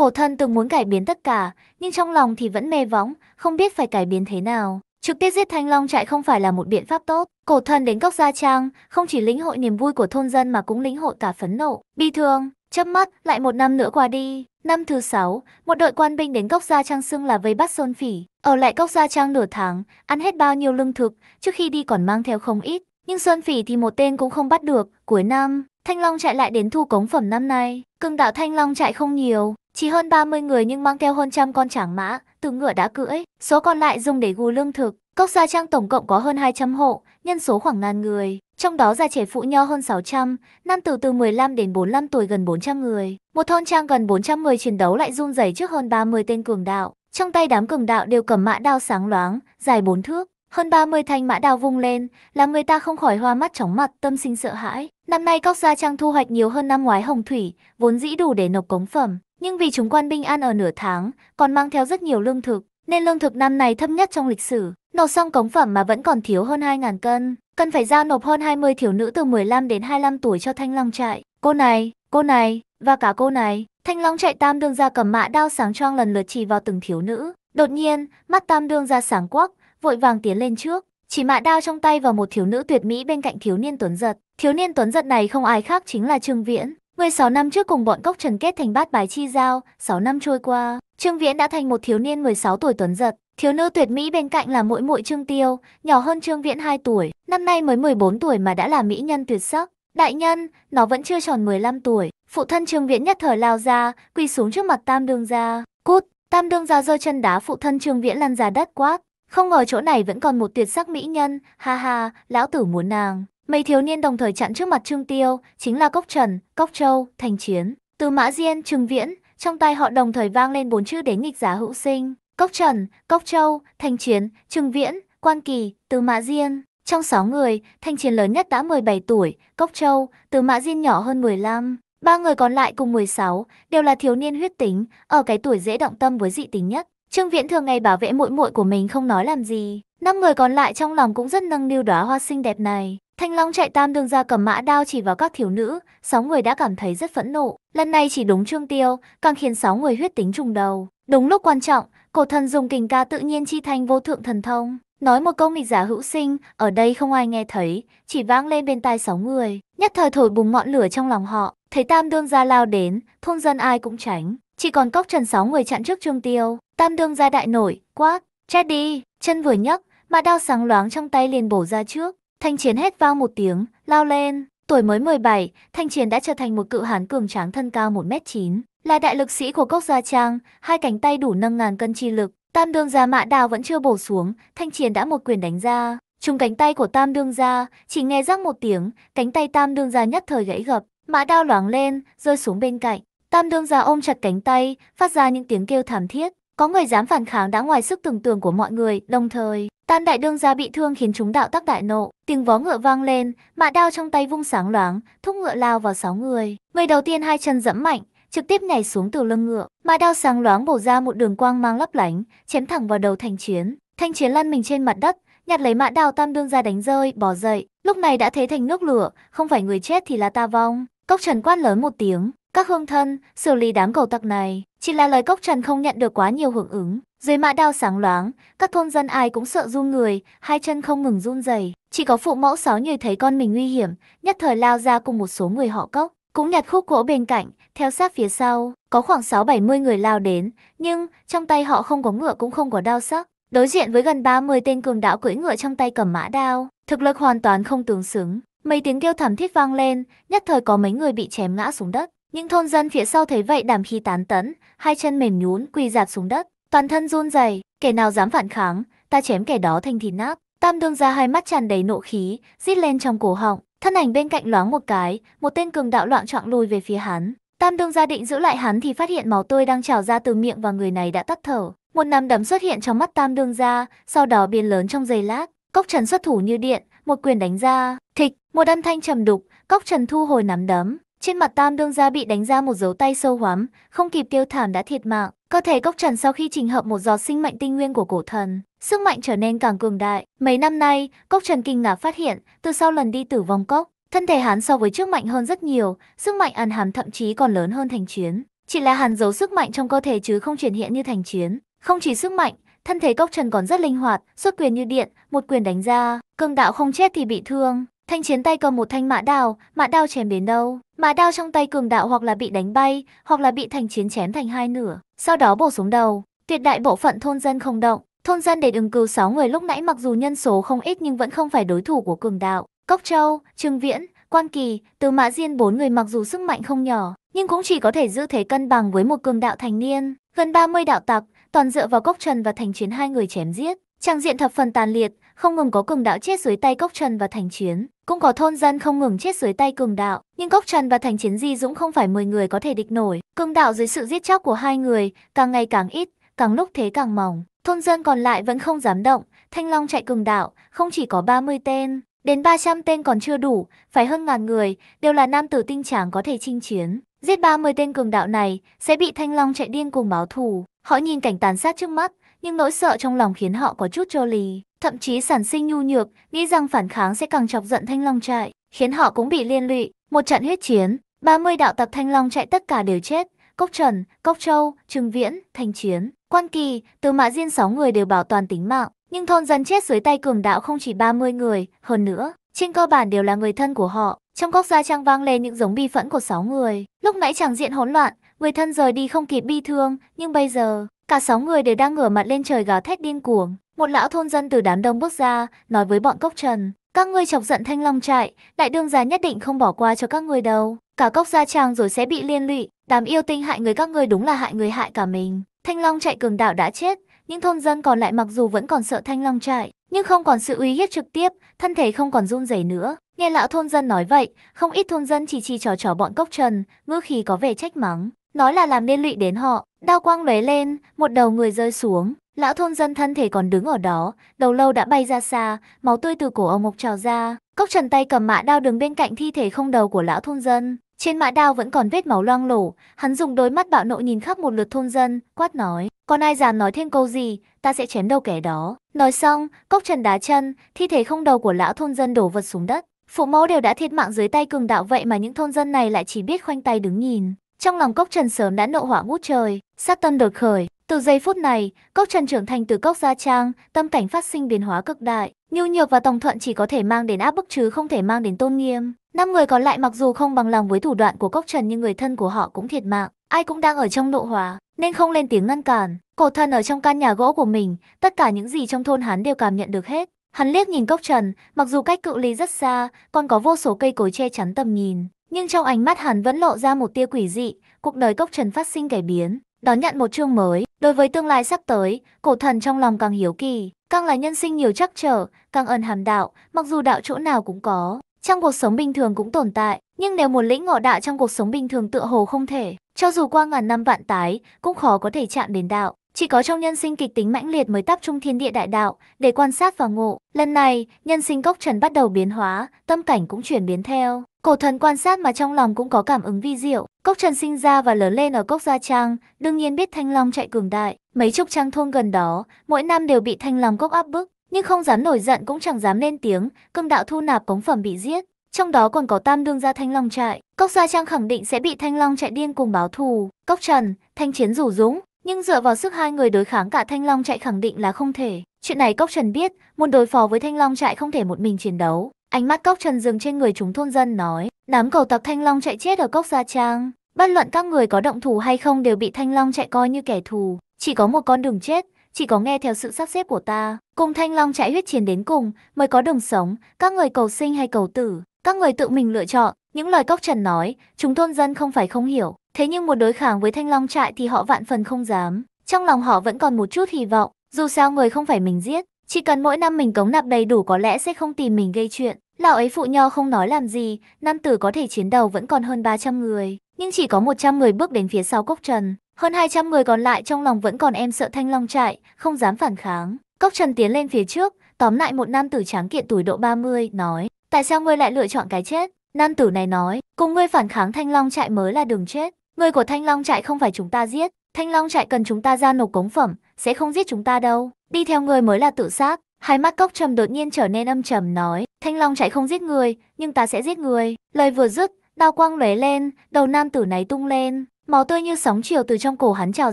Cổ thân từng muốn cải biến tất cả, nhưng trong lòng thì vẫn mê võng, không biết phải cải biến thế nào. Trực tiếp giết Thanh Long trại không phải là một biện pháp tốt. Cổ thân đến góc Gia Trang, không chỉ lĩnh hội niềm vui của thôn dân mà cũng lĩnh hội cả phấn nộ, bi thương. Chớp mắt, lại một năm nữa qua đi. Năm thứ sáu, một đội quan binh đến góc Gia Trang xưng là vây bắt Sơn Phỉ. Ở lại góc Gia Trang nửa tháng, ăn hết bao nhiêu lương thực, trước khi đi còn mang theo không ít. Nhưng Sơn Phỉ thì một tên cũng không bắt được. Cuối năm, Thanh Long trại lại đến thu cống phẩm năm nay. Cương đạo Thanh Long trại không nhiều, chỉ hơn 30 người nhưng mang theo hơn trăm con trảng mã, từ ngựa đã cưỡi, số còn lại dùng để gù lương thực. Cốc Gia Trang tổng cộng có hơn 200 hộ, nhân số khoảng ngàn người, trong đó già trẻ phụ nho hơn 600, nam tử từ, từ 15 đến 45 tuổi gần 400 người. Một thôn trang gần 400 người chiến đấu lại run rẩy trước hơn 30 tên cường đạo. Trong tay đám cường đạo đều cầm mã đao sáng loáng, dài bốn thước. Hơn 30 thanh mã đao vung lên, làm người ta không khỏi hoa mắt chóng mặt, tâm sinh sợ hãi. Năm nay Cốc Gia Trang thu hoạch nhiều hơn năm ngoái hồng thủy, vốn dĩ đủ để nộp cống phẩm. Nhưng vì chúng quan binh ăn ở nửa tháng, còn mang theo rất nhiều lương thực, nên lương thực năm này thấp nhất trong lịch sử. Nộp xong cống phẩm mà vẫn còn thiếu hơn 2.000 cân. Cần phải giao nộp hơn 20 thiếu nữ từ 15 đến 25 tuổi cho Thanh Long trại. Cô này, cô này, và cả cô này. Thanh Long chạy Tam Đương ra cầm mạ đao sáng choang lần lượt chỉ vào từng thiếu nữ. Đột nhiên, mắt Tam Đương ra sáng quắc, vội vàng tiến lên trước. Chỉ mạ đao trong tay vào một thiếu nữ tuyệt mỹ bên cạnh thiếu niên tuấn giật. Thiếu niên tuấn giật này không ai khác chính là Trương Viễn. Người 6 năm trước cùng bọn cốc trần kết thành bát bài chi giao, 6 năm trôi qua, Trương Viễn đã thành một thiếu niên 16 tuổi tuấn giật, thiếu nữ tuyệt mỹ bên cạnh là mỗi muội Trương Tiêu, nhỏ hơn Trương Viễn 2 tuổi, năm nay mới 14 tuổi mà đã là mỹ nhân tuyệt sắc. Đại nhân, nó vẫn chưa tròn 15 tuổi, phụ thân Trương Viễn nhất thời lao ra, quỳ xuống trước mặt Tam Đương gia, cút, Tam Đương gia giơ chân đá phụ thân Trương Viễn lăn ra đất quát, không ngờ chỗ này vẫn còn một tuyệt sắc mỹ nhân, ha ha, lão tử muốn nàng. Mấy thiếu niên đồng thời chặn trước mặt Trương Tiêu, chính là Cốc Trần, Cốc Châu, Thành Chiến, Từ Mã Diên, Trừng Viễn, trong tay họ đồng thời vang lên bốn chữ đến nghịch giá hữu sinh. Cốc Trần, Cốc Châu, Thành Chiến, Trừng Viễn, Quan Kỳ, Từ Mã Diên. Trong 6 người, thành Chiến lớn nhất đã 17 tuổi, Cốc Châu, Từ Mã Diên nhỏ hơn 15. Ba người còn lại cùng 16 đều là thiếu niên huyết tính, ở cái tuổi dễ động tâm với dị tính nhất. Trương Viễn thường ngày bảo vệ muội muội của mình không nói làm gì. Năm người còn lại trong lòng cũng rất nâng niu đóa hoa xinh đẹp này. Thanh Long chạy tam đường ra cầm mã đao chỉ vào các thiếu nữ, sáu người đã cảm thấy rất phẫn nộ. Lần này chỉ đúng Trương Tiêu, càng khiến sáu người huyết tính trùng đầu. Đúng lúc quan trọng, cổ thần dùng kình ca tự nhiên chi thanh vô thượng thần thông. Nói một câu nghịch giả hữu sinh, ở đây không ai nghe thấy, chỉ vang lên bên tai sáu người. Nhất thời thổi bùng ngọn lửa trong lòng họ, thấy tam đương gia lao đến, thôn dân ai cũng tránh. Chỉ còn cốc trần sáu người chặn trước Trương Tiêu, tam đương gia đại nổi, quát, chết đi, chân vừa nhấc, mà đao sáng loáng trong tay liền bổ ra trước Thanh Chiến hét vang một tiếng, lao lên. Tuổi mới 17, Thanh Chiến đã trở thành một cự hán cường tráng thân cao 1m9. Là đại lực sĩ của cốc gia trang, hai cánh tay đủ nâng ngàn cân chi lực. Tam đương gia mã đào vẫn chưa bổ xuống, Thanh Chiến đã một quyền đánh ra. Trung cánh tay của tam đương gia, chỉ nghe rắc một tiếng, cánh tay tam đương gia nhất thời gãy gập. Mã đao loáng lên, rơi xuống bên cạnh. Tam đương gia ôm chặt cánh tay, phát ra những tiếng kêu thảm thiết. Có người dám phản kháng đã ngoài sức tưởng tượng của mọi người, đồng thời Tam đại đương gia bị thương khiến chúng đạo tắc đại nộ, tiếng vó ngựa vang lên, mã đao trong tay vung sáng loáng, thúc ngựa lao vào sáu người. Người đầu tiên hai chân dẫm mạnh, trực tiếp nhảy xuống từ lưng ngựa, mã đao sáng loáng bổ ra một đường quang mang lấp lánh, chém thẳng vào đầu Thanh Chiến. Thanh Chiến lăn mình trên mặt đất, nhặt lấy mã đao tam đương gia đánh rơi, bỏ dậy, lúc này đã thế thành nước lửa, không phải người chết thì là ta vong. Cốc Trần quát lớn một tiếng, các hương thân, xử lý đám cầu tặc này, chỉ là lời cốc trần không nhận được quá nhiều hưởng ứng. Dưới mã đao sáng loáng, các thôn dân ai cũng sợ run người, hai chân không ngừng run rẩy. Chỉ có phụ mẫu sáu như thấy con mình nguy hiểm, nhất thời lao ra cùng một số người họ cốc. Cũng nhặt khúc gỗ bên cạnh, theo sát phía sau, có khoảng 6-70 người lao đến, nhưng trong tay họ không có ngựa cũng không có đao sắc. Đối diện với gần 30 tên cường đạo cưỡi ngựa trong tay cầm mã đao, thực lực hoàn toàn không tương xứng. Mấy tiếng kêu thảm thiết vang lên, nhất thời có mấy người bị chém ngã xuống đất. Những thôn dân phía sau thấy vậy đảm khi tán tấn, hai chân mềm nhún quỳ dạp xuống đất, toàn thân run rẩy, kẻ nào dám phản kháng, ta chém kẻ đó thành thịt nát. Tam đương ra hai mắt tràn đầy nộ khí, rít lên trong cổ họng, thân ảnh bên cạnh loáng một cái, một tên cường đạo loạn trọng lùi về phía hắn. Tam đương gia định giữ lại hắn thì phát hiện máu tươi đang trào ra từ miệng và người này đã tắt thở. Một nắm đấm xuất hiện trong mắt Tam đương gia, sau đó biên lớn trong giây lát, Cốc Trần xuất thủ như điện, một quyền đánh ra, thịch, một âm thanh trầm đục, Cốc Trần thu hồi nắm đấm, trên mặt Tam đương gia bị đánh ra một dấu tay sâu hoắm, không kịp kêu thảm đã thiệt mạng. Cơ thể cốc trần sau khi trình hợp một giọt sinh mệnh tinh nguyên của cổ thần, sức mạnh trở nên càng cường đại. Mấy năm nay, cốc trần kinh ngạc phát hiện, từ sau lần đi tử vong cốc, thân thể hắn so với trước mạnh hơn rất nhiều, sức mạnh ăn hàm thậm chí còn lớn hơn thành chiến. Chỉ là hàn giấu sức mạnh trong cơ thể chứ không chuyển hiện như thành chiến. Không chỉ sức mạnh, thân thể cốc trần còn rất linh hoạt, xuất quyền như điện, một quyền đánh ra, cường đạo không chết thì bị thương, Thanh chiến tay cầm một thanh mã đao, mã đao chém đến đâu? Mã đao trong tay cường đạo hoặc là bị đánh bay, hoặc là bị thanh chiến chém thành hai nửa, sau đó bổ xuống đầu. Tuyệt đại bộ phận thôn dân không động. Thôn dân để ứng cứu 6 người lúc nãy mặc dù nhân số không ít nhưng vẫn không phải đối thủ của cường đạo. Cốc Châu, Trương Viễn, Quan Kỳ, Từ Mã Diên bốn người mặc dù sức mạnh không nhỏ, nhưng cũng chỉ có thể giữ thế cân bằng với một cường đạo thành niên. Gần 30 đạo tặc, toàn dựa vào Cốc Trần và Thành Chiến hai người chém giết. Trang diện thập phần tàn liệt, không ngừng có cường đạo chết dưới tay Cốc Trần và Thành Chiến cũng có thôn dân không ngừng chết dưới tay cường đạo. Nhưng Cốc Trần và Thành Chiến Di Dũng không phải 10 người có thể địch nổi. Cường đạo dưới sự giết chóc của hai người, càng ngày càng ít, càng lúc thế càng mỏng. Thôn dân còn lại vẫn không dám động, Thanh Long chạy cường đạo, không chỉ có 30 tên, đến 300 tên còn chưa đủ, phải hơn ngàn người, đều là nam tử tinh tráng có thể chinh chiến. Giết 30 tên cường đạo này, sẽ bị Thanh Long chạy điên cùng báo thù. Họ nhìn cảnh tàn sát trước mắt, nhưng nỗi sợ trong lòng khiến họ có chút cho lì, thậm chí sản sinh nhu nhược, nghĩ rằng phản kháng sẽ càng chọc giận Thanh Long trại, khiến họ cũng bị liên lụy. Một trận huyết chiến, 30 đạo tập Thanh Long chạy tất cả đều chết, Cốc Trần, Cốc Châu, Trừng Viễn, Thanh Chiến, Quan Kỳ, Từ Mã Diên 6 người đều bảo toàn tính mạng, nhưng thôn dân chết dưới tay cường đạo không chỉ 30 người, hơn nữa, trên cơ bản đều là người thân của họ. Trong góc gia trang vang lên những giống bi phẫn của 6 người, lúc nãy chẳng diện hỗn loạn, người thân rời đi không kịp bi thương, nhưng bây giờ, Cả sáu người đều đang ngửa mặt lên trời gào thét điên cuồng. Một lão thôn dân từ đám đông bước ra, nói với bọn cốc trần. Các ngươi chọc giận thanh long trại, đại đương gia nhất định không bỏ qua cho các ngươi đâu. Cả cốc gia tràng rồi sẽ bị liên lụy, đám yêu tinh hại người các ngươi đúng là hại người hại cả mình. Thanh long trại cường đạo đã chết, những thôn dân còn lại mặc dù vẫn còn sợ thanh long trại, nhưng không còn sự uy hiếp trực tiếp, thân thể không còn run rẩy nữa. Nghe lão thôn dân nói vậy, không ít thôn dân chỉ chỉ trò trò bọn cốc trần, ngữ khí có vẻ trách mắng. Nói là làm liên lụy đến họ, đao quang lóe lên, một đầu người rơi xuống. Lão thôn dân thân thể còn đứng ở đó, đầu lâu đã bay ra xa, máu tươi từ cổ ông mộc trào ra. Cốc trần tay cầm mã đao đứng bên cạnh thi thể không đầu của lão thôn dân. Trên mã đao vẫn còn vết máu loang lổ, hắn dùng đôi mắt bạo nộ nhìn khắc một lượt thôn dân, quát nói, còn ai dám nói thêm câu gì, ta sẽ chém đầu kẻ đó. Nói xong, cốc trần đá chân, thi thể không đầu của lão thôn dân đổ vật xuống đất. Phụ mẫu đều đã thiệt mạng dưới tay cường đạo vậy mà những thôn dân này lại chỉ biết khoanh tay đứng nhìn. Trong lòng Cốc Trần sớm đã nộ hỏa ngút trời, sát tâm đột khởi. Từ giây phút này, Cốc Trần trưởng thành từ Cốc Gia Trang, tâm cảnh phát sinh biến hóa cực đại. Nhu nhược và tòng thuận chỉ có thể mang đến áp bức chứ không thể mang đến tôn nghiêm. Năm người còn lại mặc dù không bằng lòng với thủ đoạn của Cốc Trần nhưng người thân của họ cũng thiệt mạng. Ai cũng đang ở trong nộ hỏa, nên không lên tiếng ngăn cản. Cổ thần ở trong căn nhà gỗ của mình, tất cả những gì trong thôn hắn đều cảm nhận được hết. Hắn liếc nhìn Cốc Trần, mặc dù cách cự ly rất xa, còn có vô số cây cối che chắn tầm nhìn, nhưng trong ánh mắt hắn vẫn lộ ra một tia quỷ dị, cuộc đời cốc trần phát sinh kẻ biến, đón nhận một chương mới. Đối với tương lai sắp tới, cổ thần trong lòng càng hiếu kỳ, càng là nhân sinh nhiều trắc trở, càng ẩn hàm đạo, mặc dù đạo chỗ nào cũng có, trong cuộc sống bình thường cũng tồn tại, nhưng nếu muốn lĩnh ngộ đạo trong cuộc sống bình thường tựa hồ không thể, cho dù qua ngàn năm vạn tái, cũng khó có thể chạm đến đạo. Chỉ có trong nhân sinh kịch tính mãnh liệt mới tập trung thiên địa đại đạo để quan sát và ngộ. Lần này, nhân sinh cốc trần bắt đầu biến hóa, tâm cảnh cũng chuyển biến theo. Cổ thần quan sát mà trong lòng cũng có cảm ứng vi diệu. Cốc Trần sinh ra và lớn lên ở Cốc Gia Trang, đương nhiên biết Thanh Long chạy cường đại. Mấy chục trang thôn gần đó, mỗi năm đều bị Thanh Long cốc áp bức, nhưng không dám nổi giận cũng chẳng dám lên tiếng, cương đạo thu nạp cống phẩm bị giết. Trong đó còn có tam đương gia Thanh Long trại, Cốc Gia Trang khẳng định sẽ bị Thanh Long chạy điên cùng báo thù. Cốc Trần, Thanh Chiến rủ dũng, nhưng dựa vào sức hai người đối kháng cả Thanh Long chạy khẳng định là không thể. Chuyện này Cốc Trần biết, muốn đối phó với Thanh Long trại không thể một mình chiến đấu, Ánh mắt cốc trần dừng trên người chúng thôn dân nói, đám cầu tập Thanh Long chạy chết ở cốc Gia Trang. Bất luận các người có động thủ hay không đều bị Thanh Long chạy coi như kẻ thù. Chỉ có một con đường chết, chỉ có nghe theo sự sắp xếp của ta. Cùng Thanh Long chạy huyết chiến đến cùng mới có đường sống, các người cầu sinh hay cầu tử. Các người tự mình lựa chọn, những lời cốc trần nói, chúng thôn dân không phải không hiểu. Thế nhưng một đối kháng với Thanh Long trại thì họ vạn phần không dám. Trong lòng họ vẫn còn một chút hy vọng, dù sao người không phải mình giết, chỉ cần mỗi năm mình cống nạp đầy đủ có lẽ sẽ không tìm mình gây chuyện. Lão ấy phụ nho không nói làm gì, nam tử có thể chiến đầu vẫn còn hơn 300 người, nhưng chỉ có 100 người bước đến phía sau cốc trần. Hơn 200 người còn lại trong lòng vẫn còn em sợ thanh long trại, không dám phản kháng. Cốc trần tiến lên phía trước, tóm lại một nam tử tráng kiện tuổi độ 30, nói, tại sao ngươi lại lựa chọn cái chết? Nam tử này nói, cùng ngươi phản kháng thanh long trại mới là đường chết. Người của thanh long trại không phải chúng ta giết, thanh long trại cần chúng ta ra nộp cống phẩm, sẽ không giết chúng ta đâu. Đi theo người mới là tự sát. Hai mắt cốc trầm đột nhiên trở nên âm trầm nói, Thanh Long chạy không giết người, nhưng ta sẽ giết người. Lời vừa dứt, đao quang lóe lên, đầu nam tử này tung lên, máu tươi như sóng chiều từ trong cổ hắn trào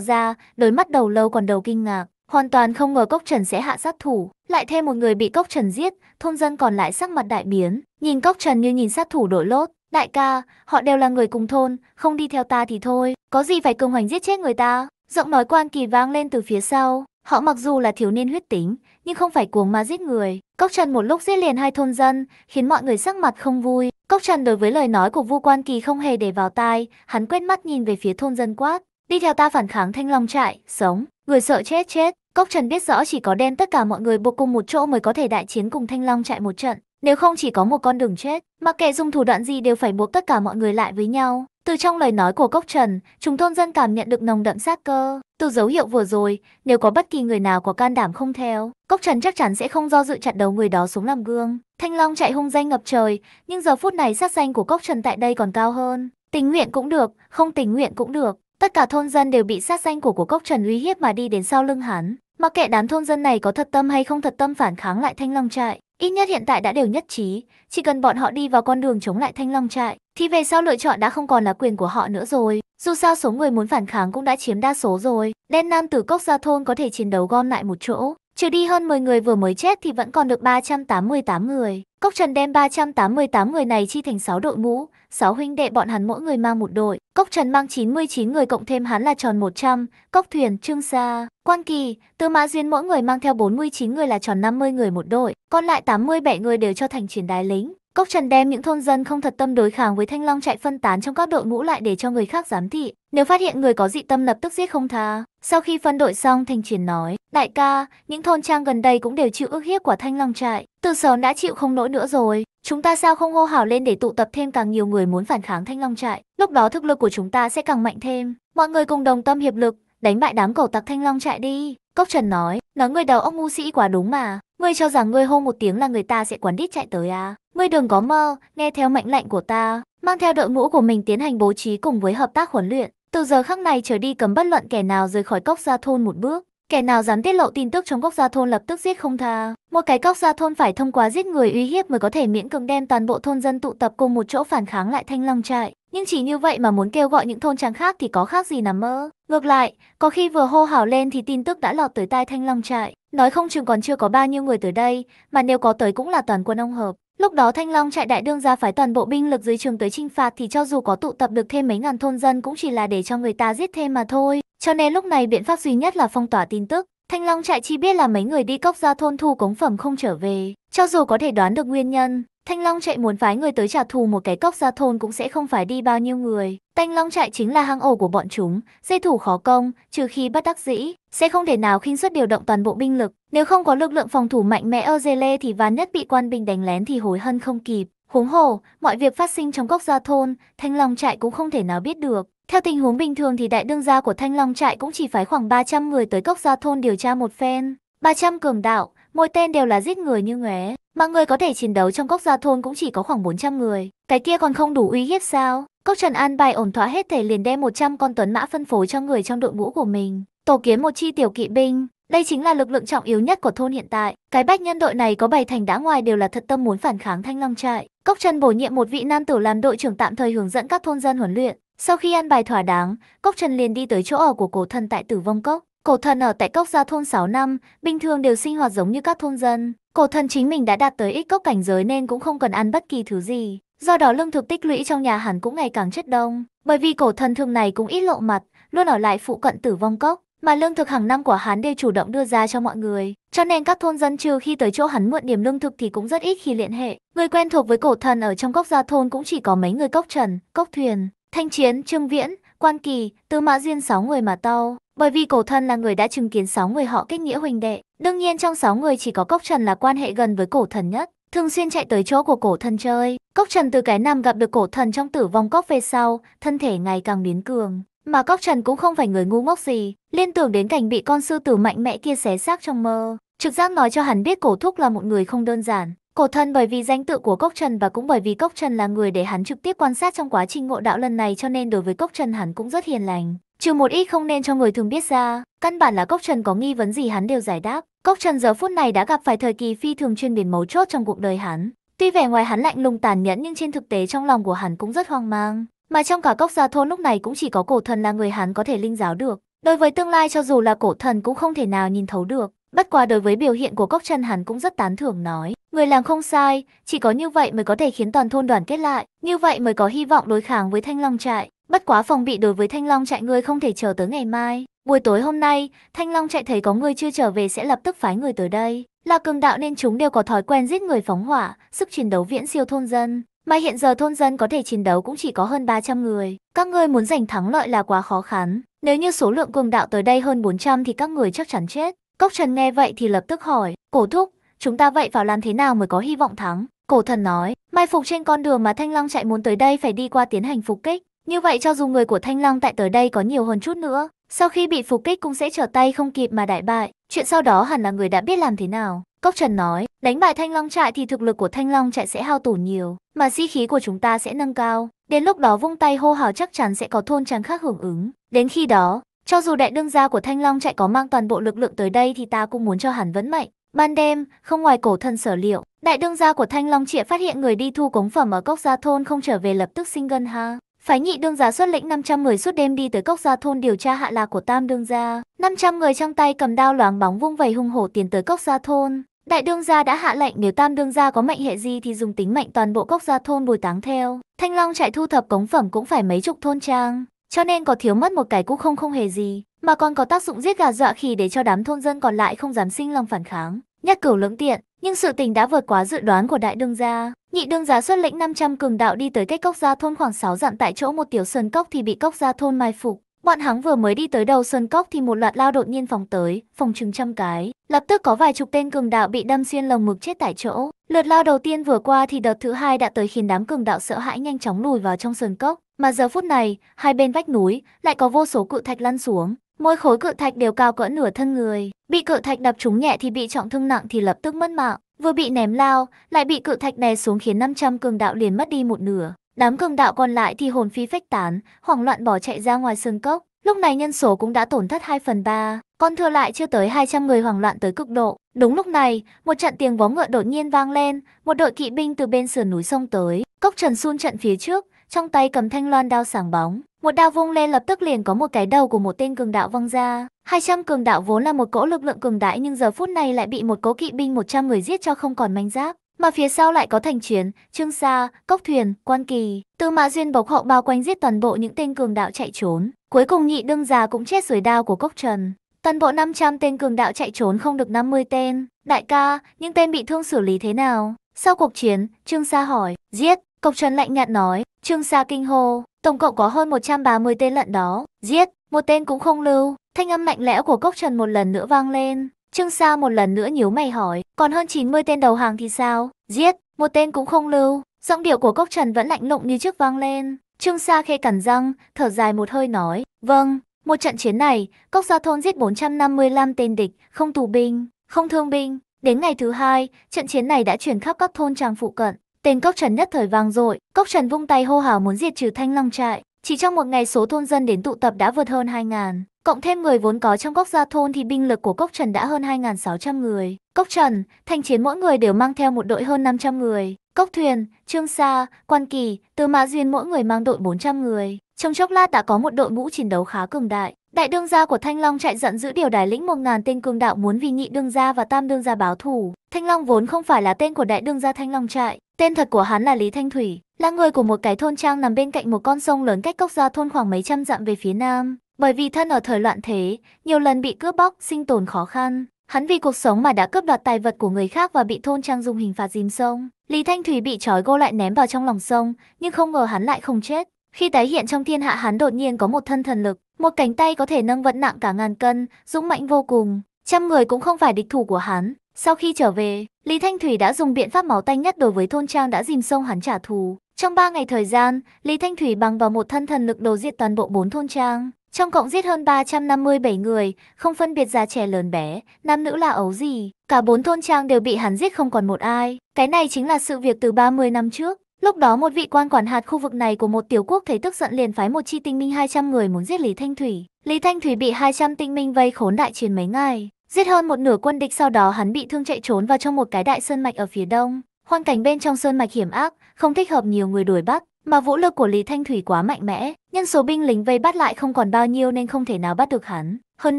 ra, đôi mắt đầu lâu còn đầu kinh ngạc. Hoàn toàn không ngờ Cốc Trần sẽ hạ sát thủ, lại thêm một người bị Cốc Trần giết, thôn dân còn lại sắc mặt đại biến, nhìn Cốc Trần như nhìn sát thủ đội lốt. Đại ca, họ đều là người cùng thôn, không đi theo ta thì thôi, có gì phải cường hoành giết chết người ta. Giọng nói quan kỳ vang lên từ phía sau, Họ mặc dù là thiếu niên huyết tính, nhưng không phải cuồng mà giết người. Cốc Trần một lúc giết liền hai thôn dân, khiến mọi người sắc mặt không vui. Cốc Trần đối với lời nói của Vu Quan Kỳ không hề để vào tai, hắn quét mắt nhìn về phía thôn dân quát. Đi theo ta phản kháng thanh long trại, sống, người sợ chết chết. Cốc Trần biết rõ chỉ có đem tất cả mọi người buộc cùng một chỗ mới có thể đại chiến cùng thanh long trại một trận. Nếu không chỉ có một con đường chết, mặc kệ dùng thủ đoạn gì đều phải buộc tất cả mọi người lại với nhau. Từ trong lời nói của Cốc Trần, chúng thôn dân cảm nhận được nồng đậm sát cơ. Từ dấu hiệu vừa rồi, nếu có bất kỳ người nào có can đảm không theo, Cốc Trần chắc chắn sẽ không do dự chặt đầu người đó xuống làm gương. Thanh Long chạy hung danh ngập trời, nhưng giờ phút này sát danh của Cốc Trần tại đây còn cao hơn. Tình nguyện cũng được, không tình nguyện cũng được. Tất cả thôn dân đều bị sát danh của của Cốc Trần uy hiếp mà đi đến sau lưng hắn. Mặc kệ đám thôn dân này có thật tâm hay không thật tâm phản kháng lại Thanh Long trại, ít nhất hiện tại đã đều nhất trí, chỉ cần bọn họ đi vào con đường chống lại Thanh Long trại, thì về sau lựa chọn đã không còn là quyền của họ nữa rồi. Dù sao số người muốn phản kháng cũng đã chiếm đa số rồi, đen nam tử cốc gia thôn có thể chiến đấu gom lại một chỗ. Trừ đi hơn 10 người vừa mới chết thì vẫn còn được 388 người. Cốc Trần đem 388 người này chia thành 6 đội ngũ, 6 huynh đệ bọn hắn mỗi người mang một đội. Cốc Trần mang 99 người cộng thêm hắn là tròn 100, Cốc Thuyền, Trương Sa, Quan Kỳ, Tư Mã Duyên mỗi người mang theo 49 người là tròn 50 người một đội, còn lại 87 người đều cho thành triển đài lính. Cốc Trần đem những thôn dân không thật tâm đối kháng với Thanh Long chạy phân tán trong các đội ngũ lại để cho người khác giám thị, nếu phát hiện người có dị tâm lập tức giết không tha. Sau khi phân đội xong, Thành Triển nói, đại ca, những thôn trang gần đây cũng đều chịu ước hiếp của Thanh Long trại, từ sớm đã chịu không nổi nữa rồi. Chúng ta sao không hô hào lên để tụ tập thêm càng nhiều người muốn phản kháng Thanh Long trại, lúc đó thực lực của chúng ta sẽ càng mạnh thêm. Mọi người cùng đồng tâm hiệp lực, đánh bại đám cẩu tặc Thanh Long trại đi. Cốc Trần nói, nói người đầu ông ngu sĩ quá đúng mà, Ngươi cho rằng ngươi hô một tiếng là người ta sẽ quán đít chạy tới à? Ngươi đừng có mơ, nghe theo mệnh lệnh của ta, mang theo đội ngũ của mình tiến hành bố trí cùng với hợp tác huấn luyện. Từ giờ khắc này trở đi cấm bất luận kẻ nào rời khỏi cốc gia thôn một bước. Kẻ nào dám tiết lộ tin tức trong quốc gia thôn lập tức giết không tha. Một cái quốc gia thôn phải thông qua giết người uy hiếp mới có thể miễn cưỡng đem toàn bộ thôn dân tụ tập cùng một chỗ phản kháng lại thanh long trại. Nhưng chỉ như vậy mà muốn kêu gọi những thôn trang khác thì có khác gì nằm mơ. Ngược lại, có khi vừa hô hào lên thì tin tức đã lọt tới tai thanh long trại. Nói không chừng còn chưa có bao nhiêu người tới đây, mà nếu có tới cũng là toàn quân ông hợp. Lúc đó Thanh Long trại đại đương ra phải toàn bộ binh lực dưới trường tới trinh phạt thì cho dù có tụ tập được thêm mấy ngàn thôn dân cũng chỉ là để cho người ta giết thêm mà thôi. Cho nên lúc này biện pháp duy nhất là phong tỏa tin tức. Thanh Long trại chi biết là mấy người đi cốc ra thôn thu cống phẩm không trở về. Cho dù có thể đoán được nguyên nhân, Thanh Long chạy muốn phái người tới trả thù một cái cốc Gia thôn cũng sẽ không phải đi bao nhiêu người. Thanh Long chạy chính là hang ổ của bọn chúng, dây thủ khó công, trừ khi bắt đắc dĩ, sẽ không thể nào khinh suất điều động toàn bộ binh lực. Nếu không có lực lượng phòng thủ mạnh mẽ ở Lê thì ván nhất bị quan binh đánh lén thì hối hân không kịp. Huống hồ, mọi việc phát sinh trong cốc gia thôn, Thanh Long trại cũng không thể nào biết được. Theo tình huống bình thường thì đại đương gia của Thanh Long trại cũng chỉ phái khoảng 300 người tới cốc gia thôn điều tra một phen. 300 cường đạo, mỗi tên đều là giết người như ngóe, mà người có thể chiến đấu trong cốc gia thôn cũng chỉ có khoảng 400 người, cái kia còn không đủ uy hiếp sao? Cốc Trần An bài ổn thỏa hết thể liền đem 100 con tuấn mã phân phối cho người trong đội ngũ của mình, tổ kiến một chi tiểu kỵ binh, đây chính là lực lượng trọng yếu nhất của thôn hiện tại. Cái bách nhân đội này có bày thành đã ngoài đều là thật tâm muốn phản kháng Thanh Long trại. Cốc Trần bổ nhiệm một vị nam tử làm đội trưởng tạm thời hướng dẫn các thôn dân huấn luyện. Sau khi ăn bài thỏa đáng, Cốc Trần liền đi tới chỗ ở của cổ thân tại Tử Vong Cốc. Cổ thần ở tại cốc gia thôn 6 năm, bình thường đều sinh hoạt giống như các thôn dân. Cổ thần chính mình đã đạt tới ít cốc cảnh giới nên cũng không cần ăn bất kỳ thứ gì. Do đó lương thực tích lũy trong nhà hắn cũng ngày càng chất đông. Bởi vì cổ thần thường này cũng ít lộ mặt, luôn ở lại phụ cận tử vong cốc. Mà lương thực hàng năm của hắn đều chủ động đưa ra cho mọi người. Cho nên các thôn dân trừ khi tới chỗ hắn mượn điểm lương thực thì cũng rất ít khi liên hệ. Người quen thuộc với cổ thần ở trong cốc gia thôn cũng chỉ có mấy người cốc trần, cốc thuyền, thanh chiến, trương viễn, quan kỳ, tư mã duyên sáu người mà tao bởi vì cổ thân là người đã chứng kiến 6 người họ kết nghĩa huỳnh đệ. Đương nhiên trong 6 người chỉ có Cốc Trần là quan hệ gần với cổ thần nhất, thường xuyên chạy tới chỗ của cổ thần chơi. Cốc Trần từ cái nằm gặp được cổ thần trong tử vong cốc về sau, thân thể ngày càng biến cường. Mà Cốc Trần cũng không phải người ngu ngốc gì, liên tưởng đến cảnh bị con sư tử mạnh mẽ kia xé xác trong mơ. Trực giác nói cho hắn biết cổ thúc là một người không đơn giản. Cổ thân bởi vì danh tự của Cốc Trần và cũng bởi vì Cốc Trần là người để hắn trực tiếp quan sát trong quá trình ngộ đạo lần này cho nên đối với Cốc Trần hắn cũng rất hiền lành. Trừ một ít không nên cho người thường biết ra, căn bản là Cốc Trần có nghi vấn gì hắn đều giải đáp. Cốc Trần giờ phút này đã gặp phải thời kỳ phi thường chuyên biến mấu chốt trong cuộc đời hắn. Tuy vẻ ngoài hắn lạnh lùng tàn nhẫn nhưng trên thực tế trong lòng của hắn cũng rất hoang mang. Mà trong cả cốc gia thôn lúc này cũng chỉ có cổ thần là người hắn có thể linh giáo được. Đối với tương lai cho dù là cổ thần cũng không thể nào nhìn thấu được. Bất quá đối với biểu hiện của Cốc Trần hắn cũng rất tán thưởng nói. Người làm không sai, chỉ có như vậy mới có thể khiến toàn thôn đoàn kết lại. Như vậy mới có hy vọng đối kháng với thanh long trại. Bất quá phòng bị đối với Thanh Long chạy ngươi không thể chờ tới ngày mai. Buổi tối hôm nay, Thanh Long chạy thấy có người chưa trở về sẽ lập tức phái người tới đây. Là cường đạo nên chúng đều có thói quen giết người phóng hỏa, sức chiến đấu viễn siêu thôn dân. Mà hiện giờ thôn dân có thể chiến đấu cũng chỉ có hơn 300 người. Các ngươi muốn giành thắng lợi là quá khó khăn. Nếu như số lượng cường đạo tới đây hơn 400 thì các người chắc chắn chết. Cốc Trần nghe vậy thì lập tức hỏi, cổ thúc, chúng ta vậy vào làm thế nào mới có hy vọng thắng? Cổ thần nói, mai phục trên con đường mà Thanh Long chạy muốn tới đây phải đi qua tiến hành phục kích. Như vậy cho dù người của Thanh Long tại tới đây có nhiều hơn chút nữa, sau khi bị phục kích cũng sẽ trở tay không kịp mà đại bại, chuyện sau đó hẳn là người đã biết làm thế nào. Cốc Trần nói, đánh bại Thanh Long trại thì thực lực của Thanh Long trại sẽ hao tổn nhiều, mà sĩ si khí của chúng ta sẽ nâng cao. Đến lúc đó vung tay hô hào chắc chắn sẽ có thôn trang khác hưởng ứng. Đến khi đó, cho dù đại đương gia của Thanh Long trại có mang toàn bộ lực lượng tới đây thì ta cũng muốn cho hắn vẫn mạnh. Ban đêm, không ngoài cổ thân sở liệu, đại đương gia của Thanh Long trại phát hiện người đi thu cống phẩm ở cốc gia thôn không trở về lập tức sinh gân ha. Phái nhị đương gia xuất lĩnh 500 người suốt đêm đi tới cốc gia thôn điều tra hạ lạc của tam đương gia. 500 người trong tay cầm đao loáng bóng vung vầy hung hổ tiến tới cốc gia thôn. Đại đương gia đã hạ lệnh nếu tam đương gia có mệnh hệ gì thì dùng tính mệnh toàn bộ cốc gia thôn bồi táng theo. Thanh Long chạy thu thập cống phẩm cũng phải mấy chục thôn trang. Cho nên có thiếu mất một cái cũng không không hề gì, mà còn có tác dụng giết gà dọa khỉ để cho đám thôn dân còn lại không dám sinh lòng phản kháng. Nhắc cửu lưỡng tiện, nhưng sự tình đã vượt quá dự đoán của đại đương gia. Nhị đương giá xuất lĩnh 500 cường đạo đi tới cách cốc gia thôn khoảng 6 dặm tại chỗ một tiểu sơn cốc thì bị cốc gia thôn mai phục. Bọn hắn vừa mới đi tới đầu sơn cốc thì một loạt lao đột nhiên phóng tới, phòng chừng trăm cái. Lập tức có vài chục tên cường đạo bị đâm xuyên lồng ngực chết tại chỗ. Lượt lao đầu tiên vừa qua thì đợt thứ hai đã tới khiến đám cường đạo sợ hãi nhanh chóng lùi vào trong sơn cốc. Mà giờ phút này, hai bên vách núi lại có vô số cự thạch lăn xuống. Mỗi khối cự thạch đều cao cỡ nửa thân người. Bị cự thạch đập trúng nhẹ thì bị trọng thương nặng thì lập tức mất mạng. Vừa bị ném lao, lại bị cự thạch đè xuống khiến 500 cường đạo liền mất đi một nửa. Đám cường đạo còn lại thì hồn phi phách tán, hoảng loạn bỏ chạy ra ngoài sơn cốc. Lúc này nhân số cũng đã tổn thất 2 phần 3, còn thừa lại chưa tới 200 người hoảng loạn tới cực độ. Đúng lúc này, một trận tiếng vó ngựa đột nhiên vang lên, một đội kỵ binh từ bên sườn núi sông tới. Cốc Trần Sun trận phía trước, trong tay cầm thanh loan đao sảng bóng. Một đao vung lên lập tức liền có một cái đầu của một tên cường đạo văng ra. 200 cường đạo vốn là một cỗ lực lượng cường đại nhưng giờ phút này lại bị một cố kỵ binh 100 người giết cho không còn manh giáp. Mà phía sau lại có thành chiến, trương sa, cốc thuyền, quan kỳ, tư mã duyên bộc hậu bao quanh giết toàn bộ những tên cường đạo chạy trốn. Cuối cùng nhị đương già cũng chết dưới đao của cốc trần. Toàn bộ 500 tên cường đạo chạy trốn không được 50 tên. Đại ca, những tên bị thương xử lý thế nào? Sau cuộc chiến, Trương Sa hỏi, giết, cốc Trần lạnh nhạt nói, Trương Sa kinh hô, tổng cộng có hơn 130 tên lận đó, giết, một tên cũng không lưu, thanh âm mạnh lẽo của Cốc Trần một lần nữa vang lên. Trương Sa một lần nữa nhíu mày hỏi, còn hơn 90 tên đầu hàng thì sao? Giết, một tên cũng không lưu. Giọng điệu của Cốc Trần vẫn lạnh lùng như trước vang lên. Trương Sa khẽ cắn răng, thở dài một hơi nói, vâng, một trận chiến này, Cốc Gia Thôn giết 455 tên địch, không tù binh, không thương binh. Đến ngày thứ hai, trận chiến này đã chuyển khắp các thôn tràng phụ cận. Tên Cốc Trần nhất thời vang dội, Cốc Trần vung tay hô hào muốn diệt trừ Thanh Long trại, chỉ trong một ngày số thôn dân đến tụ tập đã vượt hơn 2000, cộng thêm người vốn có trong Cốc Gia thôn thì binh lực của Cốc Trần đã hơn 2600 người. Cốc Trần, thanh chiến mỗi người đều mang theo một đội hơn 500 người, Cốc Thuyền, Trương Sa, Quan Kỳ, Tư Mã Duyên mỗi người mang đội 400 người. Trong chốc lát đã có một đội ngũ chiến đấu khá cường đại. Đại đương gia của Thanh Long chạy giận giữ điều đài lĩnh một ngàn tên cường đạo muốn vì nhị đương gia và tam đương gia báo thù. Thanh Long vốn không phải là tên của đại đương gia Thanh Long trại, Tên thật của hắn là Lý Thanh Thủy, là người của một cái thôn trang nằm bên cạnh một con sông lớn cách cốc gia thôn khoảng mấy trăm dặm về phía nam. Bởi vì thân ở thời loạn thế, nhiều lần bị cướp bóc, sinh tồn khó khăn. Hắn vì cuộc sống mà đã cướp đoạt tài vật của người khác và bị thôn trang dùng hình phạt dìm sông. Lý Thanh Thủy bị trói gô lại ném vào trong lòng sông, nhưng không ngờ hắn lại không chết. Khi tái hiện trong thiên hạ hắn đột nhiên có một thân thần lực, một cánh tay có thể nâng vật nặng cả ngàn cân, dũng mạnh vô cùng. Trăm người cũng không phải địch thủ của hắn, sau khi trở về, Lý Thanh Thủy đã dùng biện pháp máu tanh nhất đối với thôn trang đã dìm sông hắn trả thù. Trong 3 ngày thời gian, Lý Thanh Thủy bằng vào một thân thần lực đồ diệt toàn bộ 4 thôn trang. Trong cộng giết hơn 357 người, không phân biệt già trẻ lớn bé, nam nữ là ấu gì. Cả bốn thôn trang đều bị hắn giết không còn một ai. Cái này chính là sự việc từ 30 năm trước. Lúc đó một vị quan quản hạt khu vực này của một tiểu quốc thấy tức giận liền phái một chi tinh minh 200 người muốn giết Lý Thanh Thủy. Lý Thanh Thủy bị 200 tinh minh vây khốn đại chiến mấy ngày. Giết hơn một nửa quân địch sau đó hắn bị thương chạy trốn vào trong một cái đại sơn mạch ở phía đông. Hoàn cảnh bên trong sơn mạch hiểm ác, không thích hợp nhiều người đuổi bắt, mà vũ lực của Lý Thanh Thủy quá mạnh mẽ, nhân số binh lính vây bắt lại không còn bao nhiêu nên không thể nào bắt được hắn. Hơn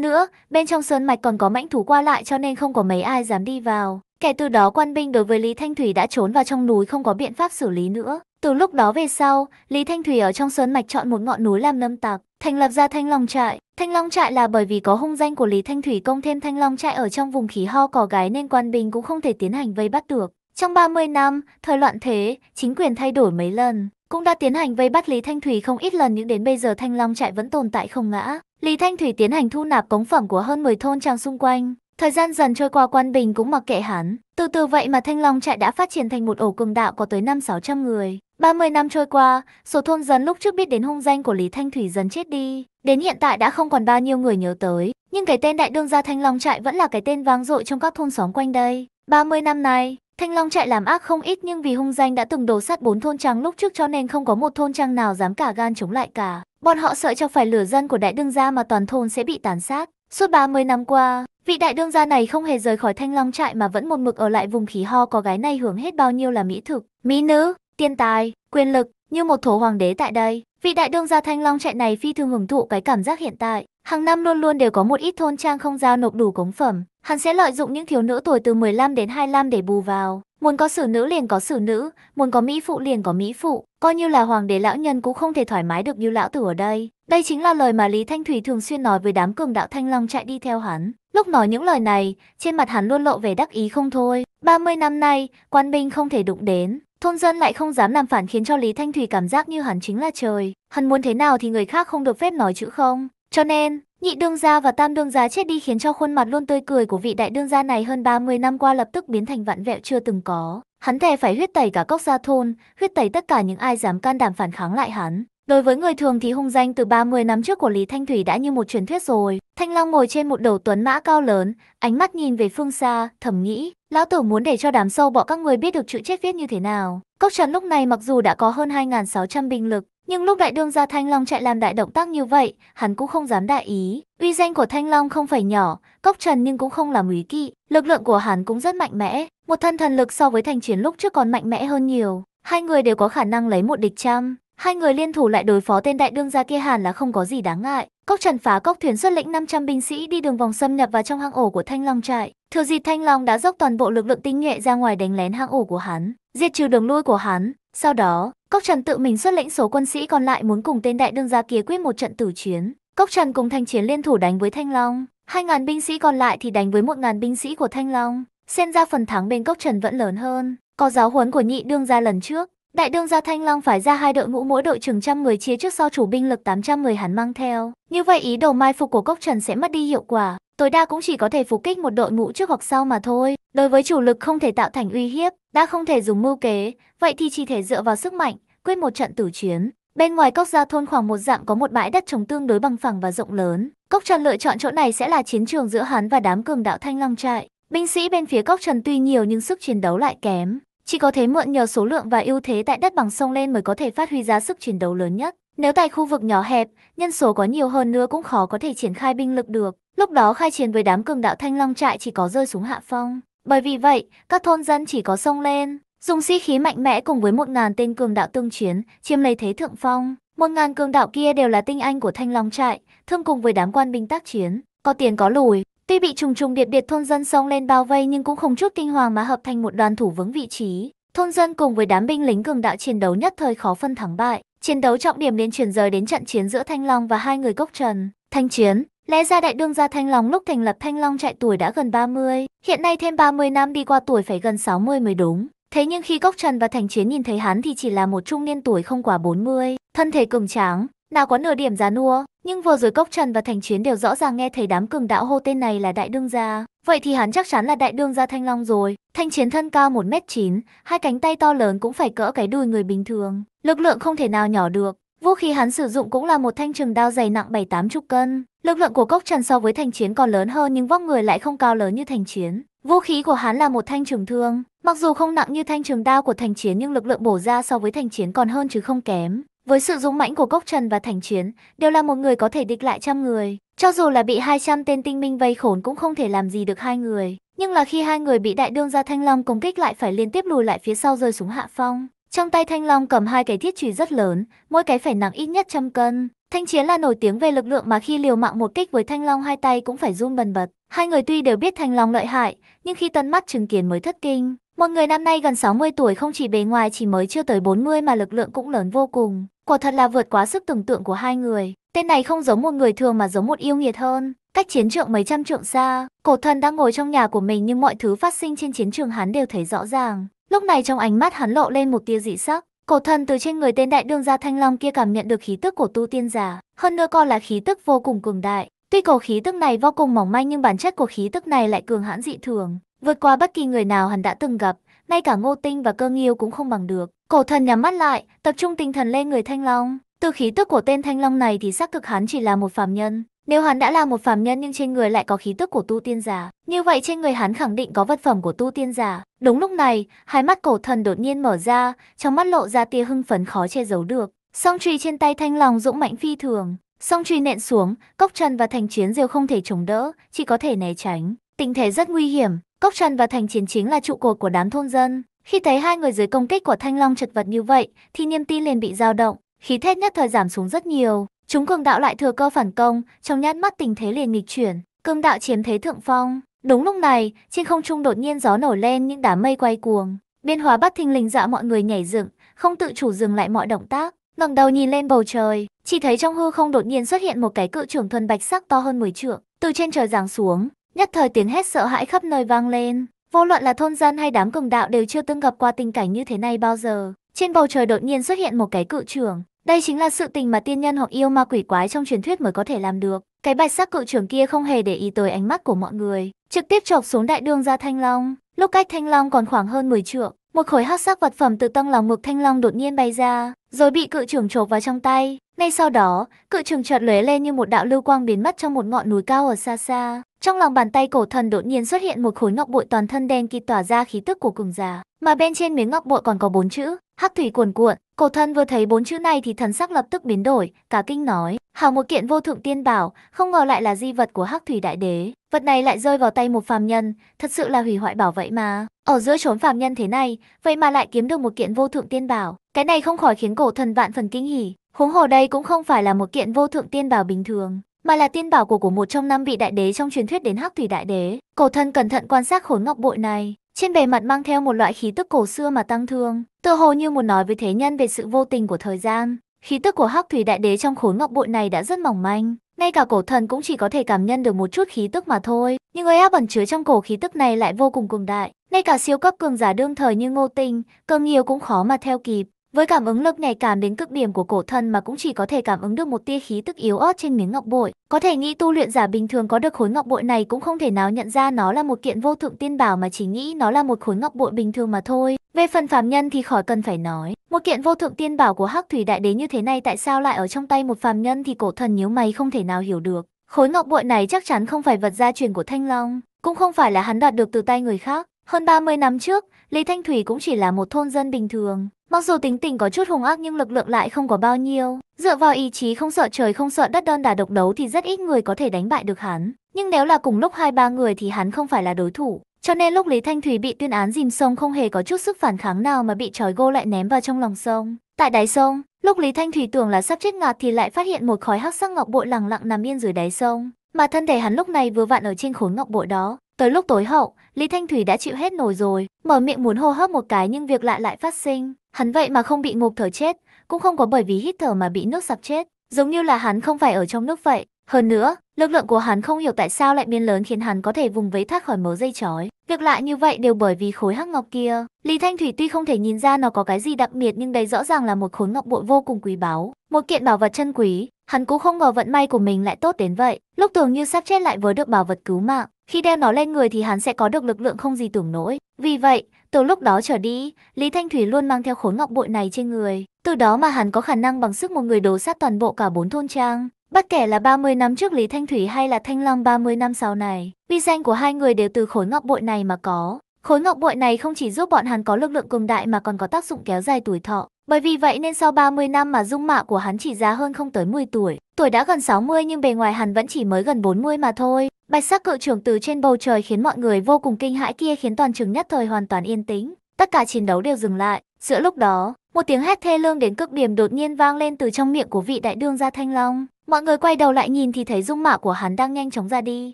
nữa, bên trong sơn mạch còn có mãnh thú qua lại cho nên không có mấy ai dám đi vào. Kể từ đó quan binh đối với Lý Thanh Thủy đã trốn vào trong núi không có biện pháp xử lý nữa. Từ lúc đó về sau, Lý Thanh Thủy ở trong sơn mạch chọn một ngọn núi làm nâm tạc, thành lập ra Thanh Long Trại. Thanh Long Trại là bởi vì có hung danh của Lý Thanh Thủy công thêm Thanh Long Trại ở trong vùng khí ho cỏ gái nên quan binh cũng không thể tiến hành vây bắt được. Trong 30 năm, thời loạn thế, chính quyền thay đổi mấy lần, cũng đã tiến hành vây bắt Lý Thanh Thủy không ít lần nhưng đến bây giờ Thanh Long Trại vẫn tồn tại không ngã. Lý Thanh Thủy tiến hành thu nạp cống phẩm của hơn 10 thôn trang xung quanh, Thời gian dần trôi qua quan bình cũng mặc kệ hắn. Từ từ vậy mà Thanh Long trại đã phát triển thành một ổ cường đạo có tới 5-600 người. 30 năm trôi qua, số thôn dân lúc trước biết đến hung danh của Lý Thanh Thủy dần chết đi. Đến hiện tại đã không còn bao nhiêu người nhớ tới. Nhưng cái tên đại đương gia Thanh Long trại vẫn là cái tên vang dội trong các thôn xóm quanh đây. 30 năm nay, Thanh Long trại làm ác không ít nhưng vì hung danh đã từng đổ sát bốn thôn trang lúc trước cho nên không có một thôn trang nào dám cả gan chống lại cả. Bọn họ sợ cho phải lửa dân của đại đương gia mà toàn thôn sẽ bị tàn sát. Suốt 30 năm qua, vị đại đương gia này không hề rời khỏi thanh long trại mà vẫn một mực ở lại vùng khí ho có gái này hưởng hết bao nhiêu là mỹ thực, mỹ nữ, tiên tài, quyền lực, như một thổ hoàng đế tại đây. Vị đại đương gia thanh long trại này phi thường hưởng thụ cái cảm giác hiện tại. Hàng năm luôn luôn đều có một ít thôn trang không giao nộp đủ cống phẩm. Hắn sẽ lợi dụng những thiếu nữ tuổi từ 15 đến 25 để bù vào. Muốn có xử nữ liền có xử nữ, muốn có mỹ phụ liền có mỹ phụ. Coi như là hoàng đế lão nhân cũng không thể thoải mái được như lão tử ở đây. Đây chính là lời mà Lý Thanh Thủy thường xuyên nói với đám cường đạo Thanh Long chạy đi theo hắn. Lúc nói những lời này, trên mặt hắn luôn lộ vẻ đắc ý không thôi. 30 năm nay, quan binh không thể đụng đến, thôn dân lại không dám làm phản khiến cho Lý Thanh Thủy cảm giác như hắn chính là trời. Hắn muốn thế nào thì người khác không được phép nói chữ không. Cho nên, nhị đương gia và tam đương gia chết đi khiến cho khuôn mặt luôn tươi cười của vị đại đương gia này hơn 30 năm qua lập tức biến thành vạn vẹo chưa từng có. Hắn thề phải huyết tẩy cả cốc gia thôn, huyết tẩy tất cả những ai dám can đảm phản kháng lại hắn. Đối với người thường thì hung danh từ 30 năm trước của Lý Thanh Thủy đã như một truyền thuyết rồi. Thanh Long ngồi trên một đầu tuấn mã cao lớn, ánh mắt nhìn về phương xa, thầm nghĩ, lão tử muốn để cho đám sâu bọ các người biết được chữ chết viết như thế nào. Cốc trần lúc này mặc dù đã có hơn 2.600 binh lực, nhưng lúc đại đương gia Thanh Long chạy làm đại động tác như vậy, hắn cũng không dám đại ý. Uy danh của Thanh Long không phải nhỏ, cốc trần nhưng cũng không làm quý kỵ, lực lượng của hắn cũng rất mạnh mẽ, một thân thần lực so với thành chiến lúc trước còn mạnh mẽ hơn nhiều. Hai người đều có khả năng lấy một địch trăm. Hai người liên thủ lại đối phó tên đại đương gia kia hẳn là không có gì đáng ngại. Cốc Trần phá cốc thuyền xuất lĩnh 500 binh sĩ đi đường vòng xâm nhập vào trong hang ổ của Thanh Long trại. Thừa dịp Thanh Long đã dốc toàn bộ lực lượng tinh nhuệ ra ngoài đánh lén hang ổ của hắn, diệt trừ đường lui của hắn. Sau đó, Cốc Trần tự mình xuất lĩnh số quân sĩ còn lại muốn cùng tên đại đương gia kia quyết một trận tử chiến. Cốc Trần cùng Thanh Chiến liên thủ đánh với Thanh Long, 2000 binh sĩ còn lại thì đánh với 1000 binh sĩ của Thanh Long. Xem ra phần thắng bên Cốc Trần vẫn lớn hơn. Có giáo huấn của nhị đương gia lần trước, Đại đương gia Thanh Long phải ra hai đội ngũ mỗi đội chừng trăm người chia trước sau chủ binh lực người hắn mang theo. Như vậy ý đồ mai phục của Cốc Trần sẽ mất đi hiệu quả, tối đa cũng chỉ có thể phục kích một đội ngũ trước hoặc sau mà thôi. Đối với chủ lực không thể tạo thành uy hiếp, đã không thể dùng mưu kế, vậy thì chỉ thể dựa vào sức mạnh, quyết một trận tử chiến. Bên ngoài Cốc Gia thôn khoảng một dặm có một bãi đất trồng tương đối bằng phẳng và rộng lớn. Cốc Trần lựa chọn chỗ này sẽ là chiến trường giữa hắn và đám cường đạo Thanh Long trại. Binh sĩ bên phía Cốc Trần tuy nhiều nhưng sức chiến đấu lại kém. Chỉ có thế mượn nhờ số lượng và ưu thế tại đất bằng sông lên mới có thể phát huy ra sức chiến đấu lớn nhất. Nếu tại khu vực nhỏ hẹp, nhân số có nhiều hơn nữa cũng khó có thể triển khai binh lực được. Lúc đó khai chiến với đám cường đạo Thanh Long trại chỉ có rơi xuống hạ phong. Bởi vì vậy, các thôn dân chỉ có sông lên, dùng sĩ si khí mạnh mẽ cùng với một ngàn tên cường đạo tương chiến, chiếm lấy thế thượng phong. Một ngàn cường đạo kia đều là tinh anh của Thanh Long trại, thương cùng với đám quan binh tác chiến, có tiền có lùi, Tuy bị trùng trùng điệp điệp thôn dân xông lên bao vây nhưng cũng không chút kinh hoàng mà hợp thành một đoàn thủ vững vị trí. Thôn dân cùng với đám binh lính cường đạo chiến đấu nhất thời khó phân thắng bại. Chiến đấu trọng điểm liên chuyển rời đến trận chiến giữa Thanh Long và hai người gốc Trần. Thanh chiến, lẽ ra đại đương gia Thanh Long lúc thành lập Thanh Long trại tuổi đã gần 30, hiện nay thêm 30 năm đi qua tuổi phải gần 60 mới đúng. Thế nhưng khi gốc Trần và thanh Chiến nhìn thấy hắn thì chỉ là một trung niên tuổi không quá 40, thân thể cường tráng, nào có nửa điểm già nua, nhưng vừa rồi Cốc Trần và Thành Chiến đều rõ ràng nghe thấy đám cường đạo hô tên này là đại đương gia. Vậy thì hắn chắc chắn là đại đương gia Thanh Long rồi. Thanh Chiến thân cao 1m9, hai cánh tay to lớn cũng phải cỡ cái đùi người bình thường. Lực lượng không thể nào nhỏ được. Vũ khí hắn sử dụng cũng là một thanh trường đao dày nặng bảy tám chục cân. Lực lượng của Cốc Trần so với Thành Chiến còn lớn hơn nhưng vóc người lại không cao lớn như Thành Chiến. Vũ khí của hắn là một thanh trường thương, mặc dù không nặng như thanh trường đao của Thành Chiến nhưng lực lượng bổ ra so với Thành Chiến còn hơn chứ không kém. Với sự dũng mãnh của Cốc Trần và Thành Chiến, đều là một người có thể địch lại trăm người. Cho dù là bị 200 tên tinh minh vây khốn cũng không thể làm gì được hai người. Nhưng là khi hai người bị đại đương gia Thanh Long công kích lại phải liên tiếp lùi lại phía sau rơi xuống hạ phong. Trong tay Thanh Long cầm hai cái thiết chùy rất lớn, mỗi cái phải nặng ít nhất trăm cân. Thanh Chiến là nổi tiếng về lực lượng mà khi liều mạng một kích với Thanh Long hai tay cũng phải run bần bật. Hai người tuy đều biết Thanh Long lợi hại, nhưng khi tân mắt chứng kiến mới thất kinh. Một người năm nay gần 60 tuổi không chỉ bề ngoài chỉ mới chưa tới 40 mà lực lượng cũng lớn vô cùng. Quả thật là vượt quá sức tưởng tượng của hai người. Tên này không giống một người thường mà giống một yêu nghiệt hơn. Cách chiến trường mấy trăm trượng xa, cổ thần đang ngồi trong nhà của mình nhưng mọi thứ phát sinh trên chiến trường hắn đều thấy rõ ràng. Lúc này trong ánh mắt hắn lộ lên một tia dị sắc. Cổ thần từ trên người tên đại đương gia Thanh Long kia cảm nhận được khí tức của tu tiên giả, hơn nữa còn là khí tức vô cùng cường đại. Tuy cổ khí tức này vô cùng mỏng manh nhưng bản chất của khí tức này lại cường hãn dị thường, Vượt qua bất kỳ người nào hắn đã từng gặp, ngay cả ngô tinh và cơ nghiêu cũng không bằng được. Cổ thần nhắm mắt lại, tập trung tinh thần lên người thanh long. Từ khí tức của tên thanh long này thì xác thực hắn chỉ là một phàm nhân. Nếu hắn đã là một phàm nhân nhưng trên người lại có khí tức của tu tiên giả, như vậy trên người hắn khẳng định có vật phẩm của tu tiên giả. Đúng lúc này, hai mắt cổ thần đột nhiên mở ra, trong mắt lộ ra tia hưng phấn khó che giấu được. Song trùy trên tay thanh long dũng mãnh phi thường, song trùy nện xuống, cốc chân và thành chiến đều không thể chống đỡ, chỉ có thể né tránh. Tình thế rất nguy hiểm, Cốc Trần và Thành Chiến chính là trụ cột của đám thôn dân. Khi thấy hai người dưới công kích của Thanh Long chật vật như vậy, thì niềm tin liền bị dao động, khí thế nhất thời giảm xuống rất nhiều. Chúng cường đạo lại thừa cơ phản công, trong nhát mắt tình thế liền nghịch chuyển, cường đạo chiếm thế thượng phong. Đúng lúc này, trên không trung đột nhiên gió nổi lên những đám mây quay cuồng. Biên hóa bắt thinh linh dọa mọi người nhảy dựng, không tự chủ dừng lại mọi động tác, ngẩng đầu nhìn lên bầu trời, chỉ thấy trong hư không đột nhiên xuất hiện một cái cự trường thuần bạch sắc to hơn 10 trượng, từ trên trời giáng xuống, Nhất thời tiếng hét sợ hãi khắp nơi vang lên, vô luận là thôn dân hay đám cường đạo đều chưa từng gặp qua tình cảnh như thế này bao giờ. Trên bầu trời đột nhiên xuất hiện một cái cự trường. đây chính là sự tình mà tiên nhân hoặc yêu ma quỷ quái trong truyền thuyết mới có thể làm được. Cái bạch sắc cự trường kia không hề để ý tới ánh mắt của mọi người, trực tiếp chọc xuống đại đường ra Thanh Long. Lúc cách Thanh Long còn khoảng hơn 10 trượng, một khối hắc sắc vật phẩm từ tăng lòng ngực Thanh Long đột nhiên bay ra, rồi bị cự trường chộp vào trong tay. Ngay sau đó, cự trường chợt lóe lên như một đạo lưu quang biến mất trong một ngọn núi cao ở xa xa. Trong lòng bàn tay cổ thần đột nhiên xuất hiện một khối ngọc bội toàn thân đen kịt tỏa ra khí tức của cường giả, mà bên trên miếng ngọc bội còn có bốn chữ, hắc thủy cuồn cuộn. Cổ thần vừa thấy bốn chữ này thì thần sắc lập tức biến đổi, cả kinh nói, hào một kiện vô thượng tiên bảo, không ngờ lại là di vật của hắc thủy đại đế. Vật này lại rơi vào tay một phàm nhân, thật sự là hủy hoại bảo vậy mà. Ở giữa chốn phàm nhân thế này, vậy mà lại kiếm được một kiện vô thượng tiên bảo. Cái này không khỏi khiến cổ thần vạn phần kinh hỉ, huống hồ đây cũng không phải là một kiện vô thượng tiên bảo bình thường mà là tiên bảo của của một trong năm vị đại đế trong truyền thuyết đến Hắc Thủy Đại Đế. Cổ thân cẩn thận quan sát khối ngọc bội này, trên bề mặt mang theo một loại khí tức cổ xưa mà tăng thương, tựa hồ như muốn nói với thế nhân về sự vô tình của thời gian. Khí tức của Hắc Thủy Đại Đế trong khối ngọc bội này đã rất mỏng manh, ngay cả cổ thần cũng chỉ có thể cảm nhận được một chút khí tức mà thôi, nhưng ấy áp ẩn chứa trong cổ khí tức này lại vô cùng cường đại, ngay cả siêu cấp cường giả đương thời như Ngô Tinh, Cơ nhiều cũng khó mà theo kịp. Với cảm ứng lực nhạy cảm đến cực điểm của cổ thần mà cũng chỉ có thể cảm ứng được một tia khí tức yếu ớt trên miếng ngọc bội, có thể nghĩ tu luyện giả bình thường có được khối ngọc bội này cũng không thể nào nhận ra nó là một kiện vô thượng tiên bảo mà chỉ nghĩ nó là một khối ngọc bội bình thường mà thôi. Về phần phàm nhân thì khỏi cần phải nói, một kiện vô thượng tiên bảo của Hắc Thủy Đại Đế như thế này tại sao lại ở trong tay một phàm nhân thì cổ thần nhíu mày không thể nào hiểu được. Khối ngọc bội này chắc chắn không phải vật gia truyền của Thanh Long, cũng không phải là hắn đoạt được từ tay người khác. Hơn 30 năm trước, Lý Thanh Thủy cũng chỉ là một thôn dân bình thường, Mặc dù tính tình có chút hung ác nhưng lực lượng lại không có bao nhiêu. Dựa vào ý chí không sợ trời không sợ đất đơn đà độc đấu thì rất ít người có thể đánh bại được hắn. Nhưng nếu là cùng lúc hai ba người thì hắn không phải là đối thủ. Cho nên lúc Lý Thanh Thủy bị tuyên án dìm sông không hề có chút sức phản kháng nào mà bị trói gô lại ném vào trong lòng sông. Tại đáy sông, lúc Lý Thanh Thủy tưởng là sắp chết ngạt thì lại phát hiện một khói hắc sắc ngọc bội lặng lặng nằm yên dưới đáy sông. Mà thân thể hắn lúc này vừa vặn ở trên khối ngọc bội đó. Tới lúc tối hậu, Lý Thanh Thủy đã chịu hết nổi rồi, mở miệng muốn hô hấp một cái nhưng việc lạ lại phát sinh. Hắn vậy mà không bị ngục thở chết, cũng không có bởi vì hít thở mà bị nước sặc chết, giống như là hắn không phải ở trong nước vậy. Hơn nữa, lực lượng của hắn không hiểu tại sao lại biến lớn khiến hắn có thể vùng vẫy thoát khỏi mớ dây chói. Việc lạ như vậy đều bởi vì khối hắc ngọc kia. Lý Thanh Thủy tuy không thể nhìn ra nó có cái gì đặc biệt nhưng đây rõ ràng là một khối ngọc bội vô cùng quý báu, một kiện bảo vật chân quý. Hắn cũng không ngờ vận may của mình lại tốt đến vậy. Lúc tưởng như sắp chết lại với được bảo vật cứu mạng, khi đeo nó lên người thì hắn sẽ có được lực lượng không gì tưởng nổi. Vì vậy, từ lúc đó trở đi, Lý Thanh Thủy luôn mang theo khối ngọc bội này trên người. Từ đó mà hắn có khả năng bằng sức một người đổ sát toàn bộ cả bốn thôn trang. Bất kể là 30 năm trước Lý Thanh Thủy hay là Thanh Long 30 năm sau này, uy danh của hai người đều từ khối ngọc bội này mà có. Khối ngọc bội này không chỉ giúp bọn hắn có lực lượng cường đại mà còn có tác dụng kéo dài tuổi thọ. Bởi vì vậy nên sau 30 năm mà dung mạo của hắn chỉ già hơn không tới 10 tuổi. Tuổi đã gần 60 nhưng bề ngoài hắn vẫn chỉ mới gần 40 mà thôi. Bạch sắc cự trưởng từ trên bầu trời khiến mọi người vô cùng kinh hãi kia khiến toàn trường nhất thời hoàn toàn yên tĩnh. Tất cả chiến đấu đều dừng lại. Giữa lúc đó, một tiếng hét thê lương đến cực điểm đột nhiên vang lên từ trong miệng của vị đại đương gia Thanh Long. Mọi người quay đầu lại nhìn thì thấy dung mạo của hắn đang nhanh chóng ra đi.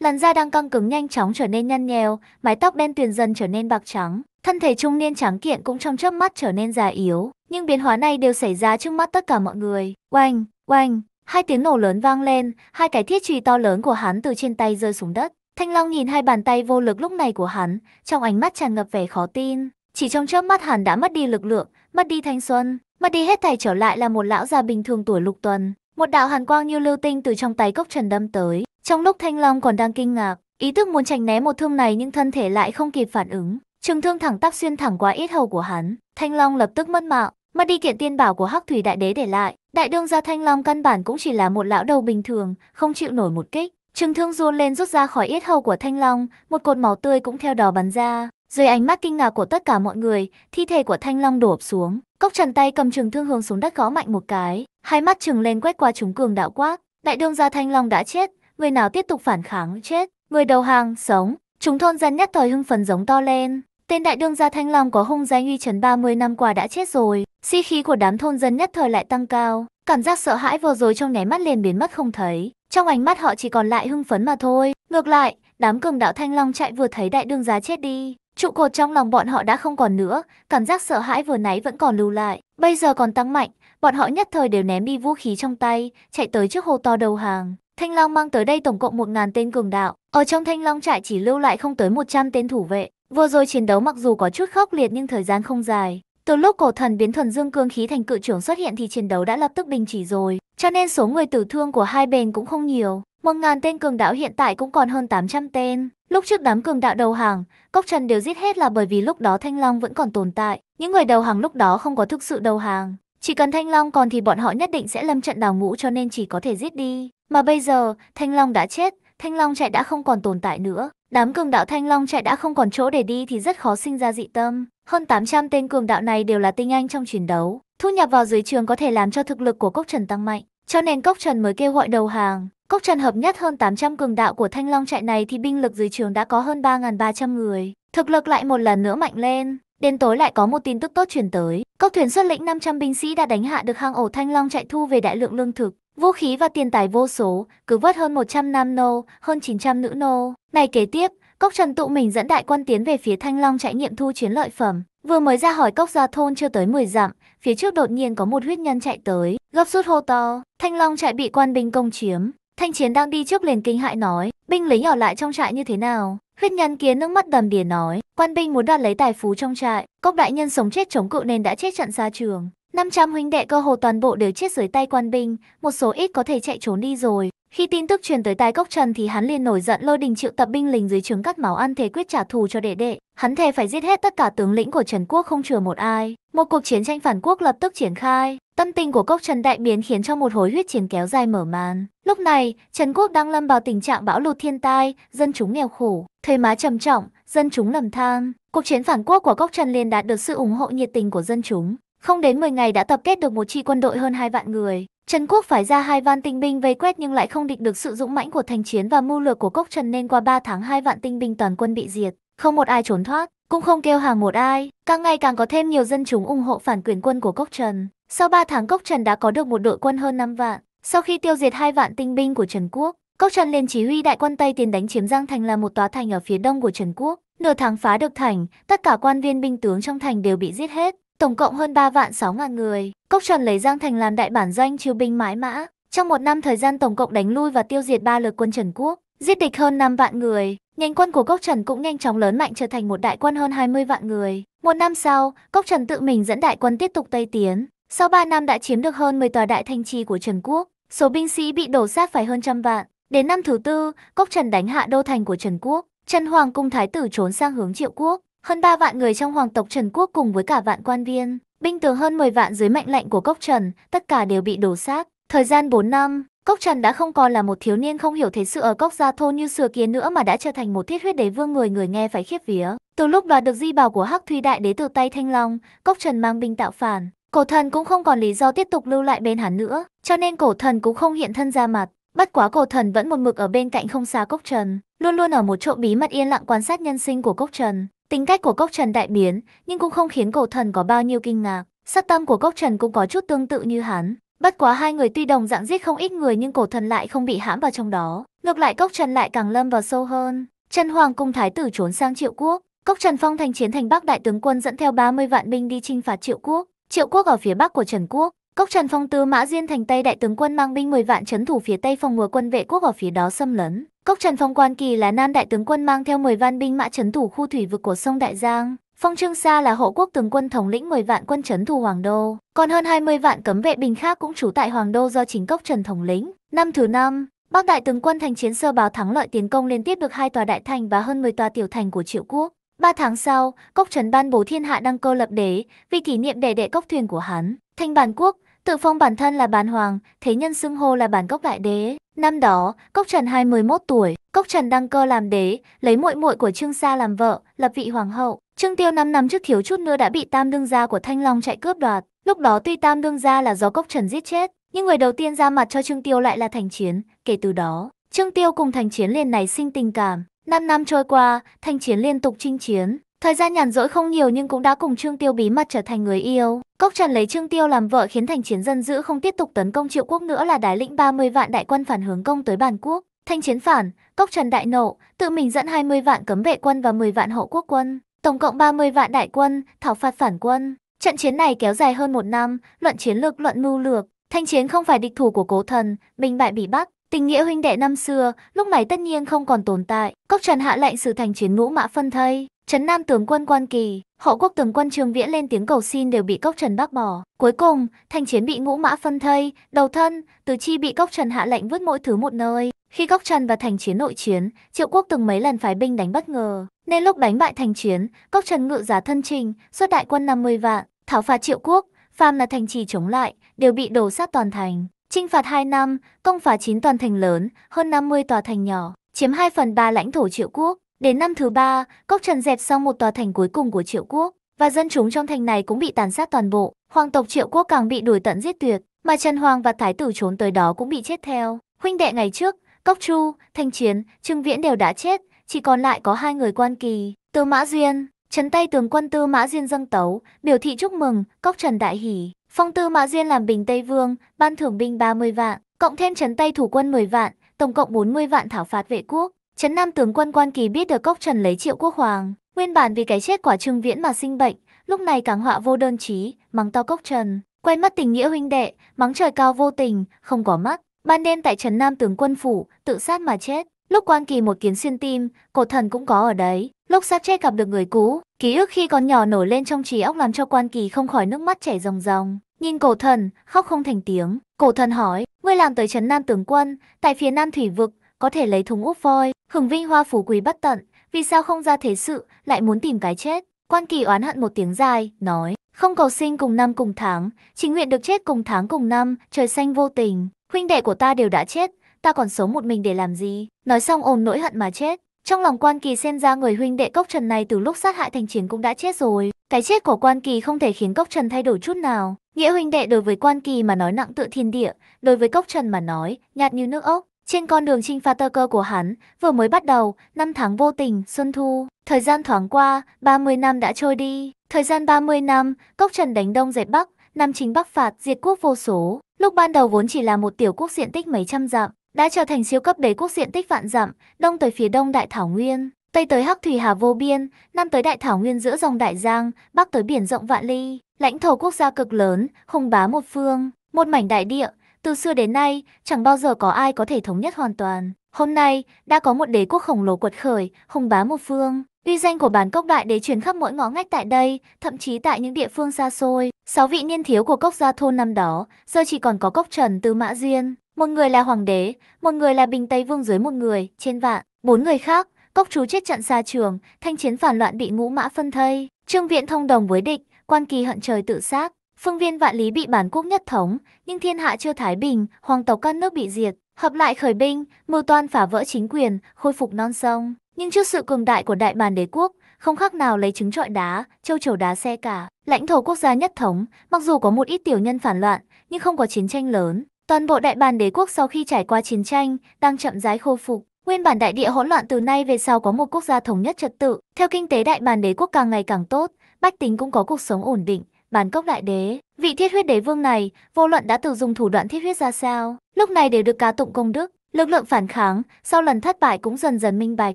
Làn da đang căng cứng nhanh chóng trở nên nhăn nhèo, mái tóc đen tuyền dần trở nên bạc trắng. Thân thể trung niên trắng kiện cũng trong chớp mắt trở nên già yếu. Nhưng biến hóa này đều xảy ra trước mắt tất cả mọi người. Oanh, oanh, hai tiếng nổ lớn vang lên, hai cái thiết trùy to lớn của hắn từ trên tay rơi xuống đất. Thanh Long nhìn hai bàn tay vô lực lúc này của hắn, trong ánh mắt tràn ngập vẻ khó tin. Chỉ trong chớp mắt hắn đã mất đi lực lượng, mất đi thanh xuân, mất đi hết thảy trở lại là một lão già bình thường tuổi lục tuần. Một đạo hàn quang như lưu tinh từ trong tay cốc trần đâm tới. Trong lúc Thanh Long còn đang kinh ngạc, ý thức muốn tránh né một thương này nhưng thân thể lại không kịp phản ứng. Trường thương thẳng tắp xuyên thẳng qua ít hầu của hắn. Thanh Long lập tức mất mạng, mất đi kiện tiên bảo của Hắc Thủy Đại Đế để lại. Đại đương gia Thanh Long căn bản cũng chỉ là một lão đầu bình thường, không chịu nổi một kích. Trường thương run lên rút ra khỏi yết hầu của Thanh Long, một cột máu tươi cũng theo đó bắn ra. Dưới ánh mắt kinh ngạc của tất cả mọi người, thi thể của Thanh Long đổ xuống. Cốc trần tay cầm trường thương hướng xuống đất gõ mạnh một cái, hai mắt trừng lên quét qua chúng cường đạo quát, đại đương gia Thanh Long đã chết, người nào tiếp tục phản kháng chết, người đầu hàng sống. Chúng thôn dân nhất thời hưng phấn giống to lên, tên đại đương gia Thanh Long có hung danh uy trấn 30 năm qua đã chết rồi, si khí của đám thôn dân nhất thời lại tăng cao, cảm giác sợ hãi vừa rồi trong nháy mắt liền biến mất không thấy, trong ánh mắt họ chỉ còn lại hưng phấn mà thôi. Ngược lại, đám cường đạo Thanh Long chạy vừa thấy đại đương gia chết đi, trụ cột trong lòng bọn họ đã không còn nữa, cảm giác sợ hãi vừa nãy vẫn còn lưu lại, bây giờ còn tăng mạnh, bọn họ nhất thời đều ném đi vũ khí trong tay, chạy tới trước hồ to đầu hàng. Thanh Long mang tới đây tổng cộng 1.000 tên cường đạo, ở trong Thanh Long trại chỉ lưu lại không tới 100 tên thủ vệ. Vừa rồi chiến đấu mặc dù có chút khốc liệt nhưng thời gian không dài. Từ lúc cổ thần biến thuần dương cương khí thành cự trưởng xuất hiện thì chiến đấu đã lập tức bình chỉ rồi, cho nên số người tử thương của hai bên cũng không nhiều. Một ngàn tên cường đạo hiện tại cũng còn hơn 800 tên. Lúc trước đám cường đạo đầu hàng, Cốc Trần đều giết hết là bởi vì lúc đó Thanh Long vẫn còn tồn tại. Những người đầu hàng lúc đó không có thực sự đầu hàng, chỉ cần Thanh Long còn thì bọn họ nhất định sẽ lâm trận đào ngũ cho nên chỉ có thể giết đi. Mà bây giờ, Thanh Long đã chết, Thanh Long chạy đã không còn tồn tại nữa. Đám cường đạo Thanh Long chạy đã không còn chỗ để đi thì rất khó sinh ra dị tâm. Hơn 800 tên cường đạo này đều là tinh anh trong chiến đấu. Thu nhập vào dưới trường có thể làm cho thực lực của Cốc Trần tăng mạnh. Cho nên Cốc Trần mới kêu gọi đầu hàng. Cốc Trần hợp nhất hơn 800 cường đạo của Thanh Long trại này thì binh lực dưới trường đã có hơn 3.300 người. Thực lực lại một lần nữa mạnh lên. Đến tối lại có một tin tức tốt truyền tới, cốc thuyền xuất lĩnh 500 binh sĩ đã đánh hạ được hang ổ Thanh Long chạy thu về đại lượng lương thực, vũ khí và tiền tài vô số, cứu vớt hơn 100 nam nô, hơn 900 nữ nô. Này kế tiếp, cốc Trần tụ mình dẫn đại quân tiến về phía Thanh Long chạy nghiệm thu chiến lợi phẩm. Vừa mới ra hỏi cốc gia thôn chưa tới 10 dặm, phía trước đột nhiên có một huyết nhân chạy tới, gấp rút hô to, Thanh Long chạy bị quan binh công chiếm. Thanh Chiến đang đi trước liền kinh hại nói, binh lính ở lại trong trại như thế nào? Huyết nhân kia nước mắt đầm đìa nói, quan binh muốn đoạt lấy tài phú trong trại, cốc đại nhân sống chết chống cự nên đã chết trận xa trường. 500 huynh đệ cơ hồ toàn bộ đều chết dưới tay quan binh, một số ít có thể chạy trốn đi rồi, khi tin tức truyền tới tai Cốc Trần thì hắn liền nổi giận lôi đình triệu tập binh lính dưới trướng cắt máu ăn thế quyết trả thù cho đệ đệ. Hắn thề phải giết hết tất cả tướng lĩnh của Trần Quốc không chừa một ai. Một cuộc chiến tranh phản quốc lập tức triển khai. Tâm tình của Cốc Trần đại biến khiến cho một hồi huyết chiến kéo dài mở màn. Lúc này, Trần Quốc đang lâm vào tình trạng bão lụt thiên tai, dân chúng nghèo khổ, thuế má trầm trọng, dân chúng lầm than. Cuộc chiến phản quốc của Cốc Trần liền đạt được sự ủng hộ nhiệt tình của dân chúng. Không đến 10 ngày đã tập kết được một chi quân đội hơn 2 vạn người. Trần Quốc phải ra hai vạn tinh binh vây quét nhưng lại không địch được sự dũng mãnh của thành chiến và mưu lược của Cốc Trần nên qua 3 tháng hai vạn tinh binh toàn quân bị diệt, không một ai trốn thoát, cũng không kêu hàng một ai. Càng ngày càng có thêm nhiều dân chúng ủng hộ phản quyền quân của Cốc Trần. Sau 3 tháng Cốc Trần đã có được một đội quân hơn 5 vạn. Sau khi tiêu diệt hai vạn tinh binh của Trần Quốc, Cốc Trần liền chỉ huy đại quân Tây tiến đánh chiếm Giang Thành là một tòa thành ở phía đông của Trần Quốc. Nửa tháng phá được thành, tất cả quan viên binh tướng trong thành đều bị giết hết tổng cộng hơn 3 vạn 6 ngàn người. Cốc Trần lấy Giang Thành làm đại bản doanh chiêu binh mãi mã. Trong một năm thời gian tổng cộng đánh lui và tiêu diệt ba lượt quân Trần Quốc, giết địch hơn 5 vạn người. Nhánh quân của Cốc Trần cũng nhanh chóng lớn mạnh trở thành một đại quân hơn 20 vạn người. Một năm sau, Cốc Trần tự mình dẫn đại quân tiếp tục Tây Tiến. Sau 3 năm đã chiếm được hơn 10 tòa đại thanh trì của Trần Quốc, số binh sĩ bị đổ sát phải hơn trăm vạn. Đến năm thứ tư, Cốc Trần đánh hạ đô thành của Trần Quốc, Trần Hoàng cung thái tử trốn sang hướng Triệu Quốc. Hơn 3 vạn người trong hoàng tộc Trần Quốc cùng với cả vạn quan viên, binh tướng hơn 10 vạn dưới mệnh lệnh của Cốc Trần, tất cả đều bị đổ xác. Thời gian 4 năm, Cốc Trần đã không còn là một thiếu niên không hiểu thế sự ở Cốc Gia Thôn như xưa kia nữa mà đã trở thành một thiết huyết đế vương người người nghe phải khiếp vía. Từ lúc đoạt được di bảo của Hắc Thủy Đại Đế từ tay Thanh Long, Cốc Trần mang binh tạo phản. Cổ thần cũng không còn lý do tiếp tục lưu lại bên hắn nữa, cho nên cổ thần cũng không hiện thân ra mặt. Bất quá cổ thần vẫn một mực ở bên cạnh không xa Cốc Trần, luôn luôn ở một chỗ bí mật yên lặng quan sát nhân sinh của Cốc Trần. Tính cách của Cốc Trần đại biến, nhưng cũng không khiến cổ thần có bao nhiêu kinh ngạc. sát tâm của Cốc Trần cũng có chút tương tự như hắn. Bất quá hai người tuy đồng dạng giết không ít người nhưng cổ thần lại không bị hãm vào trong đó. Ngược lại Cốc Trần lại càng lâm vào sâu hơn. Trần Hoàng cùng Thái tử trốn sang Triệu Quốc. Cốc Trần Phong thành chiến thành Bắc đại tướng quân dẫn theo 30 vạn binh đi chinh phạt Triệu Quốc. Triệu Quốc ở phía Bắc của Trần Quốc. Cốc Trần Phong tứ mã diên thành Tây đại tướng quân mang binh 10 vạn trấn thủ phía Tây phòng ngừa quân vệ quốc ở phía đó xâm lấn. Cốc Trần Phong Quan Kỳ là nam đại tướng quân mang theo 10 vạn binh mã trấn thủ khu thủy vực của sông Đại Giang. Phong Trương Sa là hộ quốc tướng quân thống lĩnh 10 vạn quân trấn thủ Hoàng Đô, còn hơn 20 vạn cấm vệ binh khác cũng trú tại Hoàng Đô do chính Cốc Trần thống lĩnh. Năm thứ năm, Bắc đại tướng quân thành chiến sơ báo thắng lợi tiến công liên tiếp được hai tòa đại thành và hơn 10 tòa tiểu thành của Triệu quốc. Ba tháng sau, Cốc Trần ban bố thiên hạ đăng cơ lập đế vì kỷ niệm đệ đệ Cốc Thuyền của hắn. Thanh bản quốc, Tự phong bản thân là bản hoàng, thế nhân xưng hô là bản cốc đại đế. Năm đó, Cốc Trần 21 tuổi, Cốc Trần đăng cơ làm đế, lấy muội muội của Trương Sa làm vợ, lập vị hoàng hậu. Trương Tiêu 5 năm trước thiếu chút nữa đã bị Tam đương gia của Thanh Long chạy cướp đoạt. Lúc đó tuy Tam đương gia là do Cốc Trần giết chết, nhưng người đầu tiên ra mặt cho Trương Tiêu lại là Thành Chiến. Kể từ đó, Trương Tiêu cùng Thành Chiến liền nảy sinh tình cảm. 5 năm trôi qua, thành Chiến liên tục chinh chiến, Thời gian nhàn rỗi không nhiều nhưng cũng đã cùng Trương Tiêu bí mật trở thành người yêu. Cốc Trần lấy Trương Tiêu làm vợ khiến thành chiến dân giữ không tiếp tục tấn công triệu quốc nữa là đái lĩnh 30 vạn đại quân phản hướng công tới bàn quốc. Thanh chiến phản, Cốc Trần đại nộ, tự mình dẫn 20 vạn cấm vệ quân và 10 vạn hộ quốc quân, tổng cộng 30 vạn đại quân, thảo phạt phản quân. Trận chiến này kéo dài hơn một năm, luận chiến lược luận mưu lược. Thanh chiến không phải địch thủ của cố thần, mình bại bị bắt, Tình nghĩa huynh đệ năm xưa, lúc này tất nhiên không còn tồn tại. Cốc Trần hạ lệnh sử thành chiến ngũ mã phân thây, Trấn Nam tướng quân Quan Kỳ, hộ quốc tướng quân Trương Viễn lên tiếng cầu xin đều bị Cốc Trần bác bỏ. Cuối cùng, thanh chiến bị ngũ mã phân thây, đầu thân, từ chi bị Cốc Trần hạ lệnh vứt mỗi thứ một nơi. Khi Cốc Trần và thành chiến nội chiến, Triệu Quốc từng mấy lần phái binh đánh bất ngờ, nên lúc đánh bại thành chiến, Cốc Trần ngự giá thân trình, xuất đại quân 50 vạn, thảo phạt Triệu Quốc, phàm là thành trì chống lại, đều bị đổ sát toàn thành. Trinh phạt 2 năm, công phá 9 toàn thành lớn, hơn 50 tòa thành nhỏ, chiếm 2 phần 3 lãnh thổ Triệu Quốc. Đến năm thứ ba, Cốc Trần dẹp xong một tòa thành cuối cùng của Triệu Quốc, và dân chúng trong thành này cũng bị tàn sát toàn bộ, hoàng tộc Triệu Quốc càng bị đuổi tận giết tuyệt, mà Trần Hoàng và Thái tử trốn tới đó cũng bị chết theo. Huynh đệ ngày trước, Cốc Chu, Thanh Chiến, Trương Viễn đều đã chết, chỉ còn lại có hai người quan kỳ, Tư Mã Duyên. Trấn tay tướng quân Tư Mã Duyên dâng tấu, biểu thị chúc mừng, Cốc Trần đại hỉ, phong Tư Mã Duyên làm Bình Tây Vương, ban thưởng binh 30 vạn, cộng thêm trấn tay thủ quân 10 vạn, tổng cộng 40 vạn thảo phạt vệ quốc. Trấn Nam tướng quân quan kỳ biết được Cốc Trần lấy triệu quốc hoàng, nguyên bản vì cái chết quả trương viễn mà sinh bệnh, lúc này càng họa vô đơn chí, mắng to Cốc Trần, quay mắt tình nghĩa huynh đệ, mắng trời cao vô tình, không có mắt. Ban đêm tại Trấn Nam tướng quân phủ, tự sát mà chết. Lúc quan kỳ một kiến xuyên tim, cổ thần cũng có ở đấy. Lúc sắp chết gặp được người cũ, ký ức khi còn nhỏ nổi lên trong trí óc làm cho quan kỳ không khỏi nước mắt chảy ròng ròng. Nhìn cổ thần, khóc không thành tiếng. Cổ thần hỏi, ngươi làm tới trấn Nam tướng quân, tại phía Nam Thủy Vực, có thể lấy thúng úp voi, hưởng vinh hoa phú quý bất tận, vì sao không ra thế sự, lại muốn tìm cái chết. Quan kỳ oán hận một tiếng dài, nói, không cầu sinh cùng năm cùng tháng, chính nguyện được chết cùng tháng cùng năm, trời xanh vô tình, huynh đệ của ta đều đã chết, ta còn sống một mình để làm gì, nói xong ôm nỗi hận mà chết. Trong lòng quan kỳ xem ra người huynh đệ Cốc Trần này từ lúc sát hại thành chiến cũng đã chết rồi. Cái chết của quan kỳ không thể khiến Cốc Trần thay đổi chút nào. Nghĩa huynh đệ đối với quan kỳ mà nói nặng tựa thiên địa, đối với Cốc Trần mà nói, nhạt như nước ốc. Trên con đường chinh phạt tơ cơ của hắn, vừa mới bắt đầu, năm tháng vô tình, xuân thu, thời gian thoáng qua, 30 năm đã trôi đi. Thời gian 30 năm, cốc trần đánh đông dẹp bắc, nam chính bắc phạt, diệt quốc vô số. Lúc ban đầu vốn chỉ là một tiểu quốc diện tích mấy trăm dặm, đã trở thành siêu cấp đế quốc diện tích vạn dặm, đông tới phía đông đại thảo nguyên, tây tới hắc thủy hà vô biên, nam tới đại thảo nguyên giữa dòng đại giang, bắc tới biển rộng vạn ly, lãnh thổ quốc gia cực lớn, hùng bá một phương, một mảnh đại địa, từ xưa đến nay, chẳng bao giờ có ai có thể thống nhất hoàn toàn. Hôm nay, đã có một đế quốc khổng lồ quật khởi, hùng bá một phương. Uy danh của bản cốc đại đế truyền khắp mỗi ngõ ngách tại đây, thậm chí tại những địa phương xa xôi. Sáu vị niên thiếu của cốc gia thôn năm đó, giờ chỉ còn có cốc trần từ mã duyên. Một người là hoàng đế, một người là bình tây vương dưới một người, trên vạn. Bốn người khác, cốc chú chết trận xa trường, thanh chiến phản loạn bị ngũ mã phân thây. Trương Viện thông đồng với địch, quan kỳ hận trời tự sát. Phương viên vạn lý bị bản quốc nhất thống, nhưng thiên hạ chưa thái bình, hoàng tộc các nước bị diệt, hợp lại khởi binh, mưu toan phá vỡ chính quyền, khôi phục non sông. Nhưng trước sự cường đại của đại bản đế quốc, không khác nào lấy trứng trọi đá, châu chầu đá xe cả. Lãnh thổ quốc gia nhất thống, mặc dù có một ít tiểu nhân phản loạn, nhưng không có chiến tranh lớn. Toàn bộ đại bản đế quốc sau khi trải qua chiến tranh, đang chậm rãi khôi phục. Nguyên bản đại địa hỗn loạn từ nay về sau có một quốc gia thống nhất trật tự. Theo kinh tế đại bản đế quốc càng ngày càng tốt, bách tính cũng có cuộc sống ổn định, bản cốc đại đế. Vị thiết huyết đế vương này, vô luận đã từng dùng thủ đoạn thiết huyết ra sao, lúc này đều được cá tụng công đức, lực lượng phản kháng, sau lần thất bại cũng dần dần minh bạch.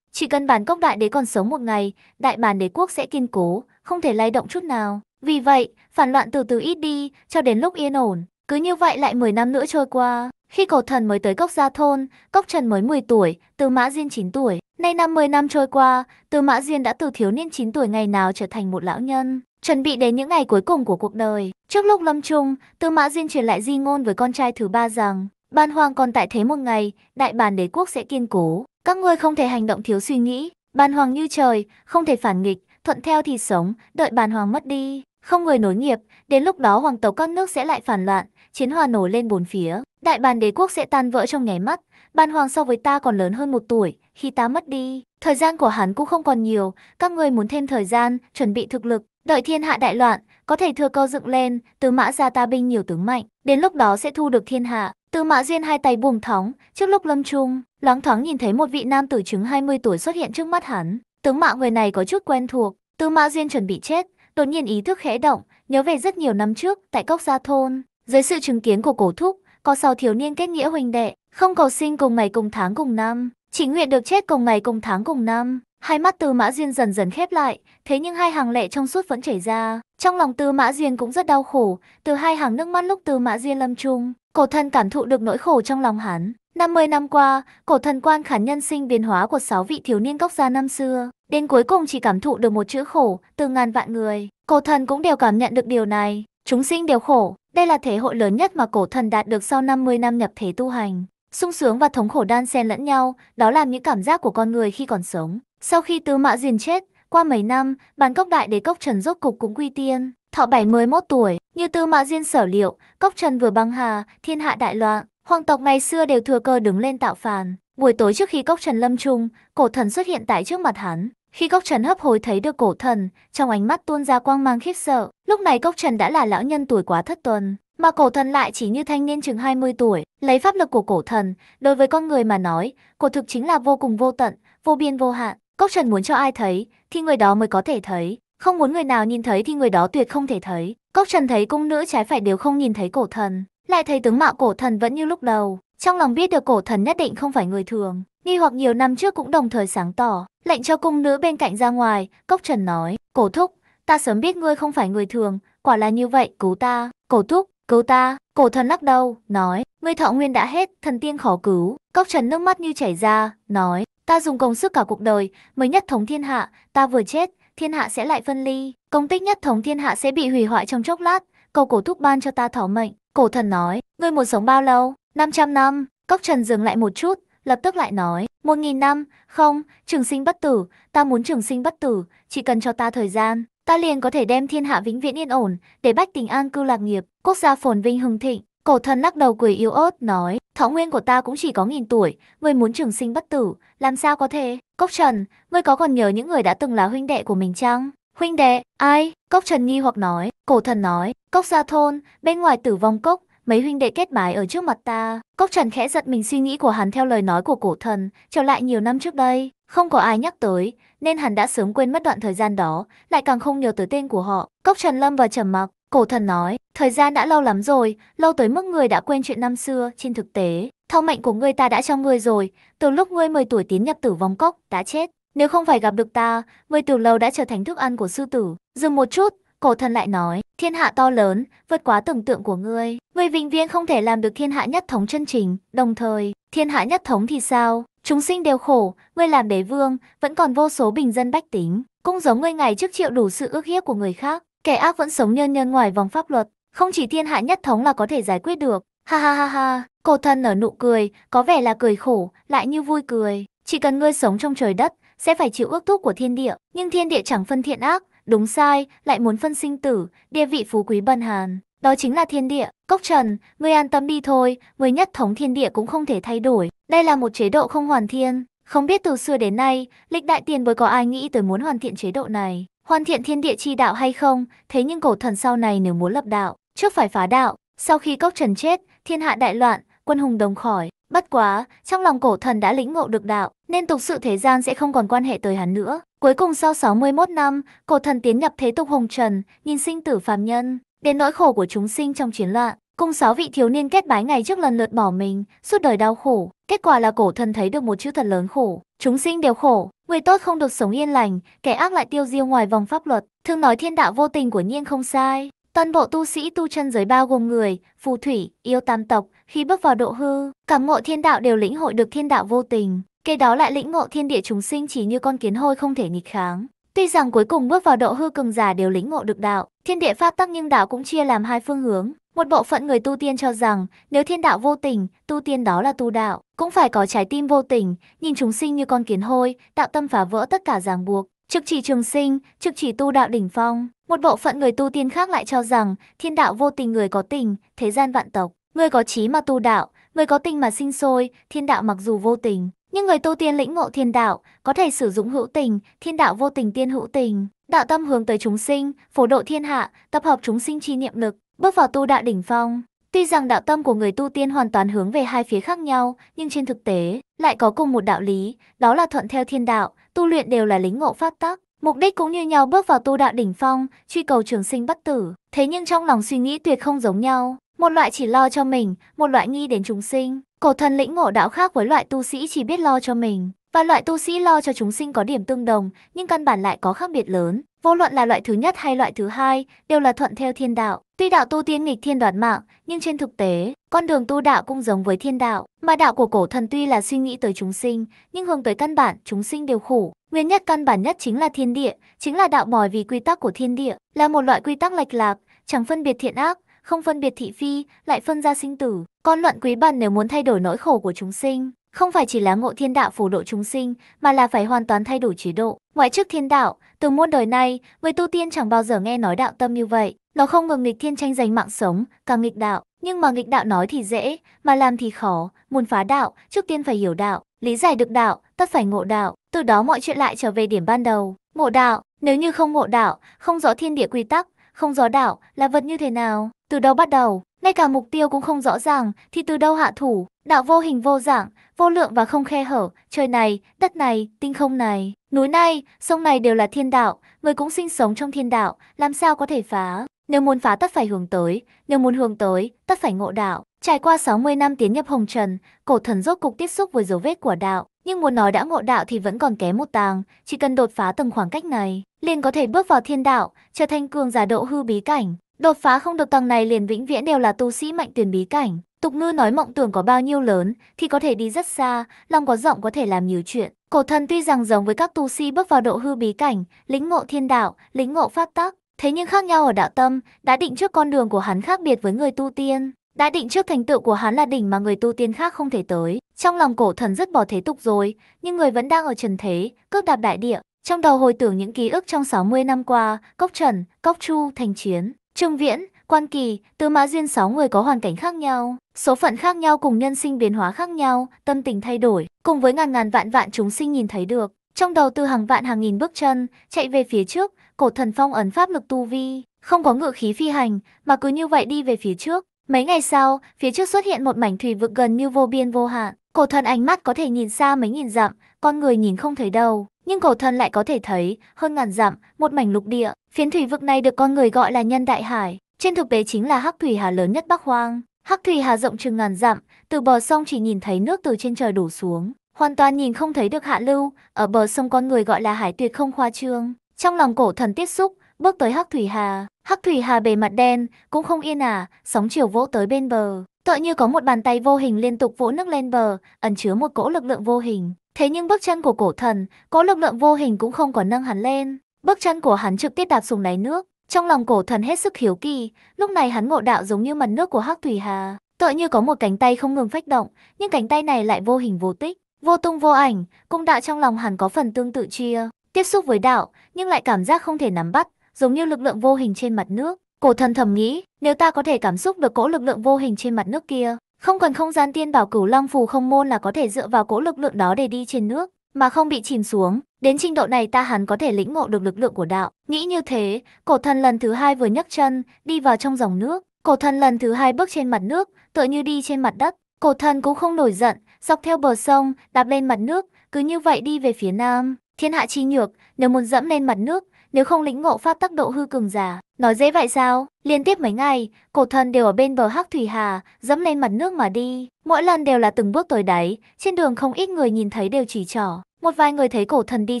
Chỉ cần bản cốc đại đế còn sống một ngày, đại bản đế quốc sẽ kiên cố, không thể lay động chút nào. Vì vậy, phản loạn từ từ ít đi, cho đến lúc yên ổn. Cứ như vậy lại 10 năm nữa trôi qua, khi cầu thần mới tới cốc gia thôn, cốc trần mới 10 tuổi, từ mã diên 9 tuổi. Nay năm 10 năm trôi qua, từ mã diên đã từ thiếu niên 9 tuổi ngày nào trở thành một lão nhân. Chuẩn bị đến những ngày cuối cùng của cuộc đời, trước lúc lâm chung, Tư Mã Diên truyền lại di ngôn với con trai thứ ba rằng, ban hoàng còn tại thế một ngày, đại bản đế quốc sẽ kiên cố, các ngươi không thể hành động thiếu suy nghĩ, ban hoàng như trời, không thể phản nghịch, thuận theo thì sống, đợi ban hoàng mất đi, không người nối nghiệp, đến lúc đó hoàng tộc các nước sẽ lại phản loạn, chiến hòa nổi lên bốn phía, đại bàn đế quốc sẽ tan vỡ trong nháy mắt, ban hoàng so với ta còn lớn hơn một tuổi, khi ta mất đi, thời gian của hắn cũng không còn nhiều, các ngươi muốn thêm thời gian, chuẩn bị thực lực, Đợi thiên hạ đại loạn, có thể thừa cơ dựng lên, Tư Mã gia ta binh nhiều tướng mạnh, đến lúc đó sẽ thu được thiên hạ. Tư Mã Duyên hai tay buông thõng, trước lúc lâm trung, loáng thoáng nhìn thấy một vị nam tử chứng 20 tuổi xuất hiện trước mắt hắn. Tướng mạo người này có chút quen thuộc, Tư Mã Duyên chuẩn bị chết, đột nhiên ý thức khẽ động, nhớ về rất nhiều năm trước tại Cốc Gia thôn, dưới sự chứng kiến của Cổ Thúc, có sáu thiếu niên kết nghĩa huynh đệ, không cầu sinh cùng ngày cùng tháng cùng năm, chỉ nguyện được chết cùng ngày cùng tháng cùng năm. Hai mắt Tư Mã Diên dần dần khép lại, thế nhưng hai hàng lệ trong suốt vẫn chảy ra. Trong lòng Tư Mã Diên cũng rất đau khổ, từ hai hàng nước mắt lúc Tư Mã Diên lâm chung, cổ thần cảm thụ được nỗi khổ trong lòng hắn. 50 năm qua, cổ thần quan khả nhân sinh biến hóa của 6 vị thiếu niên cốc gia năm xưa, đến cuối cùng chỉ cảm thụ được một chữ khổ từ ngàn vạn người. Cổ thần cũng đều cảm nhận được điều này, chúng sinh đều khổ, đây là thể hội lớn nhất mà cổ thần đạt được sau 50 năm nhập thế tu hành. sung sướng và thống khổ đan xen lẫn nhau, đó là những cảm giác của con người khi còn sống. Sau khi Tứ Mã Diền chết, qua mấy năm, bản cốc đại đế cốc Trần rốt cục cũng quy tiên, thọ 71 tuổi, như Tư Mã Diên sở liệu, cốc Trần vừa băng hà, thiên hạ đại loạn, hoàng tộc ngày xưa đều thừa cơ đứng lên tạo phản. Buổi tối trước khi cốc Trần lâm trung, cổ thần xuất hiện tại trước mặt hắn. Khi cốc Trần hấp hối thấy được cổ thần, trong ánh mắt tuôn ra quang mang khiếp sợ, lúc này cốc Trần đã là lão nhân tuổi quá thất tuần, mà cổ thần lại chỉ như thanh niên chừng 20 tuổi, lấy pháp lực của cổ thần, đối với con người mà nói, cổ thực chính là vô cùng vô tận, vô biên vô hạn. Cốc Trần muốn cho ai thấy, thì người đó mới có thể thấy, không muốn người nào nhìn thấy thì người đó tuyệt không thể thấy. Cốc Trần thấy cung nữ trái phải đều không nhìn thấy cổ thần, lại thấy tướng mạo cổ thần vẫn như lúc đầu, trong lòng biết được cổ thần nhất định không phải người thường, nghi hoặc nhiều năm trước cũng đồng thời sáng tỏ, lệnh cho cung nữ bên cạnh ra ngoài, Cốc Trần nói, cổ thúc, ta sớm biết ngươi không phải người thường, quả là như vậy, cứu ta, cổ thúc, cứu ta, cổ thần lắc đầu, nói, ngươi thọ nguyên đã hết, thần tiên khó cứu, Cốc Trần nước mắt như chảy ra, nói, Ta dùng công sức cả cuộc đời, mới nhất thống thiên hạ, ta vừa chết, thiên hạ sẽ lại phân ly. Công tích nhất thống thiên hạ sẽ bị hủy hoại trong chốc lát, cầu cổ thúc ban cho ta thỏ mệnh. Cổ thần nói, ngươi muốn sống bao lâu? 500 năm, cốc trần dừng lại một chút, lập tức lại nói, 1.000 năm, không, trường sinh bất tử, ta muốn trường sinh bất tử, chỉ cần cho ta thời gian, ta liền có thể đem thiên hạ vĩnh viễn yên ổn, để bách tình an cư lạc nghiệp, quốc gia phồn vinh hưng thịnh. Cổ thần lắc đầu cười yếu ớt, nói, thọ nguyên của ta cũng chỉ có nghìn tuổi, ngươi muốn trường sinh bất tử, làm sao có thể? Cốc Trần, ngươi có còn nhớ những người đã từng là huynh đệ của mình chăng? Huynh đệ, ai? Cốc Trần nghi hoặc nói, cổ thần nói, cốc gia thôn, bên ngoài tử vong cốc, mấy huynh đệ kết bái ở trước mặt ta. Cốc Trần khẽ giật mình suy nghĩ của hắn theo lời nói của cổ thần, trở lại nhiều năm trước đây, không có ai nhắc tới, nên hắn đã sớm quên mất đoạn thời gian đó, lại càng không nhớ tới tên của họ. Cốc Trần lâm vào trầm mặc, Cổ thần nói, thời gian đã lâu lắm rồi, lâu tới mức người đã quên chuyện năm xưa, trên thực tế, thọ mệnh của ngươi ta đã cho ngươi rồi, từ lúc ngươi 10 tuổi tiến nhập tử vong cốc, đã chết. Nếu không phải gặp được ta, ngươi từ lâu đã trở thành thức ăn của sư tử. Dừng một chút, cổ thần lại nói, thiên hạ to lớn, vượt quá tưởng tượng của ngươi. Ngươi vĩnh viên không thể làm được thiên hạ nhất thống chân chính, đồng thời, thiên hạ nhất thống thì sao? Chúng sinh đều khổ, ngươi làm đế vương, vẫn còn vô số bình dân bách tính. Cũng giống ngươi ngày trước chịu đủ sự ước hiếp của người khác, Kẻ ác vẫn sống nhơn nhơn ngoài vòng pháp luật, không chỉ thiên hạ nhất thống là có thể giải quyết được. Ha ha ha ha, cổ thần ở nụ cười, có vẻ là cười khổ, lại như vui cười. Chỉ cần ngươi sống trong trời đất, sẽ phải chịu ước thúc của thiên địa, nhưng thiên địa chẳng phân thiện ác, đúng sai, lại muốn phân sinh tử, địa vị phú quý bần hàn. Đó chính là thiên địa, cốc trần, ngươi an tâm đi thôi, người nhất thống thiên địa cũng không thể thay đổi. Đây là một chế độ không hoàn thiên, không biết từ xưa đến nay, lịch đại tiền bối có ai nghĩ tới muốn hoàn thiện chế độ này hoàn thiện thiên địa chi đạo hay không, thế nhưng cổ thần sau này nếu muốn lập đạo, trước phải phá đạo, sau khi cốc trần chết, thiên hạ đại loạn, quân hùng đồng khỏi. Bất quá, trong lòng cổ thần đã lĩnh ngộ được đạo, nên tục sự thế gian sẽ không còn quan hệ tới hắn nữa. Cuối cùng sau 61 năm, cổ thần tiến nhập thế tục hồng trần, nhìn sinh tử phàm nhân, đến nỗi khổ của chúng sinh trong chiến loạn. Cùng sáu vị thiếu niên kết bái ngày trước lần lượt bỏ mình, suốt đời đau khổ. Kết quả là cổ thần thấy được một chữ thật lớn khổ. Chúng sinh đều khổ, Người tốt không được sống yên lành, kẻ ác lại tiêu diêu ngoài vòng pháp luật. Thường nói thiên đạo vô tình của nhiên không sai. Toàn bộ tu sĩ tu chân giới bao gồm người, phù thủy, yêu tam tộc, khi bước vào độ hư, cảm ngộ thiên đạo đều lĩnh hội được thiên đạo vô tình. Kế đó lại lĩnh ngộ thiên địa chúng sinh chỉ như con kiến hôi không thể nghịch kháng. Tuy rằng cuối cùng bước vào độ hư cường giả đều lĩnh ngộ được đạo, thiên địa pháp tắc nhưng đạo cũng chia làm hai phương hướng, một bộ phận người tu tiên cho rằng, nếu thiên đạo vô tình, tu tiên đó là tu đạo, cũng phải có trái tim vô tình, nhìn chúng sinh như con kiến hôi, tạo tâm phá vỡ tất cả ràng buộc. Trực chỉ trường sinh, trực chỉ tu đạo đỉnh phong. Một bộ phận người tu tiên khác lại cho rằng, thiên đạo vô tình người có tình, thế gian vạn tộc. Người có trí mà tu đạo, người có tình mà sinh sôi, thiên đạo mặc dù vô tình, nhưng người tu tiên lĩnh ngộ thiên đạo, có thể sử dụng hữu tình, thiên đạo vô tình tiên hữu tình, đạo tâm hướng tới chúng sinh, phổ độ thiên hạ, tập hợp chúng sinh chi niệm lực, Bước vào tu đạo đỉnh phong, tuy rằng đạo tâm của người tu tiên hoàn toàn hướng về hai phía khác nhau, nhưng trên thực tế lại có cùng một đạo lý, đó là thuận theo thiên đạo, tu luyện đều là lính ngộ pháp tắc. Mục đích cũng như nhau bước vào tu đạo đỉnh phong, truy cầu trường sinh bất tử, thế nhưng trong lòng suy nghĩ tuyệt không giống nhau, một loại chỉ lo cho mình, một loại nghi đến chúng sinh. Cổ thần lĩnh ngộ đạo khác với loại tu sĩ chỉ biết lo cho mình, và loại tu sĩ lo cho chúng sinh có điểm tương đồng, nhưng căn bản lại có khác biệt lớn. Vô luận là loại thứ nhất hay loại thứ hai, đều là thuận theo thiên đạo. Tuy đạo tu tiên nghịch thiên đoạt mạng, nhưng trên thực tế, con đường tu đạo cũng giống với thiên đạo, mà đạo của cổ thần tuy là suy nghĩ tới chúng sinh, nhưng hướng tới căn bản, chúng sinh đều khổ. Nguyên nhất căn bản nhất chính là thiên địa, chính là đạo mòi vì quy tắc của thiên địa, là một loại quy tắc lệch lạc, chẳng phân biệt thiện ác, không phân biệt thị phi, lại phân ra sinh tử. Con luận quý bản nếu muốn thay đổi nỗi khổ của chúng sinh, không phải chỉ là ngộ thiên đạo phù độ chúng sinh, mà là phải hoàn toàn thay đổi chế độ. Ngoại trước thiên đạo, từ muôn đời nay, người tu tiên chẳng bao giờ nghe nói đạo tâm như vậy. Nó không ngừng nghịch thiên tranh giành mạng sống, càng nghịch đạo. Nhưng mà nghịch đạo nói thì dễ, mà làm thì khó. Muốn phá đạo, trước tiên phải hiểu đạo, lý giải được đạo, tất phải ngộ đạo. Từ đó mọi chuyện lại trở về điểm ban đầu. Ngộ đạo, nếu như không ngộ đạo, không rõ thiên địa quy tắc, không rõ đạo là vật như thế nào? Từ đâu bắt đầu, ngay cả mục tiêu cũng không rõ ràng, thì từ đâu hạ thủ, đạo vô hình vô dạng, vô lượng và không khe hở, trời này, đất này, tinh không này, núi này, sông này đều là thiên đạo, người cũng sinh sống trong thiên đạo, làm sao có thể phá. Nếu muốn phá tất phải hướng tới, nếu muốn hướng tới, tất phải ngộ đạo. Trải qua 60 năm tiến nhập hồng trần, cổ thần rốt cục tiếp xúc với dấu vết của đạo, nhưng muốn nói đã ngộ đạo thì vẫn còn kém một tàng, chỉ cần đột phá từng khoảng cách này, liền có thể bước vào thiên đạo, trở thành cường giả độ hư bí cảnh. Đột phá không được tầng này liền vĩnh viễn đều là tu sĩ mạnh tuyển bí cảnh. Tục ngư nói mộng tưởng có bao nhiêu lớn thì có thể đi rất xa, lòng có rộng có thể làm nhiều chuyện. Cổ thần tuy rằng giống với các tu sĩ bước vào độ hư bí cảnh, lĩnh ngộ thiên đạo, lĩnh ngộ pháp tắc, thế nhưng khác nhau ở đạo tâm, đã định trước con đường của hắn khác biệt với người tu tiên. Đã định trước thành tựu của hắn là đỉnh mà người tu tiên khác không thể tới. Trong lòng cổ thần rất bỏ thế tục rồi, nhưng người vẫn đang ở trần thế, cướp đạp đại địa. Trong đầu hồi tưởng những ký ức trong 60 năm qua, Cốc Trần, Cốc Chu, Thành Chiến, Trương Viễn, Quan Kỳ, Tư Mã Duyên sáu người có hoàn cảnh khác nhau, số phận khác nhau cùng nhân sinh biến hóa khác nhau, tâm tình thay đổi, cùng với ngàn ngàn vạn vạn chúng sinh nhìn thấy được. Trong đầu Tư hàng vạn hàng nghìn bước chân, chạy về phía trước, cổ thần phong ấn pháp lực tu vi, không có ngự khí phi hành, mà cứ như vậy đi về phía trước. Mấy ngày sau, phía trước xuất hiện một mảnh thủy vực gần như vô biên vô hạn, cổ thần ánh mắt có thể nhìn xa mấy nghìn dặm, con người nhìn không thấy đâu nhưng cổ thân lại có thể thấy, hơn ngàn dặm, một mảnh lục địa, phiến thủy vực này được con người gọi là nhân đại hải, trên thực tế chính là hắc thủy hà lớn nhất Bắc Hoang. Hắc thủy hà rộng chừng ngàn dặm, từ bờ sông chỉ nhìn thấy nước từ trên trời đổ xuống, hoàn toàn nhìn không thấy được hạ lưu, ở bờ sông con người gọi là hải tuyệt không khoa trương. Trong lòng cổ thần tiếp xúc, bước tới hắc thủy hà, hắc thủy hà bề mặt đen, cũng không yên ả, à, sóng chiều vỗ tới bên bờ, tựa như có một bàn tay vô hình liên tục vỗ nước lên bờ, ẩn chứa một cỗ lực lượng vô hình. Thế nhưng bước chân của cổ thần, có lực lượng vô hình cũng không có nâng hắn lên. Bước chân của hắn trực tiếp đạp xuống đáy nước. Trong lòng cổ thần hết sức hiếu kỳ, lúc này hắn ngộ đạo giống như mặt nước của Hắc Thủy Hà. Tựa như có một cánh tay không ngừng phách động, nhưng cánh tay này lại vô hình vô tích, vô tung vô ảnh, cung đạo trong lòng hắn có phần tương tự chia. Tiếp xúc với đạo, nhưng lại cảm giác không thể nắm bắt, giống như lực lượng vô hình trên mặt nước. Cổ thần thầm nghĩ, nếu ta có thể cảm xúc được cỗ lực lượng vô hình trên mặt nước kia, không cần không gian tiên bảo cửu long phù không môn là có thể dựa vào cỗ lực lượng đó để đi trên nước, mà không bị chìm xuống. Đến trình độ này ta hẳn có thể lĩnh ngộ được lực lượng của đạo. Nghĩ như thế, cổ thần lần thứ hai vừa nhấc chân, đi vào trong dòng nước. Cổ thần lần thứ hai bước trên mặt nước, tựa như đi trên mặt đất. Cổ thần cũng không nổi giận, dọc theo bờ sông, đạp lên mặt nước, cứ như vậy đi về phía nam. Thiên hạ chi nhược, nếu muốn dẫm lên mặt nước, nếu không lĩnh ngộ pháp tắc độ hư cường giả. Nói dễ vậy sao? Liên tiếp mấy ngày, cổ thần đều ở bên bờ hắc thủy hà, dẫm lên mặt nước mà đi. Mỗi lần đều là từng bước tới đáy, trên đường không ít người nhìn thấy đều chỉ trỏ. Một vài người thấy cổ thần đi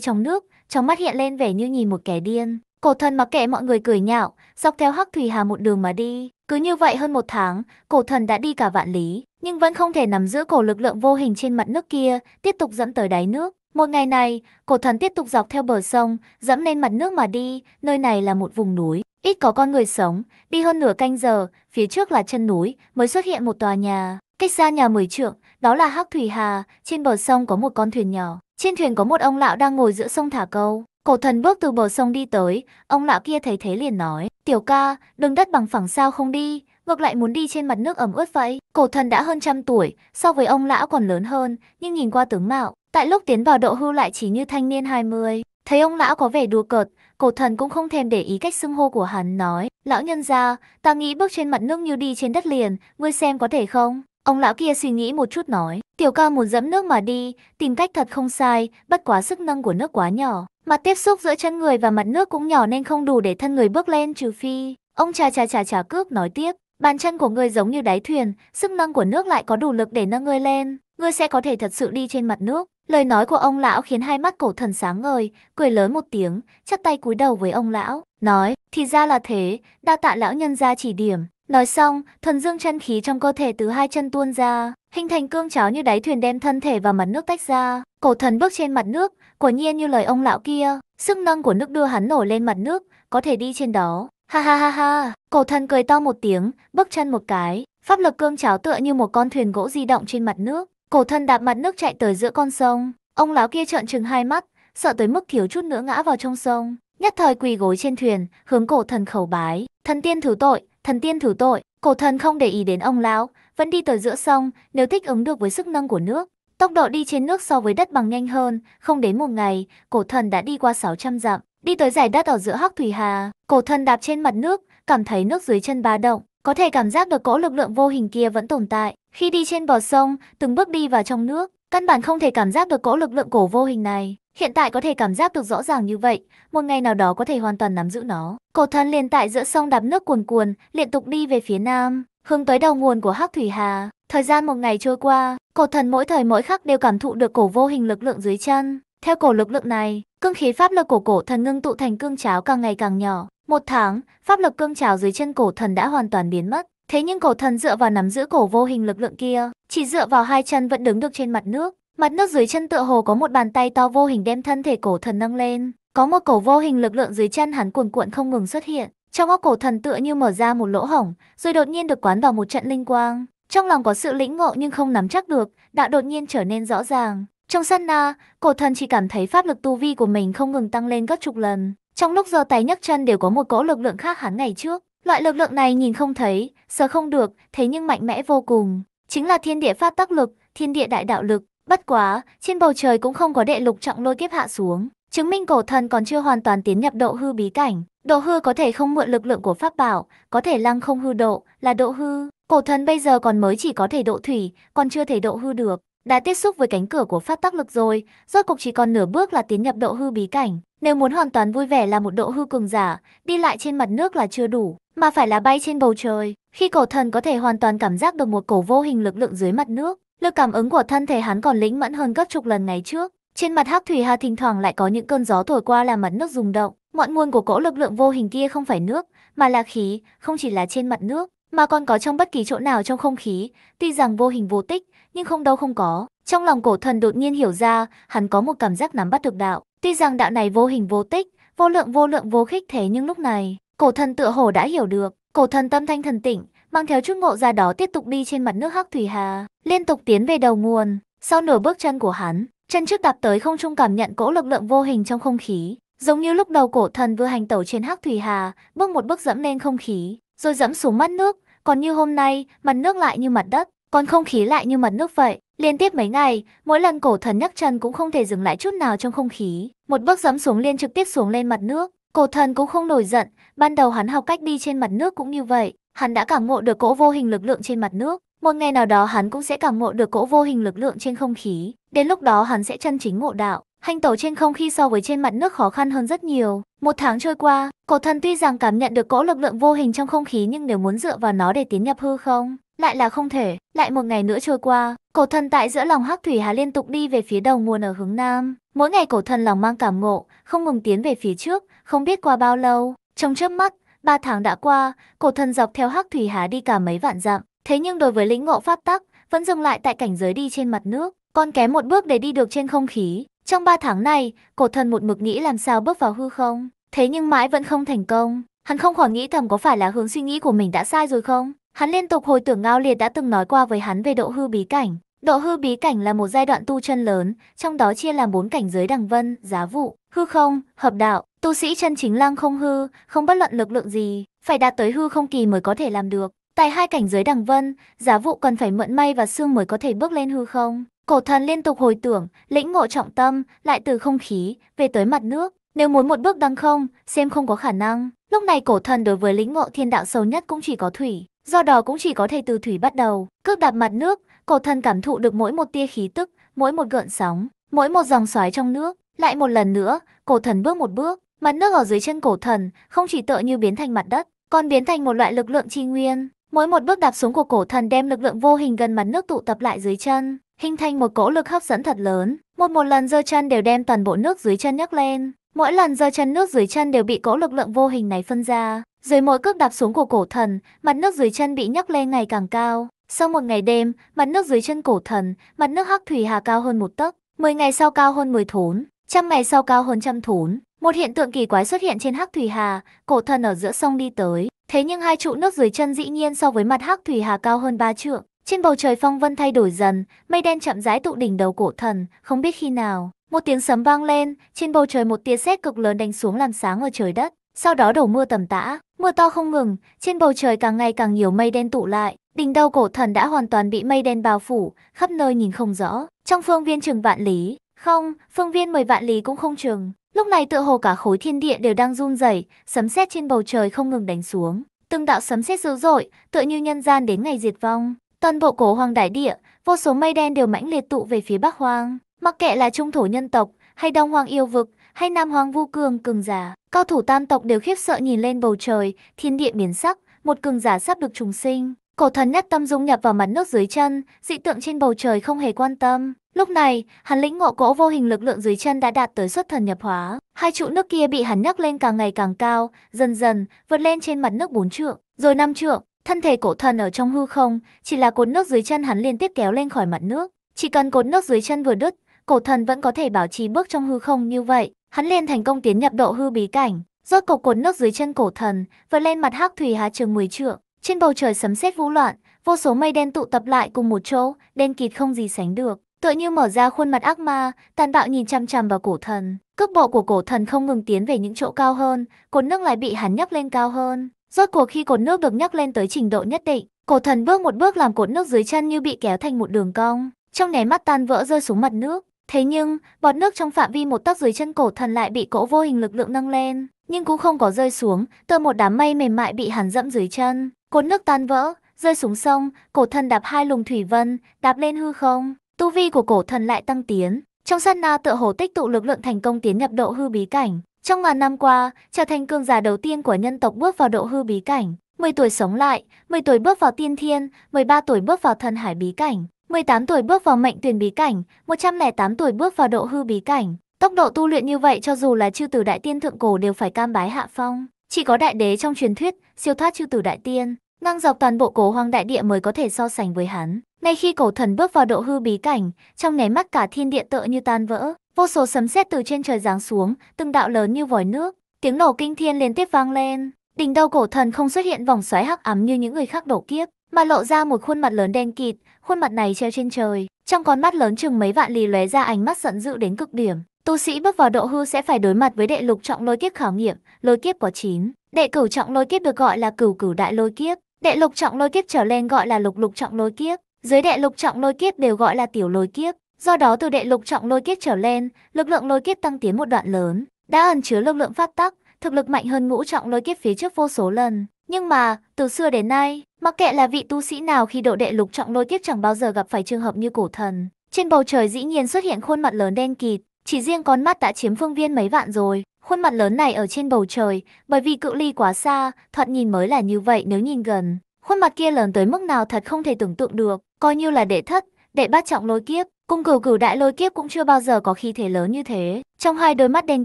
trong nước, trong mắt hiện lên vẻ như nhìn một kẻ điên. Cổ thần mặc kệ mọi người cười nhạo, dọc theo hắc thủy hà một đường mà đi. Cứ như vậy hơn một tháng, cổ thần đã đi cả vạn lý, nhưng vẫn không thể nắm giữ cổ lực lượng vô hình trên mặt nước kia, tiếp tục dẫn tới đáy nước. Một ngày này, cổ thần tiếp tục dọc theo bờ sông, dẫm lên mặt nước mà đi, nơi này là một vùng núi, ít có con người sống, đi hơn nửa canh giờ, phía trước là chân núi, mới xuất hiện một tòa nhà. Cách xa nhà mười trượng, đó là Hắc Thủy Hà, trên bờ sông có một con thuyền nhỏ. Trên thuyền có một ông lão đang ngồi giữa sông thả câu. Cổ thần bước từ bờ sông đi tới, ông lão kia thấy thế liền nói, tiểu ca, đường đất bằng phẳng sao không đi, ngược lại muốn đi trên mặt nước ẩm ướt vậy. Cổ thần đã hơn trăm tuổi, so với ông lão còn lớn hơn, nhưng nhìn qua tướng mạo, Tại lúc tiến vào độ hưu lại chỉ như thanh niên 20, thấy ông lão có vẻ đùa cợt, cổ thần cũng không thèm để ý cách xưng hô của hắn nói, lão nhân gia ta nghĩ bước trên mặt nước như đi trên đất liền, ngươi xem có thể không? Ông lão kia suy nghĩ một chút nói, tiểu ca muốn dẫm nước mà đi, tìm cách thật không sai, bất quá sức nâng của nước quá nhỏ. Mặt tiếp xúc giữa chân người và mặt nước cũng nhỏ nên không đủ để thân người bước lên trừ phi. Ông trà trà trà trà cước nói tiếp, bàn chân của ngươi giống như đáy thuyền, sức nâng của nước lại có đủ lực để nâng ngươi lên. Ngươi sẽ có thể thật sự đi trên mặt nước. Lời nói của ông lão khiến hai mắt cổ thần sáng ngời, cười lớn một tiếng, chắp tay cúi đầu với ông lão, nói, thì ra là thế, đa tạ lão nhân ra chỉ điểm. Nói xong, thần dương chân khí trong cơ thể từ hai chân tuôn ra, hình thành cương cháo như đáy thuyền đem thân thể và mặt nước tách ra. Cổ thần bước trên mặt nước, quả nhiên như lời ông lão kia, sức nâng của nước đưa hắn nổi lên mặt nước, có thể đi trên đó. Ha ha ha ha, cổ thần cười to một tiếng, bước chân một cái, pháp lực cương cháo tựa như một con thuyền gỗ di động trên mặt nước, Cổ thân đạp mặt nước chạy tới giữa con sông, ông lão kia trợn trừng hai mắt, sợ tới mức thiếu chút nữa ngã vào trong sông, nhất thời quỳ gối trên thuyền, hướng cổ thần khẩu bái, thần tiên thứ tội, thần tiên thứ tội. Cổ thần không để ý đến ông lão, vẫn đi tới giữa sông, nếu thích ứng được với sức nâng của nước. Tốc độ đi trên nước so với đất bằng nhanh hơn, không đến một ngày, cổ thần đã đi qua 600 dặm, đi tới giải đất ở giữa Hắc Thủy Hà. Cổ thần đạp trên mặt nước, cảm thấy nước dưới chân ba động, có thể cảm giác được cỗ lực lượng vô hình kia vẫn tồn tại. Khi đi trên bờ sông, từng bước đi vào trong nước, căn bản không thể cảm giác được cỗ lực lượng cổ vô hình này. Hiện tại có thể cảm giác được rõ ràng như vậy, một ngày nào đó có thể hoàn toàn nắm giữ nó. Cổ thần liền tại giữa sông đạp nước cuồn cuồn, liên tục đi về phía nam, hướng tới đầu nguồn của Hắc Thủy Hà. Thời gian một ngày trôi qua, cổ thần mỗi thời mỗi khắc đều cảm thụ được cổ vô hình lực lượng dưới chân. Theo cổ lực lượng này, cương khí pháp lực của cổ thần ngưng tụ thành cương cháo càng ngày càng nhỏ. Một tháng, pháp lực cương cháo dưới chân cổ thần đã hoàn toàn biến mất. Thế nhưng cổ thần dựa vào nắm giữ cổ vô hình lực lượng kia, chỉ dựa vào hai chân vẫn đứng được trên mặt nước. Mặt nước dưới chân tựa hồ có một bàn tay to vô hình đem thân thể cổ thần nâng lên. Có một cổ vô hình lực lượng dưới chân hắn cuồn cuộn không ngừng xuất hiện. Trong óc cổ thần tựa như mở ra một lỗ hổng, rồi đột nhiên được quán vào một trận linh quang. Trong lòng có sự lĩnh ngộ nhưng không nắm chắc được, đã đột nhiên trở nên rõ ràng. Trong sát na, cổ thần chỉ cảm thấy pháp lực tu vi của mình không ngừng tăng lên gấp chục lần. Trong lúc giơ tay nhấc chân đều có một cỗ lực lượng khác hắn ngày trước. Loại lực lượng này nhìn không thấy, sờ không được, thế nhưng mạnh mẽ vô cùng. Chính là thiên địa phát tác lực, thiên địa đại đạo lực. Bất quá, trên bầu trời cũng không có đệ lục trọng lôi kiếp hạ xuống. Chứng minh cổ thần còn chưa hoàn toàn tiến nhập độ hư bí cảnh. Độ hư có thể không mượn lực lượng của pháp bảo, có thể lăng không hư độ, là độ hư. Cổ thần bây giờ còn mới chỉ có thể độ thủy, còn chưa thể độ hư được. Đã tiếp xúc với cánh cửa của pháp tắc lực rồi, rốt cục chỉ còn nửa bước là tiến nhập độ hư bí cảnh. Nếu muốn hoàn toàn vui vẻ là một độ hư cường giả, đi lại trên mặt nước là chưa đủ mà phải là bay trên bầu trời. Khi cổ thần có thể hoàn toàn cảm giác được một cổ vô hình lực lượng dưới mặt nước, lực cảm ứng của thân thể hắn còn lĩnh mẫn hơn gấp chục lần ngày trước. Trên mặt Hắc Thủy Hà thỉnh thoảng lại có những cơn gió thổi qua làm mặt nước rung động. Mọi nguồn của cỗ lực lượng vô hình kia không phải nước, mà là khí, không chỉ là trên mặt nước, mà còn có trong bất kỳ chỗ nào trong không khí, tuy rằng vô hình vô tích, nhưng không đâu không có. Trong lòng cổ thần đột nhiên hiểu ra, hắn có một cảm giác nắm bắt được đạo. Tuy rằng đạo này vô hình vô tích, vô lượng vô lượng vô khích thế nhưng lúc này, Cổ thần tựa hồ đã hiểu được, cổ thần tâm thanh thần tỉnh, mang theo chút ngộ ra đó tiếp tục đi trên mặt nước Hắc Thủy Hà, liên tục tiến về đầu nguồn. Sau nửa bước chân của hắn, chân trước đạp tới không trung cảm nhận cỗ lực lượng vô hình trong không khí, giống như lúc đầu cổ thần vừa hành tẩu trên Hắc Thủy Hà, bước một bước dẫm lên không khí, rồi dẫm xuống mắt nước, còn như hôm nay, mặt nước lại như mặt đất, còn không khí lại như mặt nước vậy. Liên tiếp mấy ngày, mỗi lần cổ thần nhấc chân cũng không thể dừng lại chút nào trong không khí, một bước dẫm xuống liên trực tiếp xuống lên mặt nước, Cổ thần cũng không nổi giận, ban đầu hắn học cách đi trên mặt nước cũng như vậy, hắn đã cảm ngộ được cỗ vô hình lực lượng trên mặt nước. Một ngày nào đó hắn cũng sẽ cảm ngộ được cỗ vô hình lực lượng trên không khí, đến lúc đó hắn sẽ chân chính ngộ đạo. Hành tẩu trên không khi so với trên mặt nước khó khăn hơn rất nhiều. Một tháng trôi qua, cổ thần tuy rằng cảm nhận được cỗ lực lượng vô hình trong không khí nhưng nếu muốn dựa vào nó để tiến nhập hư không, lại là không thể. Lại một ngày nữa trôi qua, cổ thần tại giữa lòng hắc thủy hà liên tục đi về phía đầu nguồn ở hướng nam. Mỗi ngày cổ thần lòng mang cảm ngộ, không ngừng tiến về phía trước, không biết qua bao lâu, trong chớp mắt, ba tháng đã qua, cổ thần dọc theo hắc thủy hà đi cả mấy vạn dặm. Thế nhưng đối với lĩnh ngộ pháp tắc, vẫn dừng lại tại cảnh giới đi trên mặt nước, còn kém một bước để đi được trên không khí. Trong ba tháng này, cổ thần một mực nghĩ làm sao bước vào hư không, thế nhưng mãi vẫn không thành công. Hắn không khỏi nghĩ thầm có phải là hướng suy nghĩ của mình đã sai rồi không? Hắn liên tục hồi tưởng Ngao Liệt đã từng nói qua với hắn về độ hư bí cảnh. Độ hư bí cảnh là một giai đoạn tu chân lớn, trong đó chia làm bốn cảnh giới đằng vân, giá vụ, Hư không, hợp đạo, tu sĩ chân chính lăng không hư, không bất luận lực lượng gì, phải đạt tới hư không kỳ mới có thể làm được. Tại hai cảnh giới đẳng vân, giá vụ cần phải mượn may và xương mới có thể bước lên hư không. Cổ thần liên tục hồi tưởng, lĩnh ngộ trọng tâm, lại từ không khí, về tới mặt nước. Nếu muốn một bước đăng không, xem không có khả năng. Lúc này cổ thần đối với lĩnh ngộ thiên đạo sâu nhất cũng chỉ có thủy. Do đó cũng chỉ có thể từ thủy bắt đầu. Cước đạp mặt nước, cổ thần cảm thụ được mỗi một tia khí tức, mỗi một gợn sóng, mỗi một dòng xoáy trong nước. Lại một lần nữa, cổ thần bước một bước, mặt nước ở dưới chân cổ thần không chỉ tựa như biến thành mặt đất, còn biến thành một loại lực lượng tri nguyên. Mỗi một bước đạp xuống của cổ thần đem lực lượng vô hình gần mặt nước tụ tập lại dưới chân, hình thành một cỗ lực hấp dẫn thật lớn. Một một lần giơ chân đều đem toàn bộ nước dưới chân nhấc lên. Mỗi lần giơ chân nước dưới chân đều bị cỗ lực lượng vô hình này phân ra. Dưới mỗi cước đạp xuống của cổ thần, mặt nước dưới chân bị nhấc lên ngày càng cao. Sau một ngày đêm, mặt nước dưới chân cổ thần, mặt nước hắc thủy hà cao hơn một tấc, 10 ngày sau cao hơn 10 thốn, Trăm ngày sau cao hơn trăm thốn, một hiện tượng kỳ quái xuất hiện trên Hắc Thủy Hà, cổ thần ở giữa sông đi tới. Thế nhưng hai trụ nước dưới chân dĩ nhiên so với mặt Hắc Thủy Hà cao hơn ba trượng. Trên bầu trời phong vân thay đổi dần, mây đen chậm rãi tụ đỉnh đầu cổ thần, không biết khi nào. Một tiếng sấm vang lên, trên bầu trời một tia sét cực lớn đánh xuống làm sáng ở trời đất. Sau đó đổ mưa tầm tã, mưa to không ngừng, trên bầu trời càng ngày càng nhiều mây đen tụ lại, đỉnh đầu cổ thần đã hoàn toàn bị mây đen bao phủ, khắp nơi nhìn không rõ. Trong phương viên trường vạn lý, không, phương viên mười vạn lý cũng không chừng. Lúc này tựa hồ cả khối thiên địa đều đang run rẩy, sấm sét trên bầu trời không ngừng đánh xuống, từng đạo sấm sét dữ dội, tựa như nhân gian đến ngày diệt vong. Toàn bộ cổ hoàng đại địa, vô số mây đen đều mãnh liệt tụ về phía Bắc Hoang, mặc kệ là trung thổ nhân tộc hay Đông hoàng yêu vực, hay Nam hoàng Vu Cường cường giả, cao thủ tam tộc đều khiếp sợ nhìn lên bầu trời, thiên địa biến sắc, một cường giả sắp được trùng sinh. Cổ thần nét tâm dung nhập vào mặt nước dưới chân, dị tượng trên bầu trời không hề quan tâm. Lúc này, hắn lĩnh ngộ cỗ vô hình lực lượng dưới chân đã đạt tới xuất thần nhập hóa. Hai trụ nước kia bị hắn nhấc lên càng ngày càng cao, dần dần vượt lên trên mặt nước bốn trượng, rồi năm trượng. Thân thể cổ thần ở trong hư không, chỉ là cột nước dưới chân hắn liên tiếp kéo lên khỏi mặt nước. Chỉ cần cột nước dưới chân vừa đứt, cổ thần vẫn có thể bảo trì bước trong hư không như vậy. Hắn liền thành công tiến nhập độ hư bí cảnh. Rốt cục cột nước dưới chân cổ thần vượt lên mặt hắc thủy hạ trường 10 trượng. Trên bầu trời sấm sét vũ loạn, vô số mây đen tụ tập lại cùng một chỗ, đen kịt không gì sánh được. Tựa như mở ra khuôn mặt ác ma, tàn bạo nhìn chăm chăm vào cổ thần. Cước bộ của cổ thần không ngừng tiến về những chỗ cao hơn, cột nước lại bị hắn nhấc lên cao hơn. Rốt cuộc khi cột nước được nhấc lên tới trình độ nhất định, cổ thần bước một bước làm cột nước dưới chân như bị kéo thành một đường cong, trong nháy mắt tan vỡ rơi xuống mặt nước. Thế nhưng, bọt nước trong phạm vi một tấc dưới chân cổ thần lại bị cỗ vô hình lực lượng nâng lên, nhưng cũng không có rơi xuống, tựa một đám mây mềm mại bị hắn dẫm dưới chân. Cột nước tan vỡ, rơi xuống sông, cổ thần đạp hai lùng thủy vân, đạp lên hư không. Tu vi của cổ thần lại tăng tiến. Trong sát na tựa hồ tích tụ lực lượng thành công tiến nhập độ hư bí cảnh. Trong ngàn năm qua, trở thành cường giả đầu tiên của nhân tộc bước vào độ hư bí cảnh. 10 tuổi sống lại, 10 tuổi bước vào tiên thiên, 13 tuổi bước vào thần hải bí cảnh, 18 tuổi bước vào mệnh tuyển bí cảnh, 108 tuổi bước vào độ hư bí cảnh. Tốc độ tu luyện như vậy cho dù là chư tử đại tiên thượng cổ đều phải cam bái hạ phong. Chỉ có đại đế trong truyền thuyết, siêu thoát chư tử đại tiên, ngang dọc toàn bộ cổ hoang đại địa mới có thể so sánh với hắn. Ngay khi cổ thần bước vào độ hư bí cảnh, trong nháy mắt cả thiên địa tựa như tan vỡ, vô số sấm sét từ trên trời giáng xuống, từng đạo lớn như vòi nước, tiếng nổ kinh thiên liên tiếp vang lên. Đỉnh đầu cổ thần không xuất hiện vòng xoáy hắc ám như những người khác đổ kiếp, mà lộ ra một khuôn mặt lớn đen kịt, khuôn mặt này treo trên trời, trong con mắt lớn chừng mấy vạn lì lóe ra ánh mắt giận dữ đến cực điểm, Tu sĩ bước vào độ hư sẽ phải đối mặt với đệ lục trọng lôi kiếp khảo nghiệm, lôi kiếp có 9. Đệ cửu trọng lôi kiếp được gọi là cửu cửu đại lôi kiếp, đệ lục trọng lôi kiếp trở lên gọi là lục lục trọng lôi kiếp, dưới đệ lục trọng lôi kiếp đều gọi là tiểu lôi kiếp. Do đó từ đệ lục trọng lôi kiếp trở lên, lực lượng lôi kiếp tăng tiến một đoạn lớn, đã ẩn chứa lực lượng pháp tắc, thực lực mạnh hơn ngũ trọng lôi kiếp phía trước vô số lần. Nhưng mà, từ xưa đến nay, mặc kệ là vị tu sĩ nào khi độ đệ lục trọng lôi kiếp chẳng bao giờ gặp phải trường hợp như cổ thần. Trên bầu trời dĩ nhiên xuất hiện khuôn mặt lớn đen kịt, chỉ riêng con mắt đã chiếm phương viên mấy vạn rồi. Khuôn mặt lớn này ở trên bầu trời, bởi vì cự ly quá xa, thoạt nhìn mới là như vậy nếu nhìn gần. Khuôn mặt kia lớn tới mức nào thật không thể tưởng tượng được, coi như là đệ thất, đệ bát trọng lôi kiếp, cung cửu cửu đại lôi kiếp cũng chưa bao giờ có khí thế lớn như thế. Trong hai đôi mắt đen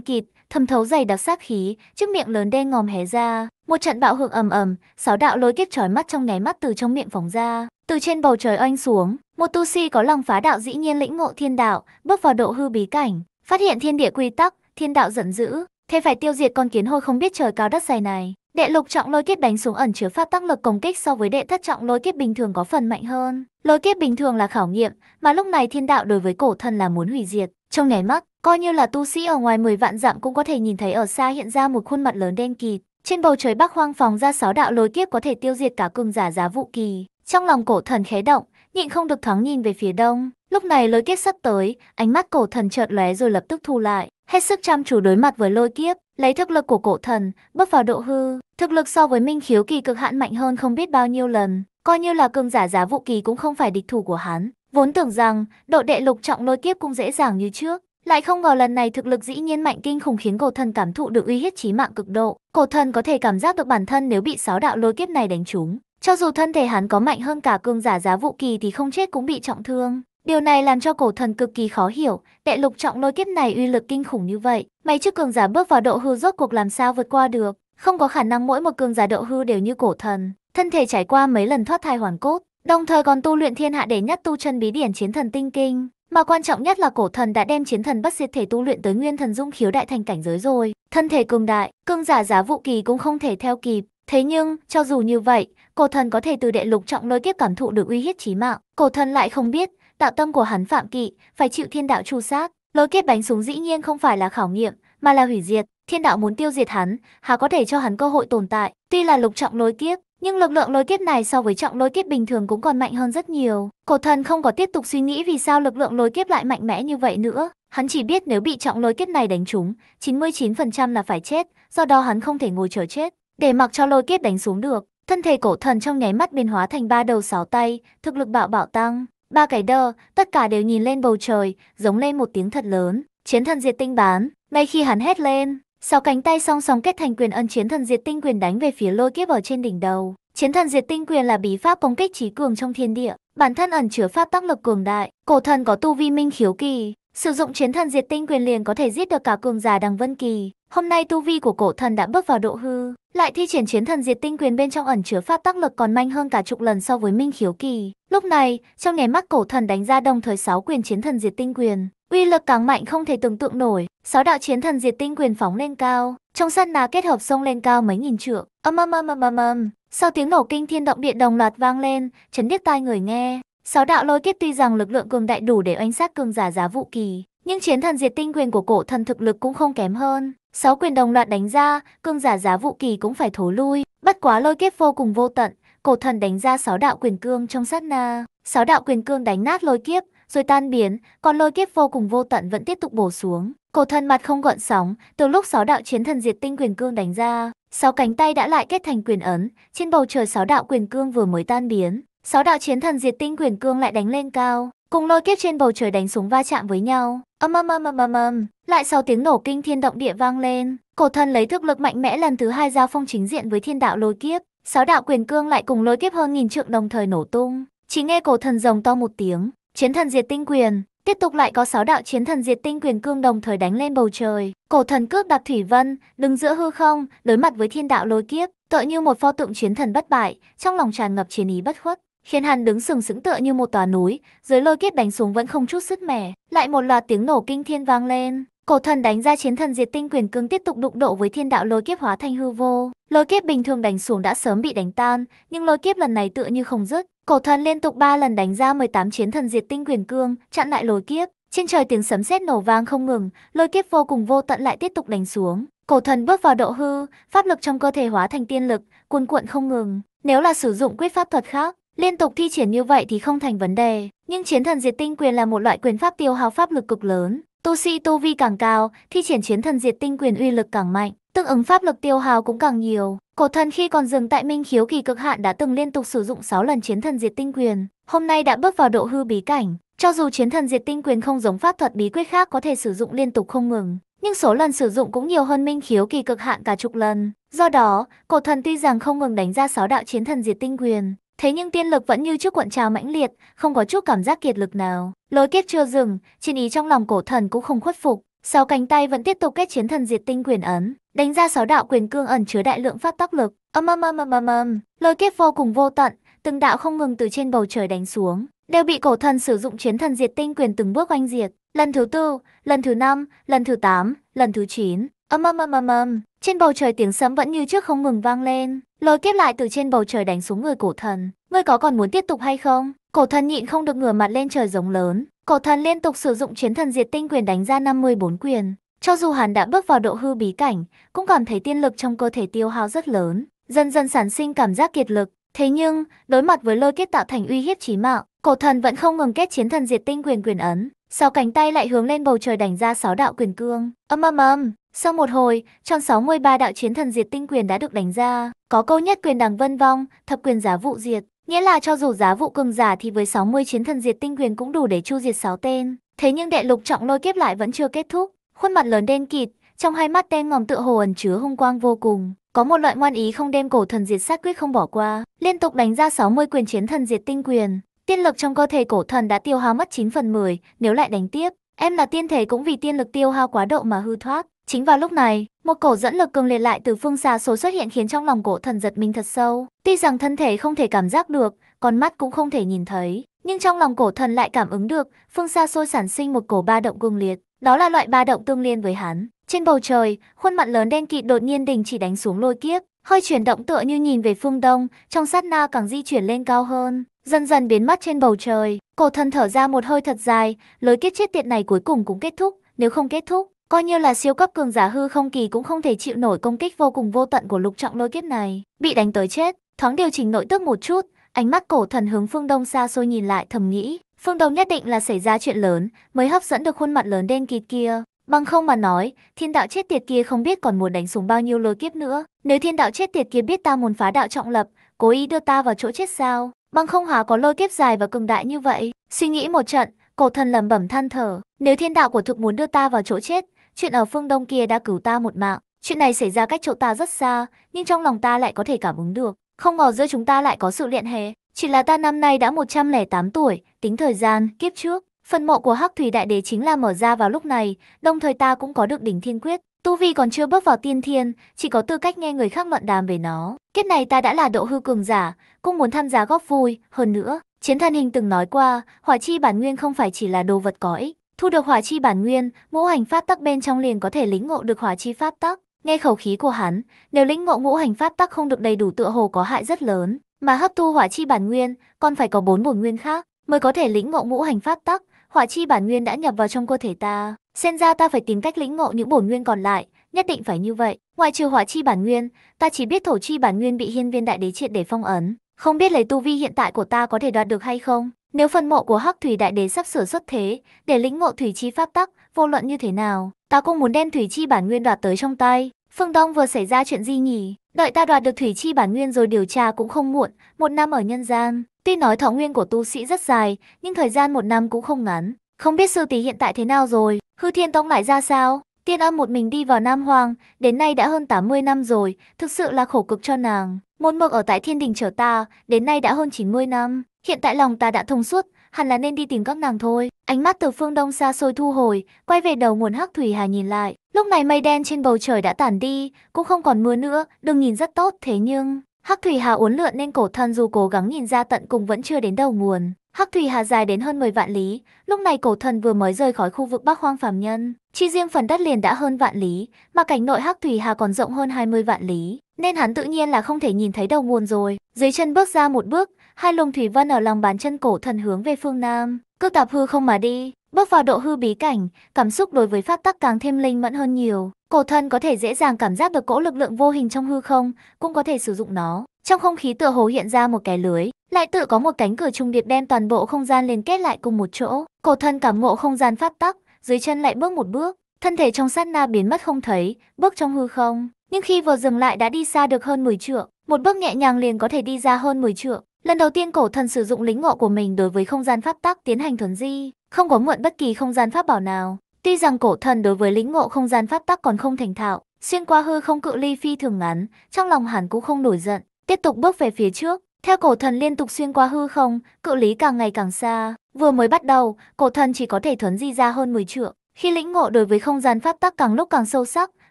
kịt, thâm thấu dày đặc sát khí, trước miệng lớn đen ngòm hé ra, một trận bạo hưởng ầm ầm, sáu đạo lôi kiếp chói mắt trong nháy mắt từ trong miệng phóng ra, từ trên bầu trời oanh xuống, một tu sĩ si có lòng phá đạo dĩ nhiên lĩnh ngộ thiên đạo, bước vào độ hư bí cảnh, Phát hiện thiên địa quy tắc, thiên đạo giận dữ, thế phải tiêu diệt con kiến hôi không biết trời cao đất dày này. Đệ lục trọng lôi kiếp đánh xuống ẩn chứa pháp tắc lực công kích so với đệ thất trọng lôi kiếp bình thường có phần mạnh hơn. Lôi kiếp bình thường là khảo nghiệm, mà lúc này thiên đạo đối với cổ thân là muốn hủy diệt. Trong nháy mắt, coi như là tu sĩ ở ngoài 10 vạn dặm cũng có thể nhìn thấy ở xa hiện ra một khuôn mặt lớn đen kịt. Trên bầu trời Bắc Hoang phóng ra sáu đạo lôi kiếp có thể tiêu diệt cả cường giả giá vũ kỳ. Trong lòng cổ thần khé động, nhịn không được thoáng nhìn về phía đông. Lúc này lôi kiếp sắp tới, ánh mắt cổ thần chợt lóe rồi lập tức thu lại, hết sức chăm chú đối mặt với lôi kiếp, lấy thực lực của cổ thần, bước vào độ hư, thực lực so với Minh Khiếu kỳ cực hạn mạnh hơn không biết bao nhiêu lần, coi như là cường giả giá vũ kỳ cũng không phải địch thủ của hắn. Vốn tưởng rằng, độ đệ lục trọng lôi kiếp cũng dễ dàng như trước, lại không ngờ lần này thực lực dĩ nhiên mạnh kinh khủng khiến cổ thần cảm thụ được uy hiếp chí mạng cực độ, cổ thần có thể cảm giác được bản thân nếu bị sáu đạo lôi kiếp này đánh trúng, cho dù thân thể hắn có mạnh hơn cả cường giả giá vũ kỳ thì không chết cũng bị trọng thương. Điều này làm cho cổ thần cực kỳ khó hiểu, đệ lục trọng lôi kiếp này uy lực kinh khủng như vậy, mấy chiếc cường giả bước vào độ hư rốt cuộc làm sao vượt qua được, không có khả năng mỗi một cường giả độ hư đều như cổ thần, thân thể trải qua mấy lần thoát thai hoàn cốt, đồng thời còn tu luyện thiên hạ để nhất tu chân bí điển chiến thần tinh kinh, mà quan trọng nhất là cổ thần đã đem chiến thần bất diệt thể tu luyện tới nguyên thần dung khiếu đại thành cảnh giới rồi, thân thể cường đại, cường giả giá vụ kỳ cũng không thể theo kịp. Thế nhưng, cho dù như vậy, cổ thần có thể từ đệ lục trọng lôi kiếp cảm thụ được uy hiếp chí mạng, cổ thần lại không biết, đạo tâm của hắn phạm kỵ, phải chịu thiên đạo tru sát. Lối kết bánh súng dĩ nhiên không phải là khảo nghiệm, mà là hủy diệt. Thiên đạo muốn tiêu diệt hắn, há có thể cho hắn cơ hội tồn tại. Tuy là lục trọng lối kiếp, nhưng lực lượng lối kiếp này so với trọng lối kiếp bình thường cũng còn mạnh hơn rất nhiều. Cổ thần không có tiếp tục suy nghĩ vì sao lực lượng lối kiếp lại mạnh mẽ như vậy nữa. Hắn chỉ biết nếu bị trọng lối kiếp này đánh trúng, 99% là phải chết, do đó hắn không thể ngồi chờ chết, để mặc cho lôi kiếp đánh xuống được. Thân thể cổ thần trong nháy mắt biến hóa thành ba đầu sáu tay, thực lực bạo bạo tăng, Ba cái đơ, tất cả đều nhìn lên bầu trời, giống lên một tiếng thật lớn. Chiến thần diệt tinh bán, ngay khi hắn hét lên, sáu cánh tay song song kết thành quyền ân chiến thần diệt tinh quyền đánh về phía lôi kiếp ở trên đỉnh đầu. Chiến thần diệt tinh quyền là bí pháp công kích trí cường trong thiên địa, bản thân ẩn chứa pháp tác lực cường đại, cổ thần có tu vi minh khiếu kỳ, sử dụng chiến thần diệt tinh quyền liền có thể giết được cả cường giả đằng vân kỳ. Hôm nay tu vi của cổ thần đã bước vào độ hư, lại thi triển chiến thần diệt tinh quyền bên trong ẩn chứa pháp tác lực còn manh hơn cả chục lần so với Minh Khiếu Kỳ. Lúc này, trong nháy mắt cổ thần đánh ra đồng thời 6 quyền chiến thần diệt tinh quyền, uy lực càng mạnh không thể tưởng tượng nổi, 6 đạo chiến thần diệt tinh quyền phóng lên cao, trong sân ná kết hợp sông lên cao mấy nghìn trượng. Ầm ầm ầm ầm ầm ầm, sau tiếng nổ kinh thiên động địa đồng loạt vang lên, chấn điếc tai người nghe. Sáu đạo lôi kiếp tuy rằng lực lượng cường đại đủ để oanh sát cường giả giá vũ kỳ, nhưng chiến thần diệt tinh quyền của cổ thần thực lực cũng không kém hơn. Sáu quyền đồng loạt đánh ra, cương giả giá vũ kỳ cũng phải thố lui. Bất quá lôi kiếp vô cùng vô tận, cổ thần đánh ra sáu đạo quyền cương trong sát na. Sáu đạo quyền cương đánh nát lôi kiếp, rồi tan biến, còn lôi kiếp vô cùng vô tận vẫn tiếp tục bổ xuống. Cổ thần mặt không gợn sóng, từ lúc sáu đạo chiến thần diệt tinh quyền cương đánh ra, sáu cánh tay đã lại kết thành quyền ấn, trên bầu trời sáu đạo quyền cương vừa mới tan biến, sáu đạo chiến thần diệt tinh quyền cương lại đánh lên cao, cùng lôi kiếp trên bầu trời đánh xuống va chạm với nhau. Âm âm âm âm âm âm, lại sau tiếng nổ kinh thiên động địa vang lên, cổ thần lấy thực lực mạnh mẽ lần thứ hai giao phong chính diện với thiên đạo lôi kiếp, sáu đạo quyền cương lại cùng lôi kiếp hơn nghìn trượng đồng thời nổ tung. Chỉ nghe cổ thần rồng to một tiếng, chiến thần diệt tinh quyền, tiếp tục lại có sáu đạo chiến thần diệt tinh quyền cương đồng thời đánh lên bầu trời. Cổ thần cướp đạp thủy vân, đứng giữa hư không, đối mặt với thiên đạo lôi kiếp, tựa như một pho tượng chiến thần bất bại, trong lòng tràn ngập chiến ý bất khuất khiến hắn đứng sừng sững tựa như một tòa núi, dưới lôi kiếp đánh xuống vẫn không chút sức mẻ, lại một loạt tiếng nổ kinh thiên vang lên. Cổ thần đánh ra chiến thần diệt tinh quyền cương tiếp tục đụng độ với thiên đạo lôi kiếp hóa thành hư vô. Lôi kiếp bình thường đánh xuống đã sớm bị đánh tan, nhưng lôi kiếp lần này tựa như không dứt. Cổ thần liên tục 3 lần đánh ra 18 chiến thần diệt tinh quyền cương, chặn lại lôi kiếp. Trên trời tiếng sấm sét nổ vang không ngừng, lôi kiếp vô cùng vô tận lại tiếp tục đánh xuống. Cổ thần bước vào độ hư, pháp lực trong cơ thể hóa thành tiên lực, cuồn cuộn không ngừng. Nếu là sử dụng quyết pháp thuật khác, Liên tục thi triển như vậy thì không thành vấn đề, nhưng chiến thần diệt tinh quyền là một loại quyền pháp tiêu hao pháp lực cực lớn. Tu sĩ tu vi càng cao, thi triển chiến thần diệt tinh quyền uy lực càng mạnh, tương ứng pháp lực tiêu hao cũng càng nhiều. Cổ thần khi còn dừng tại minh khiếu kỳ cực hạn đã từng liên tục sử dụng 6 lần chiến thần diệt tinh quyền, hôm nay đã bước vào độ hư bí cảnh. Cho dù chiến thần diệt tinh quyền không giống pháp thuật bí quyết khác có thể sử dụng liên tục không ngừng, nhưng số lần sử dụng cũng nhiều hơn minh khiếu kỳ cực hạn cả chục lần. Do đó, cổ thần tuy rằng không ngừng đánh ra 6 đạo chiến thần diệt tinh quyền, Thế nhưng tiên lực vẫn như trước cuộn trào mãnh liệt, không có chút cảm giác kiệt lực nào. Lối kiếp chưa dừng, chiến ý trong lòng cổ thần cũng không khuất phục. Sáu cánh tay vẫn tiếp tục kết chiến thần diệt tinh quyền ấn, đánh ra sáu đạo quyền cương ẩn chứa đại lượng pháp tắc lực. Âm âm âm âm âm âm, lôi kiếp vô cùng vô tận, từng đạo không ngừng từ trên bầu trời đánh xuống, đều bị cổ thần sử dụng chiến thần diệt tinh quyền từng bước oanh diệt. Lần thứ tư, lần thứ năm, lần thứ tám, lần thứ chín, Âm âm âm âm trên bầu trời tiếng sấm vẫn như trước không ngừng vang lên, lôi kiếp lại từ trên bầu trời đánh xuống người cổ thần. Ngươi có còn muốn tiếp tục hay không? Cổ thần nhịn không được ngửa mặt lên trời giống lớn, cổ thần liên tục sử dụng chiến thần diệt tinh quyền đánh ra 54 quyền. Cho dù hắn đã bước vào độ hư bí cảnh, cũng cảm thấy tiên lực trong cơ thể tiêu hao rất lớn, dần dần sản sinh cảm giác kiệt lực. Thế nhưng, đối mặt với lôi kiếp tạo thành uy hiếp chí mạng, cổ thần vẫn không ngừng kết chiến thần diệt tinh quyền quyền ấn, sau cánh tay lại hướng lên bầu trời đánh ra sáu đạo quyền cương. Âm âm âm, sau một hồi, tròn 63 đạo chiến thần diệt tinh quyền đã được đánh ra, có câu nhất quyền đằng vân vong, thập quyền giá vụ diệt, nghĩa là cho dù giá vụ cường giả thì với 60 chiến thần diệt tinh quyền cũng đủ để chu diệt 6 tên. Thế nhưng đệ lục trọng lôi kiếp lại vẫn chưa kết thúc, khuôn mặt lớn đen kịt, trong hai mắt đen ngòm tựa hồ ẩn chứa hung quang vô cùng, có một loại ngoan ý không đem cổ thần diệt sát quyết không bỏ qua, liên tục đánh ra 60 quyền chiến thần diệt tinh quyền, tiên lực trong cơ thể cổ thần đã tiêu hao mất 9 phần 10, nếu lại đánh tiếp, em là tiên thể cũng vì tiên lực tiêu hao quá độ mà hư thoát. Chính vào lúc này, một cổ dẫn lực cường liệt lại từ phương xa số xuất hiện khiến trong lòng cổ thần giật mình thật sâu. Tuy rằng thân thể không thể cảm giác được, còn mắt cũng không thể nhìn thấy, nhưng trong lòng cổ thần lại cảm ứng được, phương xa xôi sản sinh một cổ ba động cương liệt, đó là loại ba động tương liên với hắn. Trên bầu trời, khuôn mặt lớn đen kịt đột nhiên đình chỉ đánh xuống lôi kiếp, hơi chuyển động tựa như nhìn về phương đông, trong sát na càng di chuyển lên cao hơn, dần dần biến mất trên bầu trời. Cổ thần thở ra một hơi thật dài, lối kiếp chết tiệt này cuối cùng cũng kết thúc, nếu không kết thúc, Coi như là siêu cấp cường giả hư không kỳ cũng không thể chịu nổi công kích vô cùng vô tận của lục trọng lôi kiếp này. Bị đánh tới chết, thoáng điều chỉnh nội tức một chút, ánh mắt cổ thần hướng phương đông xa xôi nhìn lại thầm nghĩ. Phương đông nhất định là xảy ra chuyện lớn, mới hấp dẫn được khuôn mặt lớn đen kịt kia. Bằng không mà nói, thiên đạo chết tiệt kia không biết còn muốn đánh xuống bao nhiêu lôi kiếp nữa. Nếu thiên đạo chết tiệt kia biết ta muốn phá đạo trọng lập, cố ý đưa ta vào chỗ chết sao? Bằng không hóa có lôi kiếp dài và cường đại như vậy. Suy nghĩ một trận, cổ thần lẩm bẩm than thở. Nếu thiên đạo của thực muốn đưa ta vào chỗ chết, chuyện ở phương Đông kia đã cứu ta một mạng. Chuyện này xảy ra cách chỗ ta rất xa, nhưng trong lòng ta lại có thể cảm ứng được. Không ngờ giữa chúng ta lại có sự liên hệ. Chỉ là ta năm nay đã 108 tuổi, tính thời gian, kiếp trước. Phần mộ của Hắc Thủy Đại Đế chính là mở ra vào lúc này, đồng thời ta cũng có được đỉnh thiên quyết. Tu Vi còn chưa bước vào tiên thiên, chỉ có tư cách nghe người khác luận đàm về nó. Kiếp này ta đã là độ hư cường giả, cũng muốn tham gia góp vui, hơn nữa. Chiến thần hình từng nói qua, hỏa chi bản nguyên không phải chỉ là đồ vật có ích, Thu được hỏa chi bản nguyên, ngũ hành pháp tắc bên trong liền có thể lĩnh ngộ được hỏa chi pháp tắc. Nghe khẩu khí của hắn, nếu lĩnh ngộ ngũ hành pháp tắc không được đầy đủ tựa hồ có hại rất lớn, mà hấp thu hỏa chi bản nguyên, còn phải có bốn bổn nguyên khác mới có thể lĩnh ngộ ngũ hành pháp tắc, hỏa chi bản nguyên đã nhập vào trong cơ thể ta, xem ra ta phải tìm cách lĩnh ngộ những bổn nguyên còn lại, nhất định phải như vậy. Ngoài trừ hỏa chi bản nguyên, ta chỉ biết thổ chi bản nguyên bị hiên viên đại đế triệt để phong ấn, không biết lấy tu vi hiện tại của ta có thể đoạt được hay không. Nếu phần mộ của Hắc Thủy Đại Đế sắp sửa xuất thế, để lĩnh ngộ thủy chi pháp tắc, vô luận như thế nào, ta cũng muốn đem thủy chi bản nguyên đoạt tới trong tay. Phương Đông vừa xảy ra chuyện gì nhỉ? Đợi ta đoạt được thủy chi bản nguyên rồi điều tra cũng không muộn, một năm ở nhân gian. Tuy nói thọ nguyên của tu sĩ rất dài, nhưng thời gian một năm cũng không ngắn. Không biết sư tỷ hiện tại thế nào rồi, hư thiên tông lại ra sao? Tiên âm một mình đi vào Nam Hoàng, đến nay đã hơn 80 năm rồi, thực sự là khổ cực cho nàng. Môn mực ở tại thiên đình chờ ta, đến nay đã hơn 90 năm. Hiện tại lòng ta đã thông suốt, hẳn là nên đi tìm các nàng thôi. Ánh mắt từ phương đông xa xôi thu hồi, quay về đầu nguồn hắc thủy hà nhìn lại. Lúc này mây đen trên bầu trời đã tản đi, cũng không còn mưa nữa, đừng nhìn rất tốt thế nhưng... Hắc thủy hà uốn lượn nên cổ thân dù cố gắng nhìn ra tận cùng vẫn chưa đến đầu nguồn. Hắc thủy hà dài đến hơn 10 vạn lý, lúc này cổ thần vừa mới rời khỏi khu vực Bắc Hoang phàm nhân, chỉ riêng phần đất liền đã hơn vạn lý, mà cảnh nội Hắc thủy hà còn rộng hơn 20 vạn lý, nên hắn tự nhiên là không thể nhìn thấy đầu nguồn rồi. Dưới chân bước ra một bước, hai luồng thủy vân ở lòng bàn chân cổ thần hướng về phương nam, cước tạp hư không mà đi. Bước vào độ hư bí cảnh, cảm xúc đối với pháp tắc càng thêm linh mẫn hơn nhiều. Cổ thân có thể dễ dàng cảm giác được cỗ lực lượng vô hình trong hư không, cũng có thể sử dụng nó. Trong không khí tựa hồ hiện ra một cái lưới, lại tự có một cánh cửa trung điệp đem toàn bộ không gian liên kết lại cùng một chỗ. Cổ thân cảm ngộ không gian pháp tắc, dưới chân lại bước một bước, thân thể trong sát na biến mất không thấy, bước trong hư không. Nhưng khi vừa dừng lại đã đi xa được hơn 10 trượng, một bước nhẹ nhàng liền có thể đi ra hơn 10 trượng. Lần đầu tiên cổ thần sử dụng lĩnh ngộ của mình đối với không gian pháp tắc tiến hành thuần di, không có mượn bất kỳ không gian pháp bảo nào. Tuy rằng cổ thần đối với lĩnh ngộ không gian pháp tắc còn không thành thạo, xuyên qua hư không cự ly phi thường ngắn, trong lòng hắn cũng không nổi giận, tiếp tục bước về phía trước. Theo cổ thần liên tục xuyên qua hư không, cự lý càng ngày càng xa. Vừa mới bắt đầu, cổ thần chỉ có thể thuấn di ra hơn 10 trượng. Khi lĩnh ngộ đối với không gian pháp tắc càng lúc càng sâu sắc,